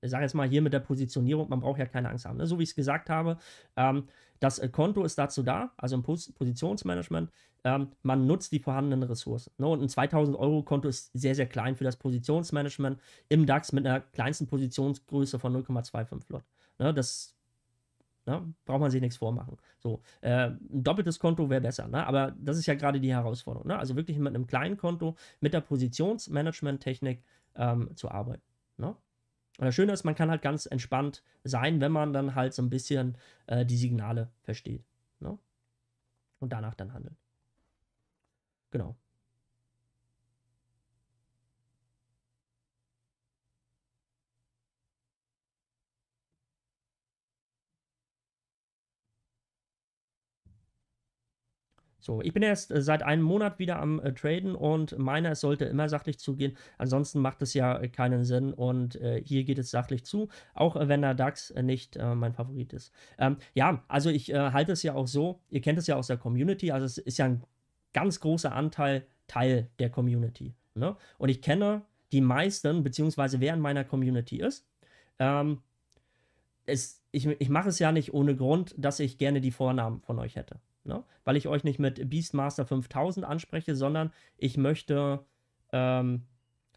ich sage jetzt mal hier mit der Positionierung, man braucht ja keine Angst haben. Ne? So wie ich es gesagt habe, ähm, das äh, Konto ist dazu da, also im Pos Positionsmanagement, ähm, man nutzt die vorhandenen Ressourcen. Ne? Und ein 2000-Euro-Konto ist sehr, sehr klein für das Positionsmanagement im DAX mit einer kleinsten Positionsgröße von 0,25 Lot. Ne? Das ne? braucht man sich nichts vormachen. So, äh, ein doppeltes Konto wäre besser, ne? aber das ist ja gerade die Herausforderung. Ne? Also wirklich mit einem kleinen Konto, mit der Positionsmanagement-Technik ähm, zu arbeiten. Ne? Und das Schöne ist, man kann halt ganz entspannt sein, wenn man dann halt so ein bisschen äh, die Signale versteht. Ne? Und danach dann handeln. Genau. So, ich bin erst äh, seit einem Monat wieder am äh, Traden und meiner, es sollte immer sachlich zugehen. Ansonsten macht es ja äh, keinen Sinn und äh, hier geht es sachlich zu, auch äh, wenn der DAX nicht äh, mein Favorit ist. Ähm, ja, also ich halte es ja auch so, ihr kennt es ja aus der Community, also es ist ja ein ganz großer Anteil Teil der Community. Ne? Und ich kenne die meisten, beziehungsweise wer in meiner Community ist. Ähm, es, ich ich mache es ja nicht ohne Grund, dass ich gerne die Vornamen von euch hätte. Ne? Weil ich euch nicht mit Beastmaster 5000 anspreche, sondern ich möchte ähm,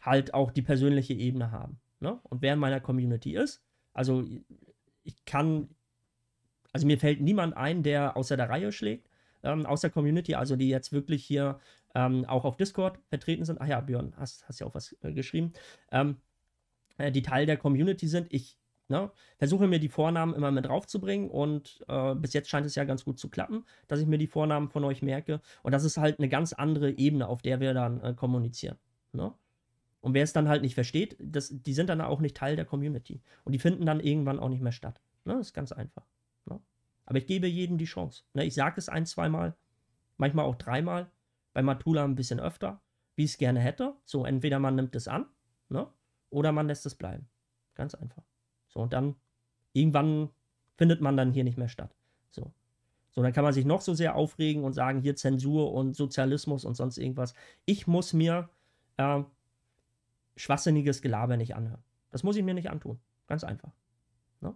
halt auch die persönliche Ebene haben. Ne? Und wer in meiner Community ist, also ich kann, also mir fällt niemand ein, der außer der Reihe schlägt, ähm, aus der Community, also die jetzt wirklich hier ähm, auch auf Discord vertreten sind. Ach ja, Björn, hast, hast ja auch was äh, geschrieben. Ähm, äh, die Teil der Community sind. Ich Ne? Versuche mir die Vornamen immer mit draufzubringen und äh, bis jetzt scheint es ja ganz gut zu klappen, dass ich mir die Vornamen von euch merke. Und das ist halt eine ganz andere Ebene, auf der wir dann äh, kommunizieren. Ne? Und wer es dann halt nicht versteht, das, die sind dann auch nicht Teil der Community. Und die finden dann irgendwann auch nicht mehr statt. Ne? Das ist ganz einfach. Ne? Aber ich gebe jedem die Chance. Ne? Ich sage es ein, zweimal, manchmal auch dreimal. Bei Matula ein bisschen öfter, wie ich es gerne hätte. So, entweder man nimmt es an ne? oder man lässt es bleiben. Ganz einfach. So, und dann irgendwann findet man dann hier nicht mehr statt. So. So, dann kann man sich noch so sehr aufregen und sagen, hier Zensur und Sozialismus und sonst irgendwas. Ich muss mir äh, schwachsinniges Gelaber nicht anhören. Das muss ich mir nicht antun. Ganz einfach. Ne?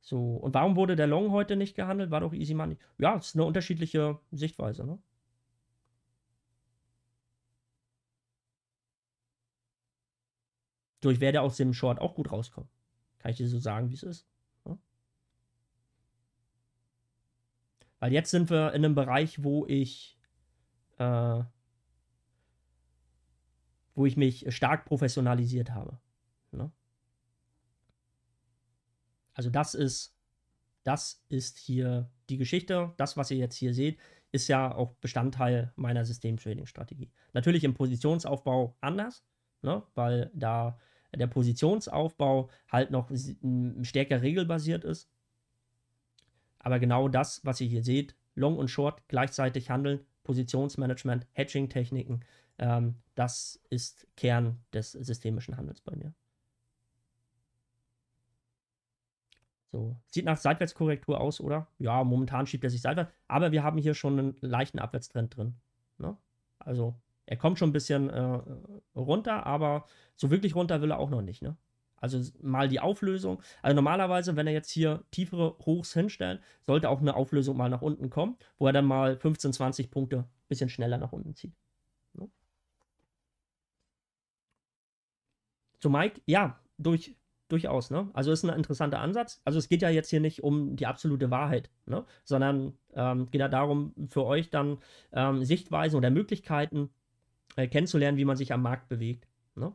So, und warum wurde der Long heute nicht gehandelt? War doch easy money. Ja, es ist eine unterschiedliche Sichtweise. Ne? So, ich werde aus dem Short auch gut rauskommen. Kann ich dir so sagen, wie es ist. Ja? Ne? Weil jetzt sind wir in einem Bereich, wo ich, äh, wo ich mich stark professionalisiert habe. Ja? Ne? Also das ist, das ist hier die Geschichte. Das, was ihr jetzt hier seht, ist ja auch Bestandteil meiner Systemtrading-Strategie. Natürlich im Positionsaufbau anders, ne? weil da der Positionsaufbau halt noch stärker regelbasiert ist. Aber genau das, was ihr hier seht, Long und Short gleichzeitig handeln, Positionsmanagement, Hedging-Techniken, ähm, das ist Kern des systemischen Handels bei mir. So, sieht nach Seitwärtskorrektur aus, oder? Ja, momentan schiebt er sich seitwärts, aber wir haben hier schon einen leichten Abwärtstrend drin. Ne? Also er kommt schon ein bisschen äh, runter, aber so wirklich runter will er auch noch nicht. Ne? Also mal die Auflösung. Also normalerweise, wenn er jetzt hier tiefere Hochs hinstellt, sollte auch eine Auflösung mal nach unten kommen, wo er dann mal 15, 20 Punkte ein bisschen schneller nach unten zieht. Ne? Zu Mike, ja, durch, durchaus. Ne? Also ist ein interessanter Ansatz. Also es geht ja jetzt hier nicht um die absolute Wahrheit, ne? sondern ähm, geht ja darum, für euch dann ähm, Sichtweisen oder Möglichkeiten äh, kennenzulernen, wie man sich am Markt bewegt. Ne?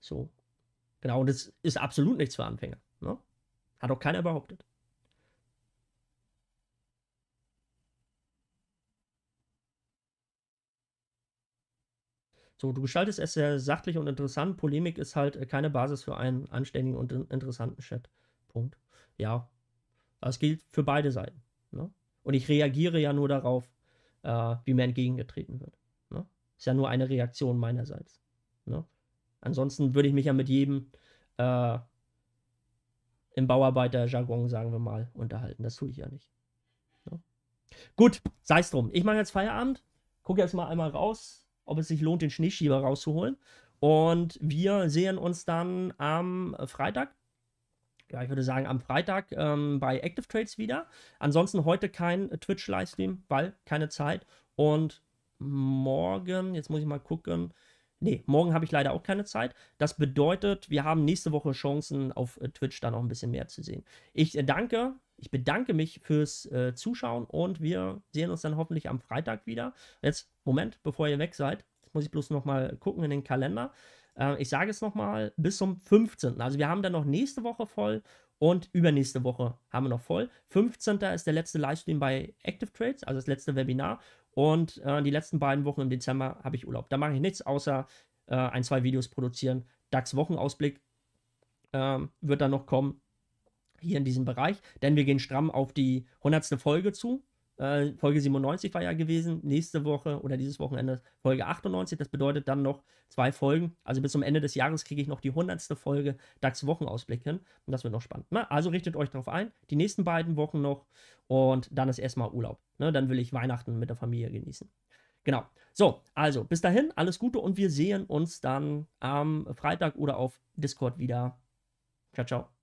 So. Genau, und das ist absolut nichts für Anfänger. Ne? Hat auch keiner behauptet. So, du gestaltest es sehr sachlich und interessant. Polemik ist halt äh, keine Basis für einen anständigen und interessanten Chat. Punkt. Ja, das gilt für beide Seiten. Ne? Und ich reagiere ja nur darauf, äh, wie mir entgegengetreten wird. Ist ja nur eine Reaktion meinerseits. Ne? Ansonsten würde ich mich ja mit jedem äh, im Bauarbeiter-Jargon, sagen wir mal, unterhalten. Das tue ich ja nicht. Ne? Gut, sei es drum. Ich mache jetzt Feierabend, gucke jetzt mal einmal raus, ob es sich lohnt, den Schneeschieber rauszuholen. Und wir sehen uns dann am Freitag. Ja, ich würde sagen, am Freitag ähm, bei Active Trades wieder. Ansonsten heute kein Twitch-Livestream, weil keine Zeit. Und morgen, jetzt muss ich mal gucken. Nee, morgen habe ich leider auch keine Zeit. Das bedeutet, wir haben nächste Woche Chancen, auf äh, Twitch da noch ein bisschen mehr zu sehen. Ich äh, danke, ich bedanke mich fürs äh, Zuschauen und wir sehen uns dann hoffentlich am Freitag wieder. Jetzt, Moment, bevor ihr weg seid, muss ich bloß noch mal gucken in den Kalender. Äh, ich sage es noch mal, bis zum 15. Also wir haben dann noch nächste Woche voll und übernächste Woche haben wir noch voll. 15. ist der letzte Livestream bei Active Trades, also das letzte Webinar. Und äh, die letzten beiden Wochen im Dezember habe ich Urlaub. Da mache ich nichts außer äh, ein, zwei Videos produzieren. DAX-Wochenausblick äh, wird dann noch kommen hier in diesem Bereich, denn wir gehen stramm auf die 100. Folge zu. Äh, Folge 97 war ja gewesen, nächste Woche oder dieses Wochenende Folge 98. Das bedeutet dann noch zwei Folgen. Also bis zum Ende des Jahres kriege ich noch die 100. Folge DAX Wochenausblick hin. Und das wird noch spannend. Na, ne? also richtet euch darauf ein. Die nächsten beiden Wochen noch und dann ist erstmal Urlaub. Ne, dann will ich Weihnachten mit der Familie genießen. Genau. So, also bis dahin, alles Gute und wir sehen uns dann am Freitag oder auf Discord wieder. Ciao, ciao.